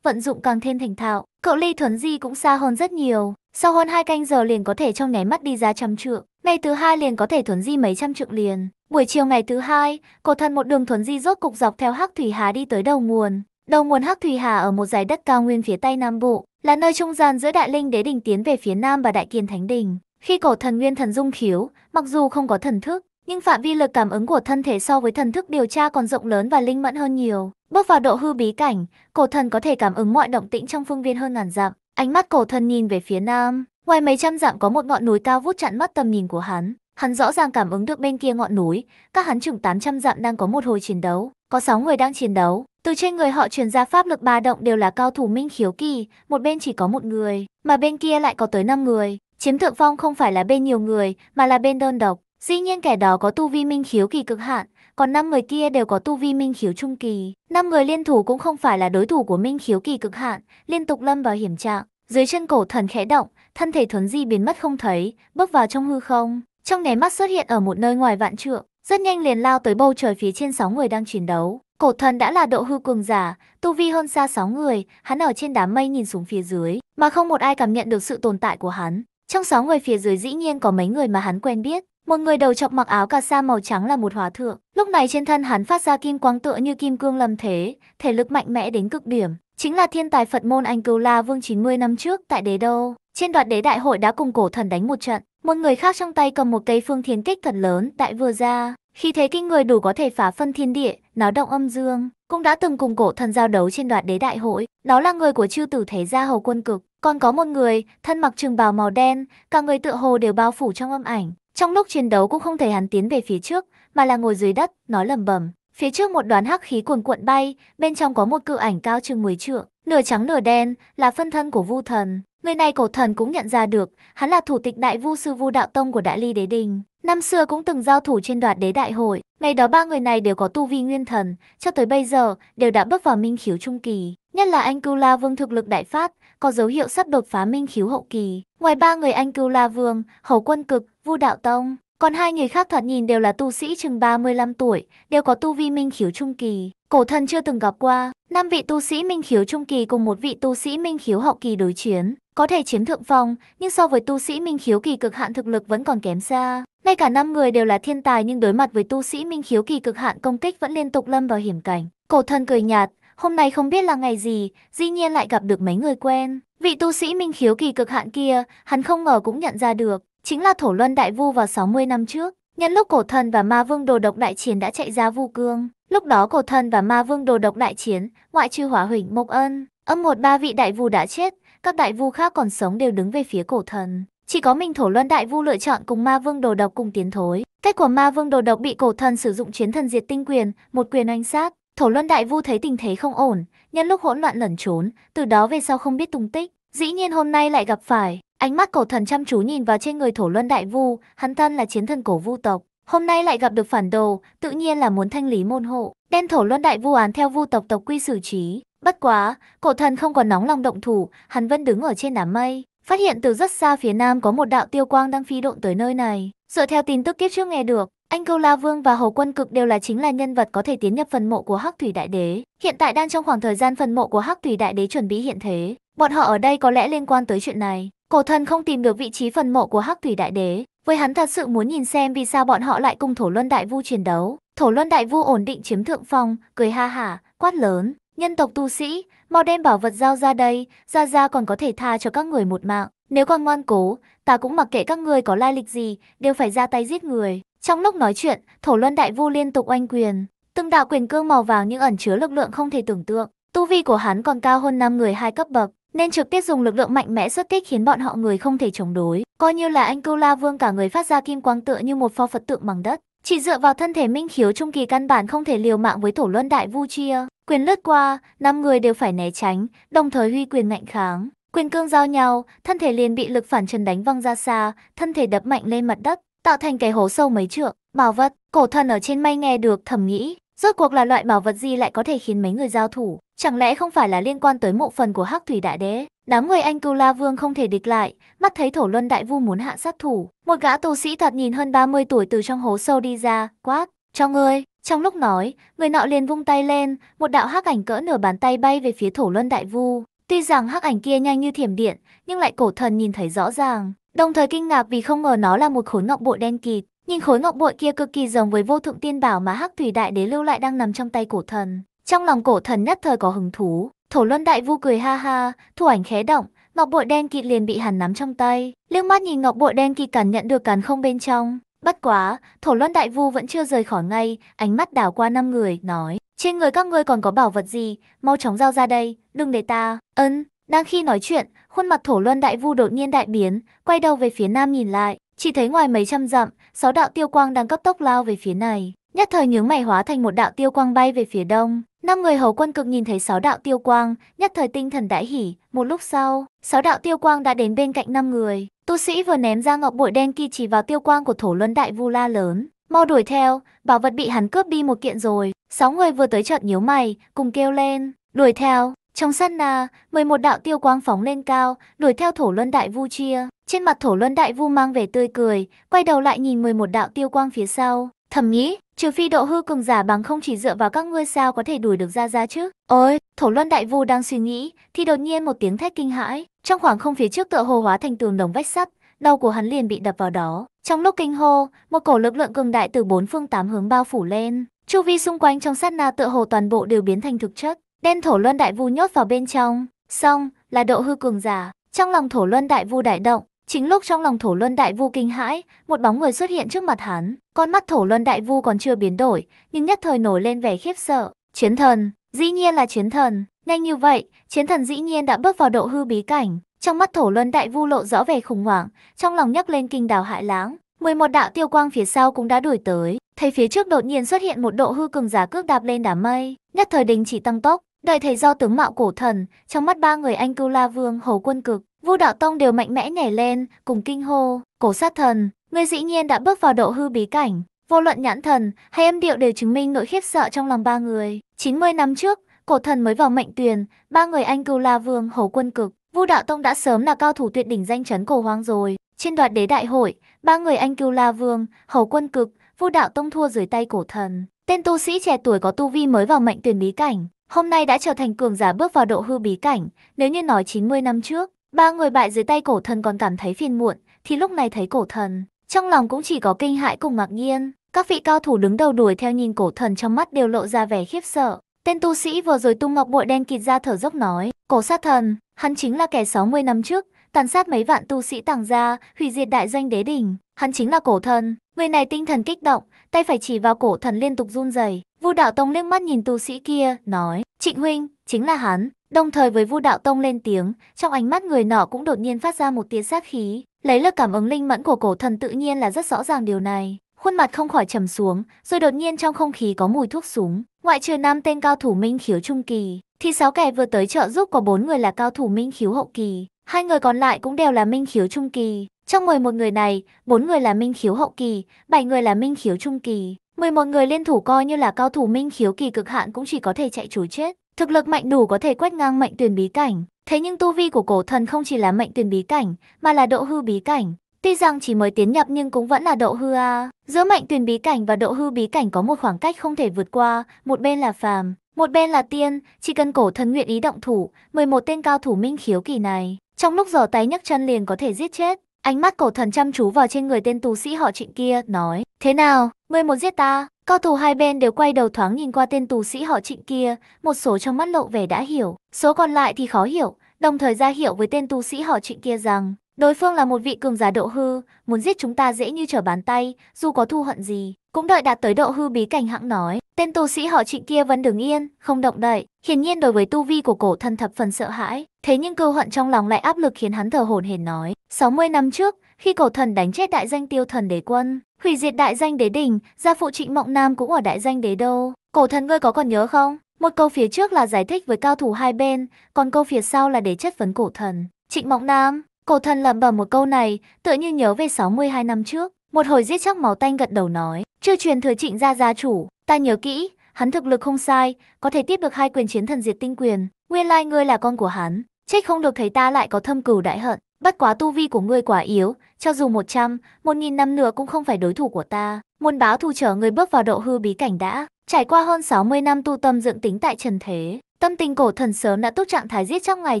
vận dụng càng thêm thành thạo, cự ly thuấn di cũng xa hơn rất nhiều. Sau hơn hai canh giờ liền có thể trong nháy mắt đi ra trăm trượng, ngày thứ hai liền có thể thuấn di mấy trăm trượng liền. Buổi chiều ngày thứ hai, cổ thần một đường thuấn di rốt cục dọc theo Hắc Thủy Hà đi tới đầu nguồn. Đầu nguồn Hắc Thủy Hà ở một dải đất cao nguyên phía tây Nam Bộ, là nơi trung gian giữa Đại Linh Đế Đình tiến về phía Nam và Đại Kiền Thánh Đình. Khi cổ thần nguyên thần dung khiếu, mặc dù không có thần thức, nhưng phạm vi lực cảm ứng của thân thể so với thần thức điều tra còn rộng lớn và linh mẫn hơn nhiều. Bước vào độ hư bí cảnh, cổ thần có thể cảm ứng mọi động tĩnh trong phương viên hơn ngàn dặm. Ánh mắt cổ thân nhìn về phía nam, ngoài mấy trăm dặm có một ngọn núi cao vút chặn mắt tầm nhìn của hắn. Hắn rõ ràng cảm ứng được bên kia ngọn núi, các hắn chừng 800 dặm đang có một hồi chiến đấu, có 6 người đang chiến đấu. Từ trên người họ truyền ra pháp lực ba động đều là cao thủ minh khiếu kỳ, một bên chỉ có một người, mà bên kia lại có tới 5 người. Chiếm thượng phong không phải là bên nhiều người, mà là bên đơn độc. Dĩ nhiên kẻ đó có tu vi minh khiếu kỳ cực hạn, còn 5 người kia đều có tu vi minh khiếu trung kỳ. 5 người liên thủ cũng không phải là đối thủ của minh khiếu kỳ cực hạn, liên tục lâm vào hiểm trạng. Dưới chân cổ thần khẽ động, thân thể thuấn di biến mất không thấy, bước vào trong hư không. Trong nháy mắt xuất hiện ở một nơi ngoài vạn trượng, rất nhanh liền lao tới bầu trời phía trên 6 người đang chiến đấu. Cổ thần đã là độ hư cường giả, tu vi hơn xa 6 người, hắn ở trên đám mây nhìn xuống phía dưới, mà không một ai cảm nhận được sự tồn tại của hắn. Trong 6 người phía dưới dĩ nhiên có mấy người mà hắn quen biết, một người đầu trọc mặc áo cà sa màu trắng là một hòa thượng. Lúc này trên thân hắn phát ra kim quang tựa như kim cương lâm thế, thể lực mạnh mẽ đến cực điểm. Chính là thiên tài Phật môn Anh Cưu La Vương 90 năm trước tại đế đô. Trên đoạt đế đại hội đã cùng cổ thần đánh một trận. Một người khác trong tay cầm một cây phương thiên kích thật lớn tại vừa ra. Khi thế kinh người đủ có thể phá phân thiên địa, náo động âm dương, cũng đã từng cùng cổ thần giao đấu trên đoạt đế đại hội. Đó là người của chư tử thế gia hầu quân cực. Còn có một người, thân mặc trường bào màu đen, cả người tựa hồ đều bao phủ trong âm ảnh, trong lúc chiến đấu cũng không thấy hắn tiến về phía trước, mà là ngồi dưới đất, nói lầm bầm. Phía trước một đoàn hắc khí cuồn cuộn bay, bên trong có một cự ảnh cao chừng 10 trượng, nửa trắng nửa đen, là phân thân của Vu Thần. Người này cổ thần cũng nhận ra được, hắn là thủ tịch đại vu sư Vu Đạo Tông của Đại Ly Đế Đình. Năm xưa cũng từng giao thủ trên đoạt đế đại hội, ngày đó ba người này đều có tu vi nguyên thần, cho tới bây giờ đều đã bước vào minh khiếu trung kỳ. Nhất là anh Cưu La Vương thực lực đại phát, có dấu hiệu sắp đột phá minh khiếu hậu kỳ. Ngoài ba người anh Cưu La Vương, Hầu Quân Cực, Vu Đạo Tông, còn hai người khác thoạt nhìn đều là tu sĩ chừng 35 tuổi, đều có tu vi minh khiếu trung kỳ. Cổ thần chưa từng gặp qua, năm vị tu sĩ minh khiếu trung kỳ cùng một vị tu sĩ minh khiếu hậu kỳ đối chiến, có thể chiếm thượng phong, nhưng so với tu sĩ minh khiếu kỳ cực hạn thực lực vẫn còn kém xa. Ngay cả năm người đều là thiên tài nhưng đối mặt với tu sĩ minh khiếu kỳ cực hạn công kích vẫn liên tục lâm vào hiểm cảnh. Cổ thần cười nhạt, Hôm nay không biết là ngày gì, dĩ nhiên lại gặp được mấy người quen. Vị tu sĩ minh khiếu kỳ cực hạn kia, hắn không ngờ cũng nhận ra được, chính là Thổ Luân Đại Vu vào 60 năm trước. Nhân lúc cổ thần và ma vương đồ độc đại chiến đã chạy ra vu cương, lúc đó cổ thần và ma vương đồ độc đại chiến, ngoại trừ hỏa huỳnh mộc ân, âm một ba vị đại vu đã chết, các đại vu khác còn sống đều đứng về phía cổ thần. Chỉ có mình Thổ Luân Đại Vu lựa chọn cùng ma vương đồ độc cùng tiến thối. Cách của ma vương đồ độc bị cổ thần sử dụng chiến thần diệt tinh quyền, một quyền oanh sát, Thổ Luân Đại Vu thấy tình thế không ổn, nhân lúc hỗn loạn lẩn trốn, từ đó về sau không biết tung tích. Dĩ nhiên hôm nay lại gặp phải, ánh mắt cổ thần chăm chú nhìn vào trên người Thổ Luân Đại Vu, hắn thân là chiến thần cổ vu tộc, hôm nay lại gặp được phản đồ, tự nhiên là muốn thanh lý môn hộ, đem Thổ Luân Đại Vu án theo vu tộc tộc quy xử trí. Bất quá, cổ thần không còn nóng lòng động thủ, hắn vẫn đứng ở trên đám mây, phát hiện từ rất xa phía nam có một đạo tiêu quang đang phi độn tới nơi này. Dựa theo tin tức kiếp trước nghe được, anh Câu La Vương và Hầu Quân Cực đều là chính là nhân vật có thể tiến nhập phần mộ của Hắc Thủy Đại Đế. Hiện tại đang trong khoảng thời gian phần mộ của Hắc Thủy Đại Đế chuẩn bị hiện thế. Bọn họ ở đây có lẽ liên quan tới chuyện này. Cổ thần không tìm được vị trí phần mộ của Hắc Thủy Đại Đế, với hắn thật sự muốn nhìn xem vì sao bọn họ lại cùng Thổ Luân Đại Vu chiến đấu. Thổ Luân Đại Vu ổn định chiếm thượng phong, cười ha hả, quát lớn, nhân tộc tu sĩ, mau đem bảo vật giao ra đây, ra ra còn có thể tha cho các người một mạng. Nếu còn ngoan cố, ta cũng mặc kệ các người có lai lịch gì, đều phải ra tay giết người. Trong lúc nói chuyện, thổ luân đại vu liên tục oanh quyền, từng đạo quyền cương màu vàng nhưng ẩn chứa lực lượng không thể tưởng tượng. Tu vi của hắn còn cao hơn năm người hai cấp bậc, nên trực tiếp dùng lực lượng mạnh mẽ xuất kích khiến bọn họ người không thể chống đối. Coi như là anh Cưu La Vương cả người phát ra kim quang tựa như một pho Phật tượng bằng đất. Chỉ dựa vào thân thể minh khiếu trung kỳ căn bản không thể liều mạng với thổ luân đại vu chia. Quyền lướt qua, năm người đều phải né tránh, đồng thời huy quyền mạnh kháng. Quyền cương giao nhau, thân thể liền bị lực phản chân đánh văng ra xa, thân thể đập mạnh lên mặt đất tạo thành cái hố sâu mấy trượng. Bảo vật, cổ thần ở trên mây nghe được thầm nghĩ, rốt cuộc là loại bảo vật gì lại có thể khiến mấy người giao thủ, chẳng lẽ không phải là liên quan tới mộ phần của Hắc Thủy Đại Đế? Đám người anh Cưu La Vương không thể địch lại, mắt thấy Thổ Luân Đại Vu muốn hạ sát thủ, một gã tu sĩ thoạt nhìn hơn 30 tuổi từ trong hố sâu đi ra, quát: "Cho ngươi!" Trong lúc nói, người nọ liền vung tay lên, một đạo hắc ảnh cỡ nửa bàn tay bay về phía Thổ Luân Đại Vu. Tuy rằng hắc ảnh kia nhanh như thiểm điện, nhưng lại cổ thần nhìn thấy rõ ràng, Đồng thời kinh ngạc vì không ngờ nó là một khối ngọc bội đen kịt, nhưng khối ngọc bội kia cực kỳ giống với vô thượng tiên bảo mà Hắc Thủy Đại Đế lưu lại đang nằm trong tay cổ thần. Trong lòng cổ thần nhất thời có hứng thú, Thổ Luân Đại Vu cười ha ha, thủ ảnh khé động, ngọc bội đen kịt liền bị hắn nắm trong tay. Liếc mắt nhìn ngọc bội đen kịt cảm nhận được càn không bên trong, bất quá, Thổ Luân Đại Vu vẫn chưa rời khỏi ngay, ánh mắt đảo qua năm người, nói: "Trên người các ngươi còn có bảo vật gì, mau chóng giao ra đây, đừng để ta." Ân, đang khi nói chuyện, khuôn mặt thổ luân đại vu đột nhiên đại biến, quay đầu về phía nam nhìn lại, chỉ thấy ngoài mấy trăm dặm, sáu đạo tiêu quang đang cấp tốc lao về phía này. Nhất thời nhướng mày hóa thành một đạo tiêu quang bay về phía đông. Năm người hầu quân cực nhìn thấy sáu đạo tiêu quang, nhất thời tinh thần đại hỉ, một lúc sau, sáu đạo tiêu quang đã đến bên cạnh năm người. Tu sĩ vừa ném ra ngọc bội đen kỳ chỉ vào tiêu quang của thổ luân đại vu la lớn, mau đuổi theo, bảo vật bị hắn cướp đi một kiện rồi. Sáu người vừa tới chợt nhíu mày, cùng kêu lên, đuổi theo. Trong sát na, 11 đạo tiêu quang phóng lên cao, đuổi theo thổ luân đại vu chia. Trên mặt thổ luân đại vu mang về tươi cười, quay đầu lại nhìn 11 đạo tiêu quang phía sau. Thầm nghĩ, trừ phi độ hư cường giả bằng không chỉ dựa vào các ngươi sao có thể đuổi được ra ra chứ. Ôi, thổ luân đại vu đang suy nghĩ, thì đột nhiên một tiếng thét kinh hãi. Trong khoảng không phía trước tựa hồ hóa thành tường đồng vách sắt, đầu của hắn liền bị đập vào đó. Trong lúc kinh hô, một cổ lực lượng cường đại từ bốn phương tám hướng bao phủ lên. Chu vi xung quanh trong sát na tựa hồ toàn bộ đều biến thành thực chất. Đem thổ luân đại vu nhốt vào bên trong, xong là độ hư cường giả. Trong lòng thổ luân đại vu đại động, chính lúc trong lòng thổ luân đại vu kinh hãi, một bóng người xuất hiện trước mặt hắn. Con mắt thổ luân đại vu còn chưa biến đổi, nhưng nhất thời nổi lên vẻ khiếp sợ. Chiến thần, dĩ nhiên là chiến thần. Nhanh như vậy, chiến thần dĩ nhiên đã bước vào độ hư bí cảnh. Trong mắt thổ luân đại vu lộ rõ vẻ khủng hoảng, trong lòng nhấc lên kinh đào hại láng. 11 đạo tiêu quang phía sau cũng đã đuổi tới, thấy phía trước đột nhiên xuất hiện một độ hư cường giả cước đạp lên đám mây, nhất thời đình chỉ tăng tốc, Đời thầy do tướng mạo cổ thần, trong mắt ba người anh Cưu La Vương Hầu Quân Cực, Vu Đạo Tông đều mạnh mẽ nhảy lên, cùng kinh hô, cổ sát thần, ngươi dĩ nhiên đã bước vào độ hư bí cảnh. Vô luận nhãn thần hay âm điệu đều chứng minh nỗi khiếp sợ trong lòng ba người. 90 năm trước, cổ thần mới vào mệnh tuyền, ba người anh Cưu La Vương Hầu Quân Cực, Vu Đạo Tông đã sớm là cao thủ tuyệt đỉnh danh chấn cổ hoang rồi. Trên đoạt đế đại hội, ba người anh Cưu La Vương, Hầu Quân Cực, Vu Đạo Tông thua dưới tay cổ thần. Tên tu sĩ trẻ tuổi có tu vi mới vào mệnh tuyển bí cảnh, hôm nay đã trở thành cường giả bước vào độ hư bí cảnh, nếu như nói 90 năm trước, ba người bại dưới tay cổ thần còn cảm thấy phiền muộn, thì lúc này thấy cổ thần, trong lòng cũng chỉ có kinh hãi cùng ngạc nhiên. Các vị cao thủ đứng đầu đuổi theo nhìn cổ thần trong mắt đều lộ ra vẻ khiếp sợ. Tên tu sĩ vừa rồi tung ngọc bội đen kịt ra thở dốc nói, cổ sát thần, hắn chính là kẻ 60 năm trước, tàn sát mấy vạn tu sĩ tàng gia, hủy diệt đại doanh đế đỉnh. Hắn chính là cổ thần, người này tinh thần kích động, tay phải chỉ vào cổ thần liên tục run rẩy Vu Đạo Tông liếc mắt nhìn tu sĩ kia, nói, Trịnh Huynh, chính là hắn. Đồng thời với Vu Đạo Tông lên tiếng, trong ánh mắt người nọ cũng đột nhiên phát ra một tia sát khí. Lấy lực cảm ứng linh mẫn của cổ thần tự nhiên là rất rõ ràng điều này. Khuôn mặt không khỏi trầm xuống, rồi đột nhiên trong không khí có mùi thuốc súng. Ngoại trừ năm tên cao thủ minh khiếu trung kỳ, thì sáu kẻ vừa tới trợ giúp có bốn người là cao thủ minh khiếu hậu kỳ. Hai người còn lại cũng đều là minh khiếu trung kỳ. Trong một người này, bốn người là minh khiếu hậu kỳ, bảy người là minh khiếu trung kỳ. 11 người liên thủ coi như là cao thủ minh khiếu kỳ cực hạn cũng chỉ có thể chạy chối chết. Thực lực mạnh đủ có thể quét ngang mệnh tuyển bí cảnh. Thế nhưng tu vi của cổ thần không chỉ là mệnh tuyển bí cảnh, mà là độ hư bí cảnh. Tuy rằng chỉ mới tiến nhập nhưng cũng vẫn là độ hư à. Giữa mệnh tuyển bí cảnh và độ hư bí cảnh có một khoảng cách không thể vượt qua, một bên là phàm, một bên là tiên, chỉ cần cổ thần nguyện ý động thủ, 11 tên cao thủ minh khiếu kỳ này, trong lúc giở tay nhấc chân liền có thể giết chết. Ánh mắt cổ thần chăm chú vào trên người tên tù sĩ họ trịnh kia, nói, thế nào, 11 giết ta. Cao thủ hai bên đều quay đầu thoáng nhìn qua tên tù sĩ họ trịnh kia, một số trong mắt lộ vẻ đã hiểu, số còn lại thì khó hiểu, đồng thời ra hiệu với tên tù sĩ họ trịnh kia rằng Đối phương là một vị cường giả độ hư, muốn giết chúng ta dễ như trở bàn tay, dù có thu hận gì, cũng đợi đạt tới độ hư bí cảnh hãng nói. Tên tu sĩ họ trịnh kia vẫn đứng yên, không động đậy. Hiển nhiên đối với tu vi của cổ thân thập phần sợ hãi. Thế nhưng cưu hận trong lòng lại áp lực khiến hắn thở hổn hển nói. 60 năm trước, khi cổ thần đánh chết đại danh tiêu thần đế quân, hủy diệt đại danh đế đỉnh, gia phụ trịnh mộng nam cũng ở đại danh đế đô. Cổ thần ngươi có còn nhớ không? Một câu phía trước là giải thích với cao thủ hai bên, còn câu phía sau là để chất vấn cổ thần. Trịnh mộng nam, Cổ thần lẩm bẩm một câu này, tựa như nhớ về 62 năm trước. Một hồi giết chắc máu tanh gật đầu nói, chưa truyền thừa trịnh gia gia chủ, ta nhớ kỹ, hắn thực lực không sai, có thể tiếp được hai quyền chiến thần diệt tinh quyền. Nguyên lai ngươi là con của hắn, trách không được thấy ta lại có thâm cừu đại hận. Bất quá tu vi của ngươi quá yếu, cho dù 100, 1000 năm nữa cũng không phải đối thủ của ta. Muốn báo thù trở người bước vào độ hư bí cảnh đã, trải qua hơn 60 năm tu tâm dưỡng tính tại trần thế. Tâm tình cổ thần sớm đã tốt trạng thái giết trong ngày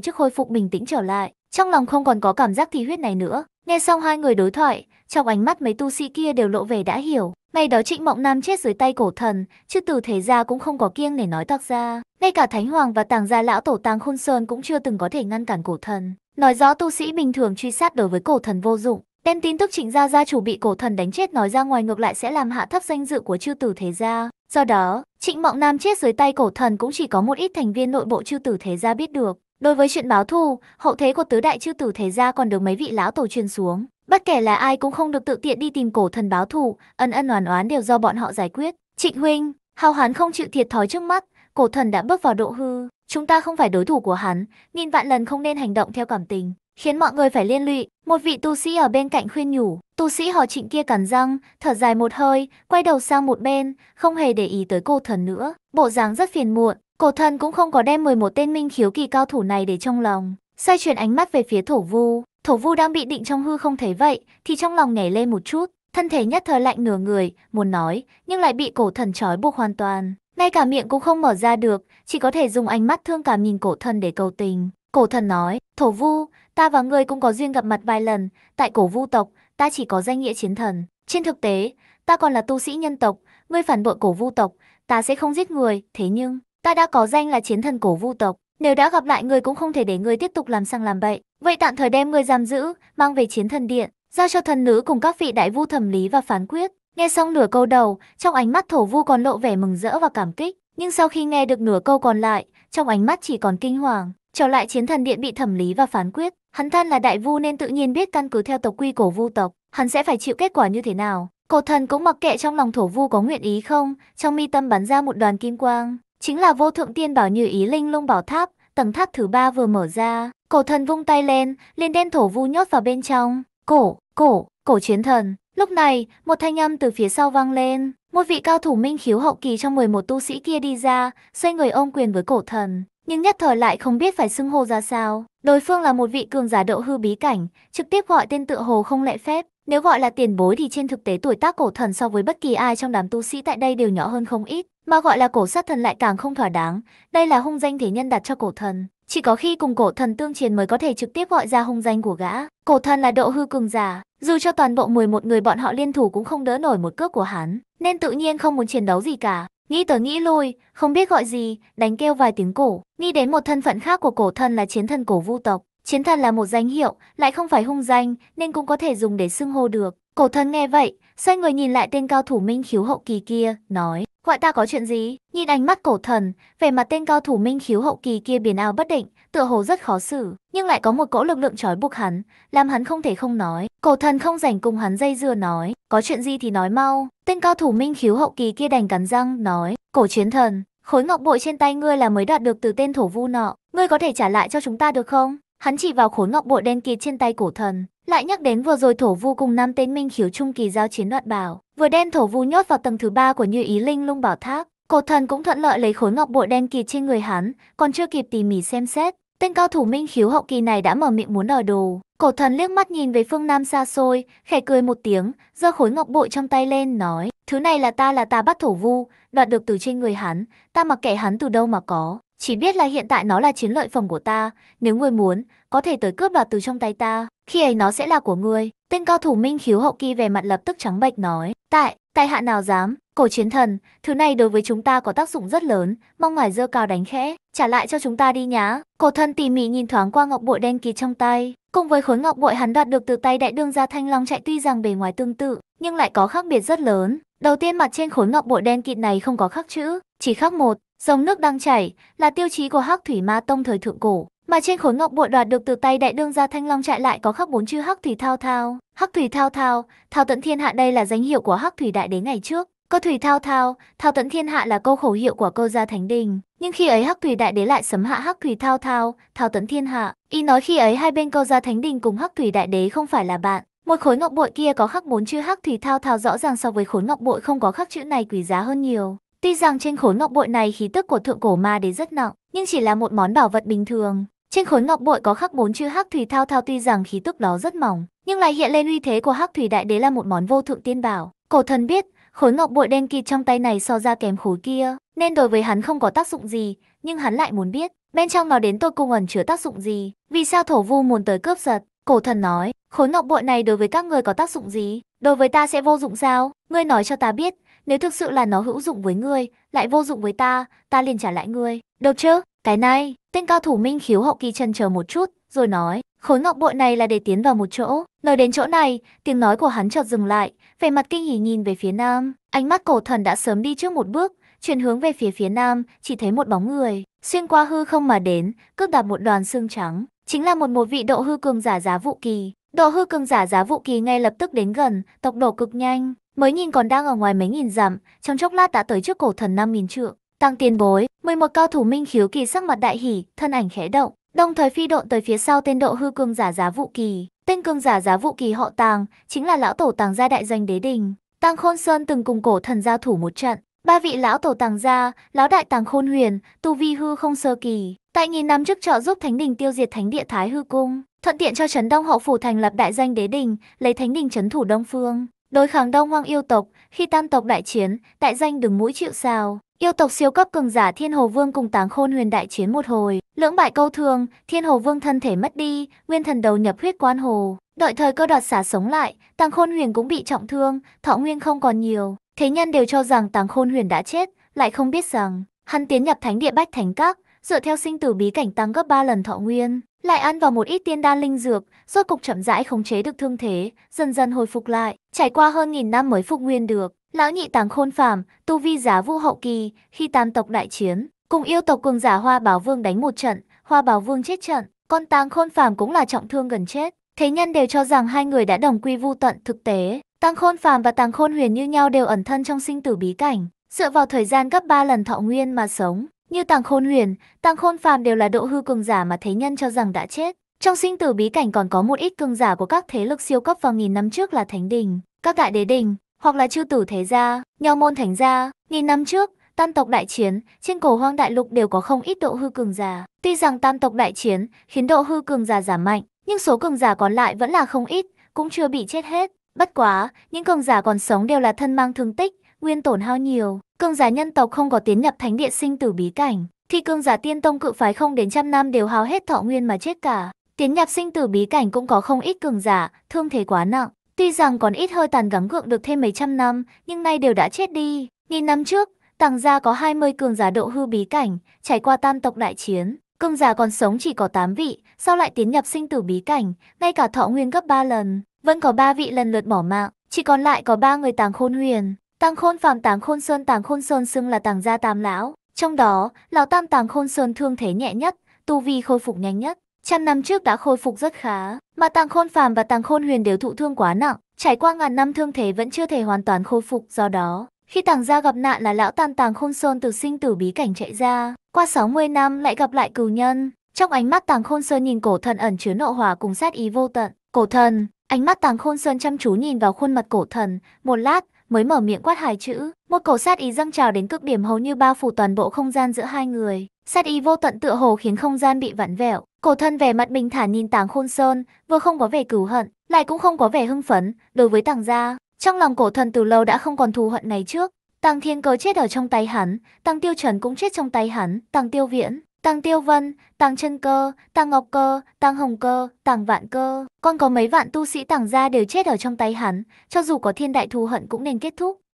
trước khôi phục bình tĩnh trở lại. Trong lòng không còn có cảm giác thì huyết này nữa. Nghe xong hai người đối thoại, trong ánh mắt mấy tu sĩ kia đều lộ về đã hiểu. May đó Trịnh Mộng Nam chết dưới tay cổ thần, chứ từ thế gia cũng không có kiêng để nói toạc ra. Ngay cả Thánh Hoàng và Tàng gia lão tổ Tàng Khôn Sơn cũng chưa từng có thể ngăn cản cổ thần. Nói rõ tu sĩ bình thường truy sát đối với cổ thần vô dụng. Đem tin tức Trịnh gia gia chủ bị cổ thần đánh chết nói ra ngoài ngược lại sẽ làm hạ thấp danh dự của chư tử thế gia. Do đó, Trịnh Mộng Nam chết dưới tay cổ thần cũng chỉ có một ít thành viên nội bộ chư tử thế gia biết được. Đối với chuyện báo thù, hậu thế của tứ đại chư tử thế gia còn được mấy vị lão tổ truyền xuống. Bất kể là ai cũng không được tự tiện đi tìm cổ thần báo thù, ân ân oán oán đều do bọn họ giải quyết. Trịnh huynh, hào hán không chịu thiệt thói trước mắt, cổ thần đã bước vào độ hư. Chúng ta không phải đối thủ của hắn, nghìn vạn lần không nên hành động theo cảm tình, khiến mọi người phải liên lụy. Một vị tu sĩ ở bên cạnh khuyên nhủ, tu sĩ họ trịnh kia cắn răng, thở dài một hơi, quay đầu sang một bên, không hề để ý tới cô thần nữa. Bộ dáng rất phiền muộn, Cổ thần cũng không có đem 11 tên minh khiếu kỳ cao thủ này để trong lòng, xoay chuyển ánh mắt về phía thổ vu. Thổ vu đang bị định trong hư không thấy vậy, thì trong lòng nhảy lên một chút, thân thể nhất thời lạnh nửa người, muốn nói, nhưng lại bị cổ thần trói buộc hoàn toàn. Ngay cả miệng cũng không mở ra được, chỉ có thể dùng ánh mắt thương cảm nhìn cổ thần để cầu tình. Cổ thần nói, thổ vu, ta và ngươi cũng có duyên gặp mặt vài lần, tại cổ vu tộc, ta chỉ có danh nghĩa chiến thần. Trên thực tế, ta còn là tu sĩ nhân tộc, ngươi phản bội cổ vu tộc, ta sẽ không giết người, thế nhưng, Ta đã có danh là chiến thần cổ vu tộc, nếu đã gặp lại người cũng không thể để người tiếp tục làm sang làm bậy, vậy tạm thời đem người giam giữ, mang về chiến thần điện, giao cho thần nữ cùng các vị đại vu thẩm lý và phán quyết. Nghe xong nửa câu đầu, trong ánh mắt thổ vu còn lộ vẻ mừng rỡ và cảm kích, nhưng sau khi nghe được nửa câu còn lại, trong ánh mắt chỉ còn kinh hoàng. Trở lại chiến thần điện bị thẩm lý và phán quyết, hắn thân là đại vu nên tự nhiên biết căn cứ theo tộc quy cổ vu tộc, hắn sẽ phải chịu kết quả như thế nào. Cổ thần cũng mặc kệ trong lòng thổ vu có nguyện ý không, trong mi tâm bắn ra một đoàn kim quang, Chính là vô thượng tiên bảo như ý linh lung bảo tháp, tầng tháp thứ ba vừa mở ra. Cổ thần vung tay lên, liền đen thổ vu nhốt vào bên trong. Cổ, cổ, cổ chiến thần. Lúc này, một thanh âm từ phía sau vang lên. Một vị cao thủ minh khiếu hậu kỳ trong 11 tu sĩ kia đi ra, xoay người ôm quyền với cổ thần. Nhưng nhất thời lại không biết phải xưng hô ra sao. Đối phương là một vị cường giả độ hư bí cảnh, trực tiếp gọi tên tự hồ không lệ phép. Nếu gọi là tiền bối thì trên thực tế tuổi tác cổ thần so với bất kỳ ai trong đám tu sĩ tại đây đều nhỏ hơn không ít, mà gọi là cổ sát thần lại càng không thỏa đáng. Đây là hung danh thế nhân đặt cho cổ thần. Chỉ có khi cùng cổ thần tương chiến mới có thể trực tiếp gọi ra hung danh của gã. Cổ thần là độ hư cường giả, dù cho toàn bộ 11 người bọn họ liên thủ cũng không đỡ nổi một cước của hắn, nên tự nhiên không muốn chiến đấu gì cả. Nghĩ tới nghĩ lui, không biết gọi gì, đánh kêu vài tiếng cổ. Nghĩ đến một thân phận khác của cổ thần là chiến thần cổ vu tộc. Chiến thần là một danh hiệu, lại không phải hung danh, nên cũng có thể dùng để xưng hô được. Cổ thần nghe vậy, xoay người nhìn lại tên cao thủ minh khiếu hậu kỳ kia, nói, gọi ta có chuyện gì? Nhìn ánh mắt cổ thần, vẻ mặt tên cao thủ minh khiếu hậu kỳ kia biến ao bất định, tựa hồ rất khó xử, nhưng lại có một cỗ lực lượng trói buộc hắn, làm hắn không thể không nói. Cổ thần không rảnh cùng hắn dây dưa nói, có chuyện gì thì nói mau. Tên cao thủ minh khiếu hậu kỳ kia đành cắn răng, nói, cổ chiến thần, khối ngọc bội trên tay ngươi là mới đạt được từ tên thổ vu nọ, ngươi có thể trả lại cho chúng ta được không? Hắn chỉ vào khối ngọc bội đen kia trên tay cổ thần, lại nhắc đến vừa rồi thổ vu cùng năm tên minh khiếu trung kỳ giao chiến đoạt bảo, vừa đem thổ vu nhốt vào tầng thứ ba của Như Ý Linh Lung Bảo Tháp. Cổ thần cũng thuận lợi lấy khối ngọc bội đen kỳ trên người hắn, còn chưa kịp tỉ mỉ xem xét, tên cao thủ minh khiếu hậu kỳ này đã mở miệng muốn đòi đồ. Cổ thần liếc mắt nhìn về phương nam xa xôi, khẽ cười một tiếng, giơ khối ngọc bội trong tay lên nói: "Thứ này là ta là ta bắt thổ vu, đoạt được từ trên người hắn, ta mặc kệ hắn từ đâu mà có." Chỉ biết là hiện tại nó là chiến lợi phẩm của ta, nếu ngươi muốn, có thể tới cướp đoạt từ trong tay ta, khi ấy nó sẽ là của ngươi. Tên cao thủ minh khiếu hậu kỳ về mặt lập tức trắng bệch nói, tại, tại hạ nào dám, cổ chiến thần, thứ này đối với chúng ta có tác dụng rất lớn, mong ngài dơ cao đánh khẽ, trả lại cho chúng ta đi nhá. Cổ thân tỉ mỉ nhìn thoáng qua ngọc bội đen kỳ trong tay, cùng với khối ngọc bội hắn đoạt được từ tay đại đương gia thanh long chạy tuy rằng bề ngoài tương tự, nhưng lại có khác biệt rất lớn. Đầu tiên mặt trên khối ngọc bội đen kịt này không có khắc chữ, chỉ khắc một, Dòng nước đang chảy là tiêu chí của Hắc Thủy Ma Tông thời thượng cổ, mà trên khối ngọc bội đoạt được từ tay đại đương gia Thanh Long trại lại có khắc bốn chữ Hắc Thủy Thao Thao. Hắc Thủy Thao Thao, Thao Tận Thiên Hạ đây là danh hiệu của Hắc Thủy đại đế ngày trước. Cơ Thủy Thao Thao, Thao Tận Thiên Hạ là câu khẩu hiệu của Cơ gia Thánh Đình, nhưng khi ấy Hắc Thủy đại đế lại sấm hạ Hắc Thủy Thao Thao, Thao Tận Thiên Hạ. Y nói khi ấy hai bên Cơ gia Thánh Đình cùng Hắc Thủy đại đế không phải là bạn. Một khối ngọc bội kia có khắc bốn chữ Hắc Thủy Thao Thao rõ ràng so với khối ngọc bội không có khắc chữ này quý giá hơn nhiều. Tuy rằng trên khối ngọc bội này khí tức của thượng cổ ma đế rất nặng, nhưng chỉ là một món bảo vật bình thường. Trên khối ngọc bội có khắc bốn chữ Hắc Thủy Thao Thao tuy rằng khí tức đó rất mỏng, nhưng lại hiện lên uy thế của Hắc Thủy Đại Đế là một món vô thượng tiên bảo. Cổ thần biết, khối ngọc bội đen kịt trong tay này so ra kém khối kia, nên đối với hắn không có tác dụng gì, nhưng hắn lại muốn biết, bên trong nó đến tôi cung ẩn chứa tác dụng gì, vì sao thổ vu muốn tới cướp giật. Cổ thần nói, khối ngọc bội này đối với các người có tác dụng gì? Đối với ta sẽ vô dụng sao? Ngươi nói cho ta biết, nếu thực sự là nó hữu dụng với ngươi, lại vô dụng với ta, ta liền trả lại ngươi. Được chứ? Cái này, tên cao thủ minh khiếu hậu kỳ chân chờ một chút, rồi nói, khối ngọc bội này là để tiến vào một chỗ. Nói đến chỗ này, tiếng nói của hắn chợt dừng lại, vẻ mặt kinh hỉ nhìn về phía nam. Ánh mắt cổ thần đã sớm đi trước một bước, chuyển hướng về phía phía nam, chỉ thấy một bóng người, xuyên qua hư không mà đến, cướp đạp một đoàn xương trắng. Chính là một một vị độ hư cường giả giá vụ kỳ. Độ hư cường giả giá vụ kỳ ngay lập tức đến gần, tốc độ cực nhanh, mới nhìn còn đang ở ngoài mấy nghìn dặm, trong chốc lát đã tới trước cổ thần năm nghìn trượng. Tăng tiền bối, 11 cao thủ minh khiếu kỳ sắc mặt đại hỉ, thân ảnh khẽ động, đồng thời phi độn tới phía sau tên độ hư cương giả giá vũ kỳ. Tên cương giả giá vũ kỳ họ Tàng, chính là lão tổ Tàng gia đại danh đế đình. Tàng Khôn Sơn từng cùng cổ thần giao thủ một trận, ba vị lão tổ Tàng gia, lão đại Tàng Khôn Huyền, tu vi hư không sơ kỳ, tại nghìn năm trước trợ giúp Thánh đình tiêu diệt Thánh địa Thái hư cung, thuận tiện cho Trấn Đông hậu phủ thành lập đại danh đế đình, lấy Thánh đình trấn thủ Đông phương. Đối kháng đông hoang yêu tộc, khi tam tộc đại chiến, đại danh đứng mũi chịu sao. Yêu tộc siêu cấp cường giả Thiên Hồ Vương cùng Táng Khôn Huyền đại chiến một hồi, lưỡng bại câu thương, Thiên Hồ Vương thân thể mất đi, Nguyên Thần đầu nhập huyết quan hồ, đợi thời cơ đoạt xả sống lại, Táng Khôn Huyền cũng bị trọng thương, thọ nguyên không còn nhiều. Thế nhân đều cho rằng Táng Khôn Huyền đã chết, lại không biết rằng hắn tiến nhập Thánh Địa Bách Thánh Các, dựa theo sinh tử bí cảnh tăng gấp 3 lần thọ nguyên. Lại ăn vào một ít tiên đan linh dược, rốt cục chậm rãi khống chế được thương thế, dần dần hồi phục lại, trải qua hơn nghìn năm mới phục nguyên được. Lão nhị tàng khôn phàm, tu vi giá vũ hậu kỳ, khi tam tộc đại chiến, cùng yêu tộc cường giả Hoa Bảo Vương đánh một trận, Hoa Bảo Vương chết trận, con tàng khôn phàm cũng là trọng thương gần chết. Thế nhân đều cho rằng hai người đã đồng quy vu tận thực tế, Tàng Khôn Phàm và Tàng Khôn Huyền như nhau đều ẩn thân trong sinh tử bí cảnh, dựa vào thời gian gấp 3 lần thọ nguyên mà sống, như Tàng Khôn Huyền, Tàng Khôn Phàm đều là độ hư cường giả mà thế nhân cho rằng đã chết. Trong sinh tử bí cảnh còn có một ít cường giả của các thế lực siêu cấp vào nghìn năm trước là Thánh Đình, các đại đế đình, hoặc là chư tử thế gia, nho môn thánh gia, nghìn năm trước, tam tộc đại chiến, trên cổ hoang đại lục đều có không ít độ hư cường giả. Tuy rằng tam tộc đại chiến khiến độ hư cường giả giảm mạnh, nhưng số cường giả còn lại vẫn là không ít, cũng chưa bị chết hết. Bất quá, những cường giả còn sống đều là thân mang thương tích, nguyên tổn hao nhiều. Cương giả nhân tộc không có tiến nhập thánh địa sinh tử bí cảnh, thì cương giả tiên tông cự phái không đến trăm năm đều hao hết thọ nguyên mà chết cả. Tiến nhập sinh tử bí cảnh cũng có không ít cường giả, thương thế quá nặng. Tuy rằng còn ít hơi tàn gắng gượng được thêm mấy trăm năm, nhưng nay đều đã chết đi. Nghìn năm trước, tàng gia có 20 cường giả độ hư bí cảnh, trải qua tam tộc đại chiến. Cường giả còn sống chỉ có 8 vị, sau lại tiến nhập sinh tử bí cảnh, ngay cả thọ nguyên gấp 3 lần. Vẫn có 3 vị lần lượt bỏ mạng, chỉ còn lại có ba người tàng khôn huyền. Tàng khôn phàm tàng khôn sơn tàng khôn sơn xưng là tàng gia tam lão. Trong đó, lão tam tàng khôn sơn thương thế nhẹ nhất, tu vi khôi phục nhanh nhất. Trăm năm trước đã khôi phục rất khá, mà tàng khôn phàm và tàng khôn huyền đều thụ thương quá nặng. Trải qua ngàn năm thương thế vẫn chưa thể hoàn toàn khôi phục do đó. Khi tàng gia gặp nạn là lão tam tàng khôn sơn từ sinh tử bí cảnh chạy ra, qua 60 năm lại gặp lại cừu nhân. Trong ánh mắt tàng khôn sơn nhìn cổ thần ẩn chứa nộ hỏa cùng sát ý vô tận. Cổ thần, ánh mắt tàng khôn sơn chăm chú nhìn vào khuôn mặt cổ thần, một lát mới mở miệng quát hai chữ, một cổ sát ý dâng trào đến cực điểm hầu như bao phủ toàn bộ không gian giữa hai người. Sát ý vô tận tựa hồ khiến không gian bị vặn vẹo, cổ thân vẻ mặt bình thản nhìn tàng khôn sơn, vừa không có vẻ cửu hận, lại cũng không có vẻ hưng phấn, đối với tàng gia. Trong lòng cổ thần từ lâu đã không còn thù hận ngày trước, tàng thiên cớ chết ở trong tay hắn, tàng tiêu trần cũng chết trong tay hắn, tàng tiêu viễn, tăng Tiêu Vân, tăng Chân Cơ, tăng Ngọc Cơ, tăng Hồng Cơ, tăng Vạn Cơ. Còn có mấy vạn tu sĩ tàng ra đều chết ở trong tay hắn, cho dù có thiên đại thù hận cũng nên kết thúc.